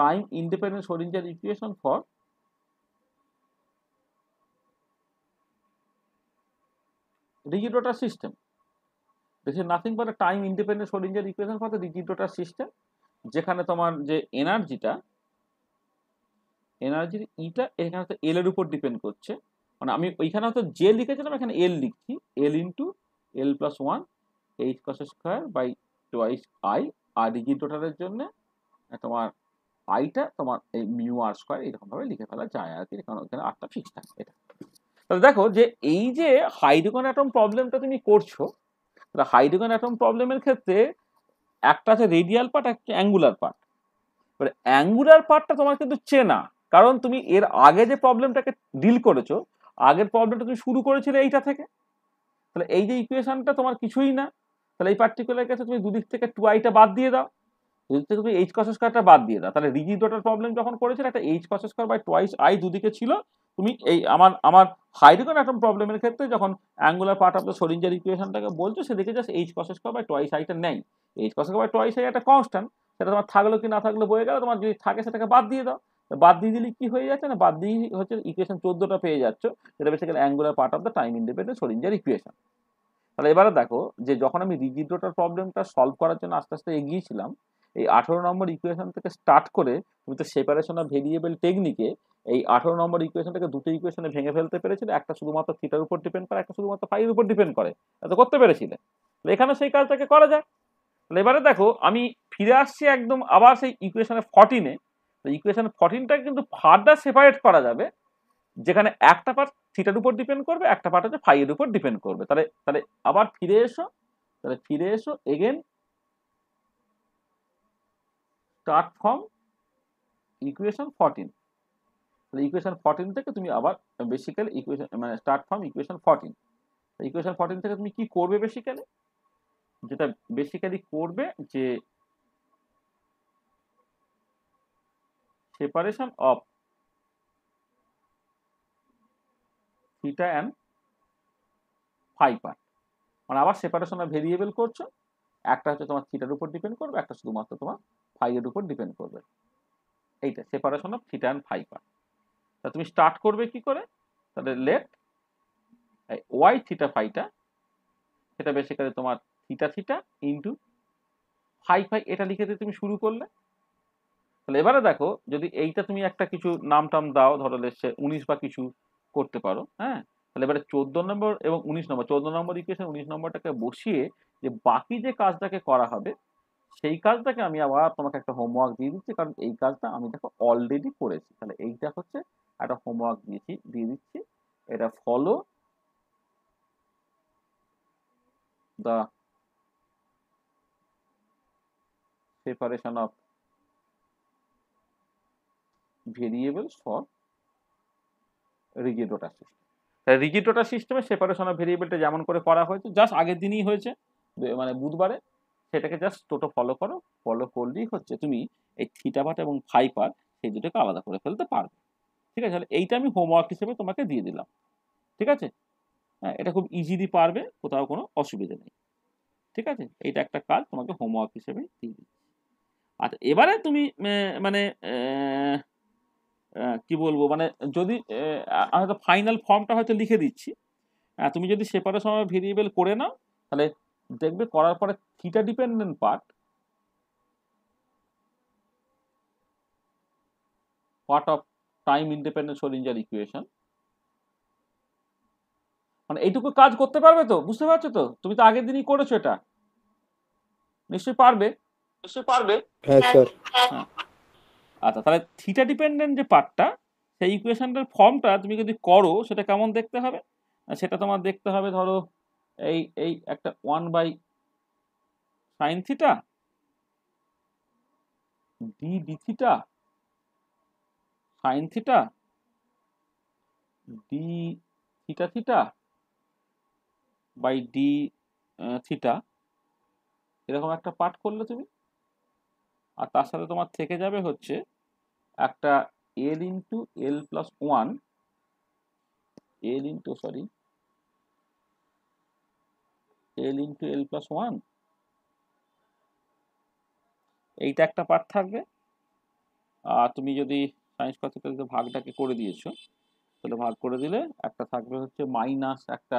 time independent Schrodinger equation for rigid rotor system. This is nothing but a time independent Schrodinger equation for the rigid rotor system. যেখানে তোমার যে এনার্জিটা এনার্জির ইটা এখানে তো এল এর উপর ডিপেন্ড করছে মানে আমি ওইখানে হয়তো জে লিখেছিলাম এখানে এল লিখছি L into L plus one H cross square by twice I আর ডিগ্রি টোটালের জন্যে তোমার আইটা তোমার এই মিউ আর স্কোয়ার এরকমভাবে লিখে ফেলা যায় আর কি কারণ ওখানে আটটা ফিক্স থাকে এটা তাহলে দেখো যে এই যে হাইড্রোজেন অ্যাটম প্রবলেমটা তুমি করছো তাহলে হাইড্রোজেন অ্যাটম প্রবলেমের ক্ষেত্রে একটা আছে রেডিয়াল পার্ট একটা অ্যাঙ্গুলার পার্ট এবারে অ্যাঙ্গুলার পার্টটা তোমার কিন্তু চেনা কারণ তুমি এর আগে যে প্রবলেমটাকে ডিল করেছো আগের প্রবলেমটা তুমি শুরু করেছিলে এইটা থেকে তাহলে এই যে ইকুয়েশনটা তোমার কিছুই না তাহলে এই পার্টিকুলার কাছে তুমি দুদিক থেকে টু আইটা বাদ দিয়ে দাও দুদিক থেকে তুমি এইচ কসস্কারটা বাদ দিয়ে দাও তাহলে রিজি ডটার প্রবলেম যখন করেছিল একটা H cross square by twice I দুদিকে ছিল তুমি এই আমার আমার হাইড্রোজেন অ্যাটম প্রবলেমের ক্ষেত্রে যখন angular part of the Schrodinger ইকুয়েশনটাকে বলছো সেদিকে just H cross square by twice আইটা নেই H cross square by twice I একটা কনস্ট্যান্ট সেটা তোমার থাকলো কি না থাকলো বয়ে গেলো তোমার যদি থাকে সেটাকে বাদ দিয়ে দাও বাদ দিয়ে দিলে কি হয়ে যাচ্ছে না বাদ দিয়ে হচ্ছে ইকুয়েশন চোদ্দটা পেয়ে যাচ্ছ সেটা basically angular part of the time independent সরিঞ্জার equation তাহলে এবারে দেখো যে যখন আমি রিজিডোটার প্রবলেমটা সলভ করার জন্য আস্তে আস্তে এগিয়েছিলাম এই আঠেরো নম্বর ইকুয়েশন থেকে স্টার্ট করে তুমি তো সেপারেশন অফ ভেরিয়েবল টেকনিকে এই আঠেরো নম্বর ইকুয়েশনটাকে দুটো ইকুয়েশনে ভেঙে ফেলতে পেরেছিলে একটা শুধুমাত্র থিটার উপর ডিপেন্ড করে একটা শুধুমাত্র ফাইয়ের উপর ডিপেন্ড করে এত করতে পেরেছিলে এখানে সেই কাজটাকে করা যায় তাহলে এবারে দেখো আমি ফিরে আসছি একদম আবার সেই ইকুয়েশনে ফর্টিনে তো ইকুয়েশন ফর্টিনটাকে কিন্তু ফার্দার সেপারেট করা যাবে যেখানে একটা পার্ট থিটার উপর ডিপেন্ড করবে একটা পার্ট হচ্ছে ফাইয়ের উপর ডিপেন্ড করবে তাহলে তাহলে আবার ফিরে এসো তাহলে ফিরে এসো again start from equation fourteen তাহলে ইকুয়েশন ফর্টিন থেকে তুমি আবার বেসিক্যালি ইকুয়েশন মানে start from equation fourteen equation fourteen থেকে তুমি কি করবে বেসিক্যালি যেটা বেসিক্যালি করবে যে separation of theta and phi part মানে আবার সেপারেশন অফ ভেরিয়েবল করছো একটা হচ্ছে তোমার থিটার উপর ডিপেন্ড করবে একটা শুধুমাত্র তোমার ফাইয়ের উপর ডিপেন্ড করবে এইটা separation of theta and phi part তা তুমি স্টার্ট করবে কি করে তাহলে লেট ওয়াই থিটা ফাইটা সেটা বেসিক্যালি তোমার theta theta into phi phi এটা লিখে দিয়ে তুমি শুরু করলে তাহলে এবারে দেখো যদি এইটা তুমি একটা কিছু নাম টাম দাও ধরো এসছে উনিশ বা কিছু করতে পারো হ্যাঁ তাহলে এবারে চোদ্দ নম্বর এবং উনিশ নম্বর চোদ্দ নম্বর ইকুয়েশন উনিশ নম্বরটাকে বসিয়ে যে বাকি যে কাজটাকে করা হবে সেই কাজটাকে আমি আবার তোমাকে একটা হোমওয়ার্ক দিয়ে দিচ্ছি কারণ এই কাজটা আমি দেখো অলরেডি করেছি তাহলে এইটা হচ্ছে একটা হোমওয়ার্ক দিয়েছি দিয়ে দিচ্ছি এটা follow the separation of variables for rigid ডোটা সিস্টেম রিগিড ডোটা সিস্টেমে সেপারেশন অফ ভেরিয়েবলটা যেমন করে করা হয়েছে জাস্ট আগের দিনই হয়েছে মানে বুধবারে সেটাকে জাস্ট টোটো ফলো করো ফলো করলেই হচ্ছে তুমি এই থিটাভাট এবং ফাইপার সেই দুটোকে আলাদা করে ফেলতে পারবে ঠিক আছে তাহলে এইটা আমি হোমওয়ার্ক হিসেবে তোমাকে দিয়ে দিলাম ঠিক আছে হ্যাঁ এটা খুব ইজিলি পারবে কোথাও কোনো অসুবিধে নেই ঠিক আছে এইটা একটা কাজ তোমাকে হোমওয়ার্ক হিসেবে দিয়ে দিচ্ছি আচ্ছা এবারে তুমি মানে কি বলবো মানে যদি আমি তো ফাইনাল ফর্মটা হয়তো লিখে দিচ্ছি তুমি যদি সেপারেশন সময় ভেরিয়েবল করে নাও তাহলে দেখবে করার পরে theta dependent part part of time independent সোলিঞ্জার equation মানে এইটুকু কাজ করতে পারবে তো বুঝতে পারছো তো তুমি তো আগের দিনই করেছো এটা নিশ্চয়ই পারবে নিশ্চয়ই পারবে হ্যাঁ স্যার আচ্ছা তাহলে থিটা ডিপেন্ডেন্ট যে পার্টটা সেই ইকুয়েশনটার ফর্মটা তুমি যদি করো সেটা কেমন দেখতে হবে সেটা তোমার দেখতে হবে ধরো এই এই একটা one by sine theta D theta sine theta D theta theta by D theta এরকম একটা পার্ট করলে তুমি আর তার সাথে তোমার থেকে যাবে হচ্ছে একটা এল ইন্টু এল plus one L into sorry L into এল প্লাস ওয়ান এইটা একটা পার্ট থাকবে আর তুমি যদি সায়েন্স কথাটা ভাগটাকে করে দিয়েছো তাহলে ভাগ করে দিলে একটা থাকবে হচ্ছে মাইনাস একটা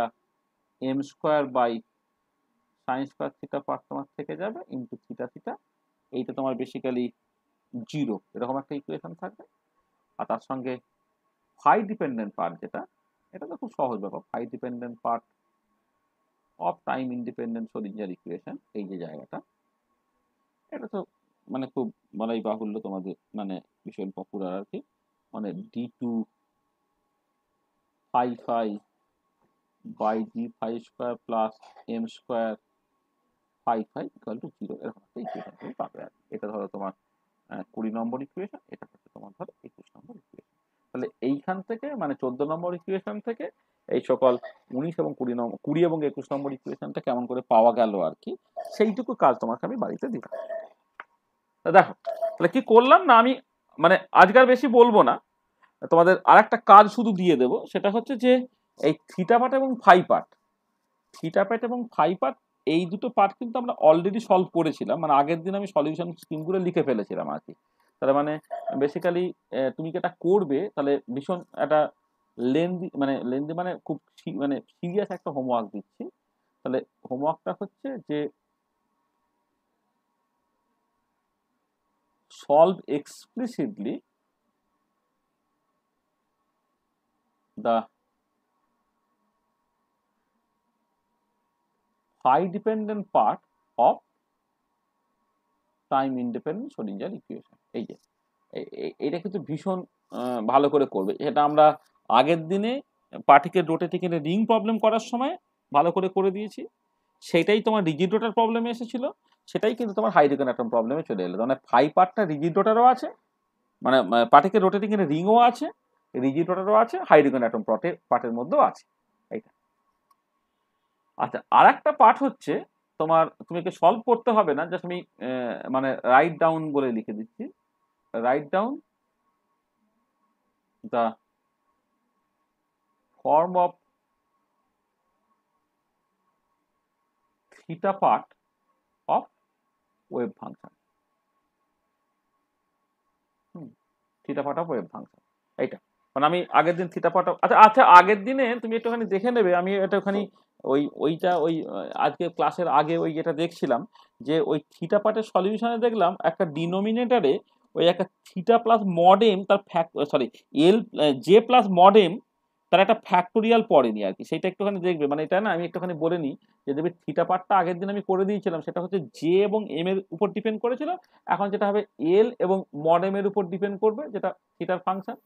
M square by sine square theta part তোমার থেকে যাবে ইন্টু থিটা থিটা এইটা তোমার বেসিক্যালি জিরো এরকম একটা ইকুয়েশন থাকবে আর তার সঙ্গে ফাই ডিপেন্ডেন্ট পার্ট যেটা এটা তো খুব সহজ ব্যাপার phi dependent part of time independent সরিঞ্জার equation এই যে জায়গাটা এটা তো মানে খুব বলাই বাহুল্য তোমাদের মানে ভীষণ পপুলার আর কি মানে D two phi phi by D phi square plus M square phi phi equal to zero এরকম একটা ইকুয়েশন তুমি পাবে আর এটা ধরো তোমার কুড়ি নম্বর ইকুয়েশন এটা হচ্ছে তোমার ধরো একুশ নম্বর ইকুয়েশন তাহলে এইখান থেকে মানে চোদ্দ নম্বর ইকুয়েশন থেকে এই সকল উনিশ এবং কুড়ি নম্বর কুড়ি এবং একুশ নম্বর ইকুয়েশনটা কেমন করে পাওয়া গেল আর কি সেইটুকু কাজ তোমাকে আমি বাড়িতে দিলাম দেখো তাহলে কি করলাম না আমি মানে আজকাল বেশি বলবো না তোমাদের আর একটা কাজ শুধু দিয়ে দেব সেটা হচ্ছে যে এই থিটা পার্ট এবং ফাই পার্ট থিটা পার্ট এবং ফাই পার্ট এই দুটো পার্ট কিন্তু আমরা অলরেডি সলভ করেছিলাম মানে আগের দিন আমি সলিউশন স্কিমগুলো লিখে ফেলেছিলাম আর কি তাহলে মানে বেসিক্যালি তুমি কি এটা করবে তাহলে ভীষণ একটা লেন্দি মানে লেন্দি মানে খুব মানে সিরিয়াস একটা হোমওয়ার্ক দিচ্ছি তাহলে হোমওয়ার্কটা হচ্ছে যে solve explicitly the phi dependent part of time independent Schrodinger equation এই যে এটা কিন্তু ভীষণ ভালো করে করবে এটা আমরা আগের দিনে পার্টিকেল রোটেট এখানে রিং প্রবলেম করার সময় ভালো করে করে দিয়েছি সেটাই তোমার রিজিড রোটার প্রবলেমে এসেছিল সেটাই কিন্তু তোমার হাইড্রোজেন অ্যাটম প্রবলেমে চলে এলো মানে ফাই পার্টটা রিজিড রোটারও আছে মানে পার্টিকেল রোটেটিং এর রিংও আছে রিজিড রোটারও আছে হাইড্রোজেন অ্যাটম পার্টের মধ্যেও আছে আচ্ছা আর একটা পার্ট হচ্ছে তোমার তুমি একে সলভ করতে হবে না জাস্ট আমি মানে রাইট ডাউন বলে লিখে দিচ্ছি right down the form of theta part of wave function hmm theta part of wave function এইটা মানে আমি আগের দিন থিটা পার্ট অফ আচ্ছা আচ্ছা আগের দিনে তুমি একটুখানি দেখে নেবে আমি এটা ওখানে ওই ওইটা ওই আজকে ক্লাসের আগে ওই যেটা দেখছিলাম যে ওই থিটা পার্টের সলিউশনে দেখলাম একটা ডিনোমিনেটারে ওই একটা থিটা প্লাস মডেম তার ফ্যাক sorry L J plus mod M তার একটা ফ্যাক্টোরিয়াল পড়েনি আর কি সেটা একটুখানি দেখবে মানে এটা না আমি একটুখানি বলে নিই যে দেখবে থিটা পার্টটা আগের দিন আমি করে দিয়েছিলাম সেটা হচ্ছে জে এবং এম এর উপর ডিপেন্ড করেছিল এখন যেটা হবে এল এবং এর উপর ডিপেন্ড করবে যেটা থিটার ফাংশন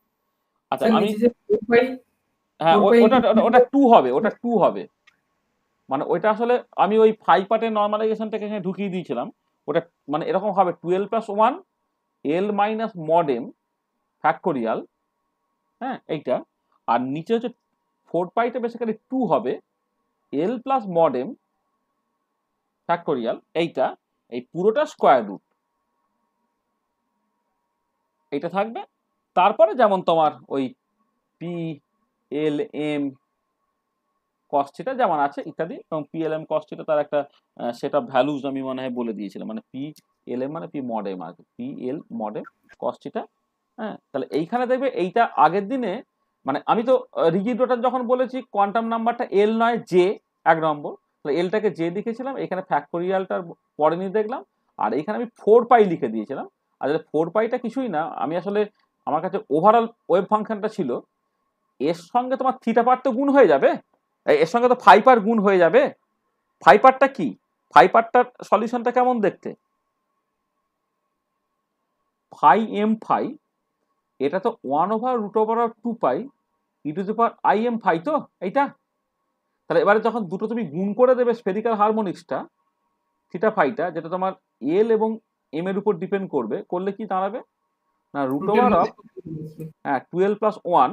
আচ্ছা আমি হ্যাঁ ওটা ওটা টু হবে ওটা টু হবে মানে ওইটা আসলে আমি ওই ফাইভ পার্টের নর্মালাইজেশনটাকে এখানে ঢুকিয়ে দিয়েছিলাম ওটা মানে এরকম হবে twelve plus one L minus mod M factorial হ্যাঁ এইটা আর নিচে হচ্ছে ফোর পাইটা বেসিক্যালি টু হবে এল প্লাস মডেম ফ্যাক্টোরিয়াল এইটা এই পুরোটা স্কোয়ার রুট এইটা থাকবে তারপরে যেমন তোমার ওই P L M cos theta যেমন আছে ইত্যাদি এবং P L M cos theta তার একটা সেটা ভ্যালুজ আমি মনে হয় বলে দিয়েছিলাম মানে পি এল এম মানে P mod M P L mod M cos theta হ্যাঁ তাহলে এইখানে দেখবে এইটা আগের দিনে মানে আমি তো রিগিড রোটার যখন বলেছি কোয়ান্টাম নাম্বারটা এল নয় জে এক নম্বর তাহলে এলটাকে জে লিখেছিলাম এখানে ফ্যাক্টোরিয়ালটার পরে নিয়ে দেখলাম আর এখানে আমি ফোর পাই লিখে দিয়েছিলাম আর ফোর পাইটা কিছুই না আমি আসলে আমার কাছে ওভারঅল ওয়েব ফাংশনটা ছিল এর সঙ্গে তোমার থিটা পার্ট তো গুণ হয়ে যাবে এর সঙ্গে তো ফাইপার গুণ হয়ে যাবে ফাইপারটা কি ফাইপারটার সলিউশনটা কেমন দেখতে ফাই এম ফাই এটা তো one over root over of two pi E to the I M phi তো এইটা তাহলে এবারে যখন দুটো তুমি গুণ করে দেবে স্ফেরিক্যাল হারমোনিক্সটা থিটা ফাইটা যেটা তোমার এল এবং এম এর উপর ডিপেন্ড করবে করলে কি দাঁড়াবে না রুট ওভার অফ হ্যাঁ twelve plus one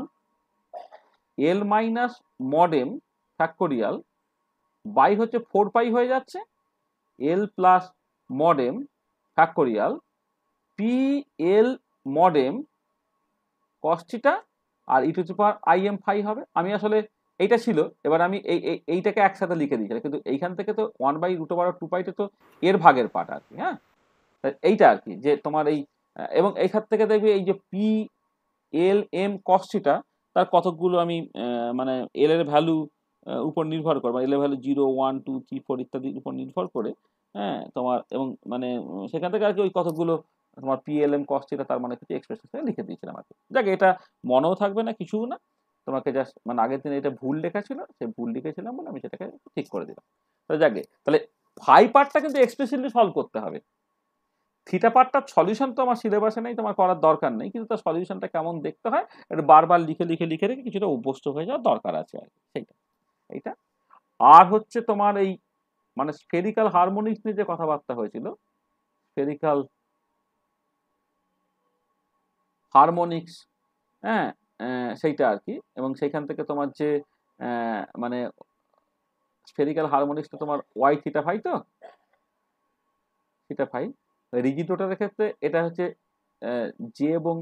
L minus mod M factorial by হচ্ছে ফোর পাই হয়ে যাচ্ছে L plus mod M factorial P L mod M কস্টিটা আর e to to power I M phi হবে আমি আসলে এইটা ছিল এবার আমি এই এইটাকে একসাথে লিখে দিয়েছিলাম কিন্তু এইখান থেকে তো ওয়ান বাই রুটো বারো টু পাইটা তো এর ভাগের পার্ট আর কি হ্যাঁ এইটা আর কি যে তোমার এই এবং এইখান থেকে দেখবে এই যে পি এল এম কস্টিটা তার কতকগুলো আমি মানে এল এর ভ্যালু উপর নির্ভর করে মানে level zero one two three four ইত্যাদির উপর নির্ভর করে হ্যাঁ তোমার এবং মানে সেখান থেকে আর কি ওই কতগুলো তোমার পিএলএম কস্ট যেটা তার মানে কিছু এক্সপ্রেশন থেকে লিখে দিয়েছিলাম আর কি যাকে এটা মনেও থাকবে না কিছু না তোমাকে জাস্ট মানে আগের দিন এটা ভুল লেখা ছিল সে ভুল লিখেছিলাম বলে আমি সেটাকে ঠিক করে দিলাম তাহলে যাকে তাহলে ফাই পার্টটা কিন্তু এক্সপ্রেসিভলি সলভ করতে হবে থিটা পার্টটার সলিউশন তো আমার সিলেবাসে নেই তোমার করার দরকার নেই কিন্তু তার সলিউশনটা কেমন দেখতে হয় এটা বারবার লিখে লিখে লিখে রেখে কিছুটা অভ্যস্ত হয়ে যাওয়ার দরকার আছে আর কি সেইটা এইটা আর হচ্ছে তোমার এই মানে স্ফেরিক্যাল হারমোনিক্স নিয়ে যে কথাবার্তা হয়েছিল স্ফেরিক্যাল হারমোনিক্স হ্যাঁ সেইটা আর কি এবং সেইখান থেকে তোমার যে মানে স্ফেরিক্যাল হারমোনিক্সটা তোমার ওয়াই থিটা ফাই তো থিটা ফাই রিজিটোটার ক্ষেত্রে এটা হচ্ছে জে এবং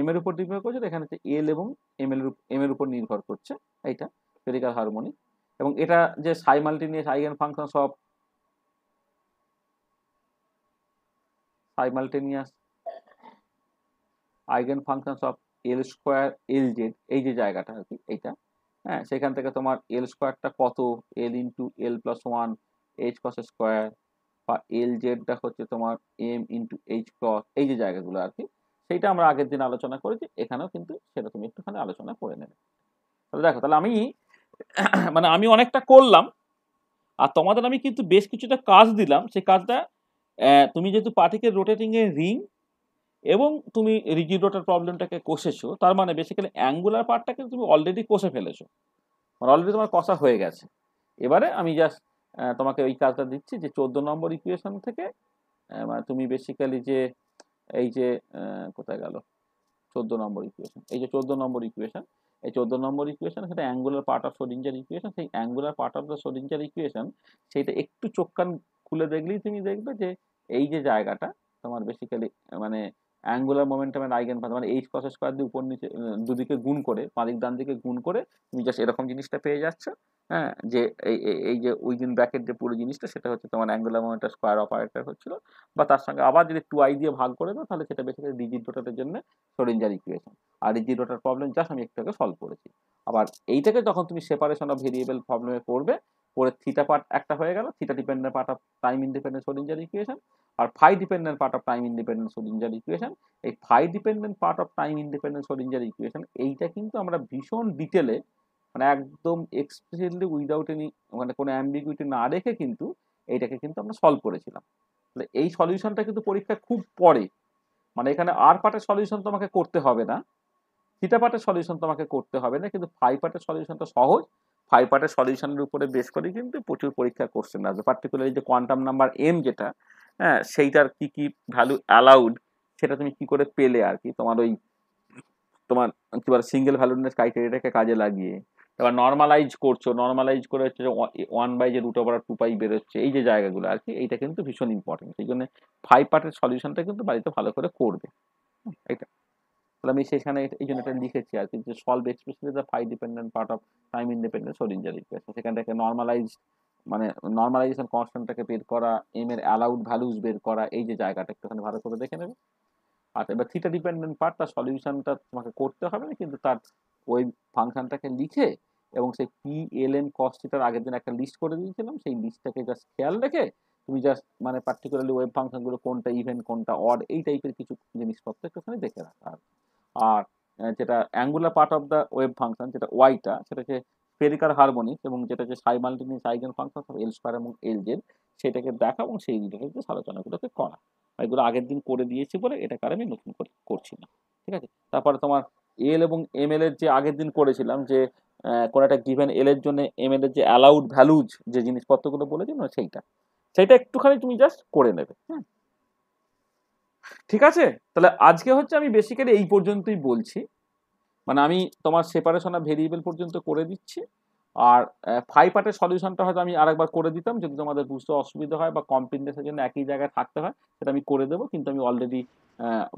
এম এর উপর নির্ভর করছে এখানে হচ্ছে এল এবং এম এল এম এর উপর নির্ভর করছে এইটা স্পেরিক্যাল হারমোনি এবং এটা যে সাইমাল্টিনিয়াস আইগেন ফাংশন সব সাই simultaneous eigen function of L square L Z এই যে জায়গাটা আর কি এইটা হ্যাঁ সেখান থেকে তোমার এল স্কোয়ারটা কত এল ইন্টু এল plus one H cross square বা এল জেডটা হচ্ছে তোমার এম ইন্টু এইচ কস এই যে জায়গাগুলো আর কি সেইটা আমরা আগের দিন আলোচনা করেছি এখানেও কিন্তু সেটা তুমি একটুখানি আলোচনা করে নেবে তাহলে দেখো তাহলে আমি মানে আমি অনেকটা করলাম আর তোমাদের আমি কিন্তু বেশ কিছুটা কাজ দিলাম সেই কাজটা তুমি যেহেতু রোটেটিং রোটেটিংয়ের রিং এবং তুমি রিজিড রোটার প্রবলেমটাকে কষেছো তার মানে বেসিক্যালি অ্যাঙ্গুলার পার্টটাকে তুমি অলরেডি কষে ফেলেছো মানে অলরেডি তোমার কষা হয়ে গেছে এবারে আমি জাস্ট তোমাকে ওই কাজটা দিচ্ছি যে চোদ্দ নম্বর ইকুয়েশন থেকে মানে তুমি বেসিক্যালি যে এই যে কোথায় গেল চোদ্দ নম্বর ইকুয়েশন এই যে চোদ্দ নম্বর ইকুয়েশন এই চোদ্দ নম্বর ইকুয়েশন সেটা angular part of Schrodinger equation সেই angular part of the Schrodinger equation সেইটা একটু চোখ কান খুলে দেখলেই তুমি দেখবে যে এই যে জায়গাটা তোমার বেসিক্যালি মানে অ্যাঙ্গুলার মোমেন্টামের আইগেন পাথ মানে এইচ কস স্কোয়ার দিয়ে উপর নিচে দুদিকে গুণ করে পাদিক ডান দিকে গুণ করে তুমি জাস্ট এরকম জিনিসটা পেয়ে যাচ্ছ হ্যাঁ যে এই যে দিন ব্র্যাকেট যে পুরো জিনিসটা সেটা হচ্ছে তোমার অ্যাঙ্গুলার মোমেন্টার স্কোয়ার অপারেটর হচ্ছিল বা তার সঙ্গে আবার যদি টু আই দিয়ে ভাগ করে দাও তাহলে সেটা বেসিক্যালি ডিজিট ডোটারের জন্য সরেঞ্জার ইকুয়েশন আর ডিজিট ডোটার প্রবলেম জাস্ট আমি একটু আগে সলভ করেছি আবার এইটাকে যখন তুমি সেপারেশন অফ ভেরিয়েবল প্রবলেমে পড়বে পরে থিটা পার্ট একটা হয়ে গেল theta dependent part of time independent সোলিঞ্জার equation আর phi dependent part of time independent সরিঞ্জার equation এই phi dependent part of time independent সোলিঞ্জার equation এইটা কিন্তু আমরা ভীষণ ডিটেলে মানে একদম এক্সপ্লিসিটলি উইদাউট এনি মানে কোনো অ্যাম্বিগুইটি না রেখে কিন্তু এইটাকে কিন্তু আমরা সলভ করেছিলাম তাহলে এই সলিউশনটা কিন্তু পরীক্ষা খুব পরে মানে এখানে আর পার্টের সলিউশন তোমাকে করতে হবে না থিটা পার্টের সলিউশন তোমাকে করতে হবে না কিন্তু ফাইভ পার্টের সলিউশনটা সহজ ফাইভ পার্টের সলিউশনের উপরে বেস করে কিন্তু প্রচুর পরীক্ষার কোশ্চেন আসবে পার্টিকুলারলি যে কোয়ান্টাম নাম্বার এম যেটা হ্যাঁ সেইটার কী কী ভ্যালু অ্যালাউড সেটা তুমি কি করে পেলে আর কি তোমার ওই তোমার কি বলে সিঙ্গেল ভ্যালুডনেস ক্রাইটেরিয়াটাকে কাজে লাগিয়ে এবার নর্মালাইজ করছো নর্মালাইজ করে হচ্ছে ওয়ান বাই যে রুট ওভার টু পাই বেরোচ্ছে এই যে জায়গাগুলো আর কি এইটা কিন্তু ভীষণ ইম্পর্টেন্ট সেই জন্য ফাইভ পার্টের সলিউশনটা কিন্তু বাড়িতে ভালো করে করবে এটা তাহলে আমি সেখানে এই জন্য এটা লিখেছি আর কি যে solve expressly the phi dependent part of time independent সরিঞ্জার equation সেখান থেকে নর্মালাইজ মানে নর্মালাইজেশন কনস্ট্যান্টটাকে বের করা এম এর অ্যালাউড ভ্যালুজ বের করা এই যে জায়গাটা একটুখানি ভালো করে দেখে নেবে আচ্ছা এবার থিটা ডিপেন্ডেন্ট পার্ট তার সলিউশনটা তোমাকে করতে হবে না কিন্তু তার ওই ফাংশনটাকে লিখে এবং সেই পি এল এম কস্টিটার আগের দিন একটা লিস্ট করে দিয়েছিলাম সেই লিস্টটাকে জাস্ট খেয়াল রেখে তুমি জাস্ট মানে পার্টিকুলারলি ওয়েব ফাংশনগুলো কোনটা ইভেন্ট কোনটা অড এই টাইপের কিছু জিনিসপত্র একটুখানি দেখে রাখা আর যেটা angular part of the wave function যেটা ওয়াইটা সেটাকে স্পেরিকার হারমোনিক এবং যেটা হচ্ছে simultaneous eigen function L square এবং এল সেটাকে দেখা এবং সেই রিলেটেড আলোচনাগুলোকে করা এগুলো আগের দিন করে দিয়েছি বলে এটা কারণে আমি নতুন করে করছি না ঠিক আছে তারপরে তোমার এল এবং এম এর যে আগের দিন করেছিলাম যে কোনো একটা গিভেন এল এর জন্য এম এর যে অ্যালাউড ভ্যালুজ যে জিনিসপত্রগুলো বলেছি না সেইটা সেইটা একটুখানি তুমি জাস্ট করে নেবে হ্যাঁ ঠিক আছে তাহলে আজকে হচ্ছে আমি বেসিক্যালি এই পর্যন্তই বলছি মানে আমি তোমার সেপারেশন অফ ভেরিয়েবল পর্যন্ত করে দিচ্ছি আর ফাইভ পার্টের সলিউশনটা হয়তো আমি আরেকবার করে দিতাম যদি তোমাদের বুঝতে অসুবিধা হয় বা কম্পিউটেশনের জন্য একই জায়গায় থাকতে হয় সেটা আমি করে দেবো কিন্তু আমি অলরেডি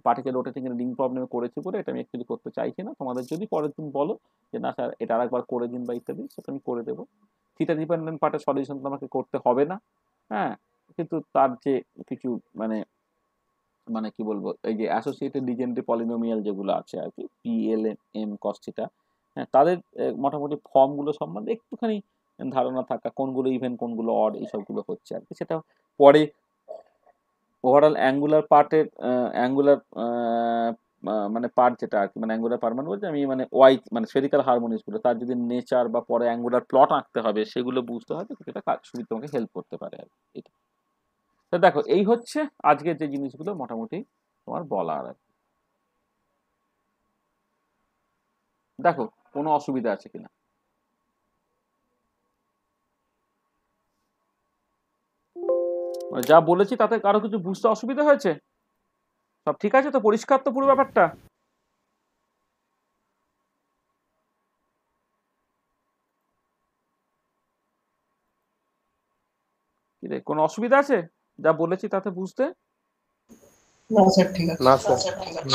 পার্টিকে রোটেটিং এর লিঙ্ক প্রবলেমে করেছি বলে এটা আমি অ্যাকচুয়ালি করতে চাইছি না তোমাদের যদি পরের দিন বলো যে না স্যার এটা আরেকবার করে দিন বা ইত্যাদি সেটা আমি করে দেবো থিটা ডিপেন্ডেন্ট পার্টের সলিউশন তোমাকে করতে হবে না হ্যাঁ কিন্তু তার যে কিছু মানে মানে কি বলবো এই যে অ্যাসোসিয়েটেড ডিজেন্ডি পলিনোমিয়াল যেগুলো আছে আর কি পি এল এম কস্টিটা হ্যাঁ তাদের মোটামুটি ফর্মগুলো সম্বন্ধে একটুখানি ধারণা থাকা কোনগুলো ইভেন্ট কোনগুলো অড এইসবগুলো হচ্ছে আর কি সেটা পরে ওভারঅল অ্যাঙ্গুলার পার্টের অ্যাঙ্গুলার মানে পার্ট যেটা আর কি মানে অ্যাঙ্গুলার পার্ট মানে বলতে আমি মানে ওয়াই মানে স্ফেরিক্যাল গুলো তার যদি নেচার বা পরে অ্যাঙ্গুলার প্লট আঁকতে হবে সেগুলো বুঝতে হবে সেটা কাজ সুবিধা তোমাকে হেল্প করতে পারে আর এটা তো দেখো এই হচ্ছে আজকের যে জিনিসগুলো মোটামুটি তোমার বলা আর কি দেখো কোনো অসুবিধা আছে কিনা মানে যা বলেছি তাতে কারো কিছু বুঝতে অসুবিধা হয়েছে সব ঠিক আছে তো পরিষ্কার তো পুরো ব্যাপারটা কোনো অসুবিধা আছে যা বলেছি তাতে বুঝতে না স্যার ঠিক আছে না স্যার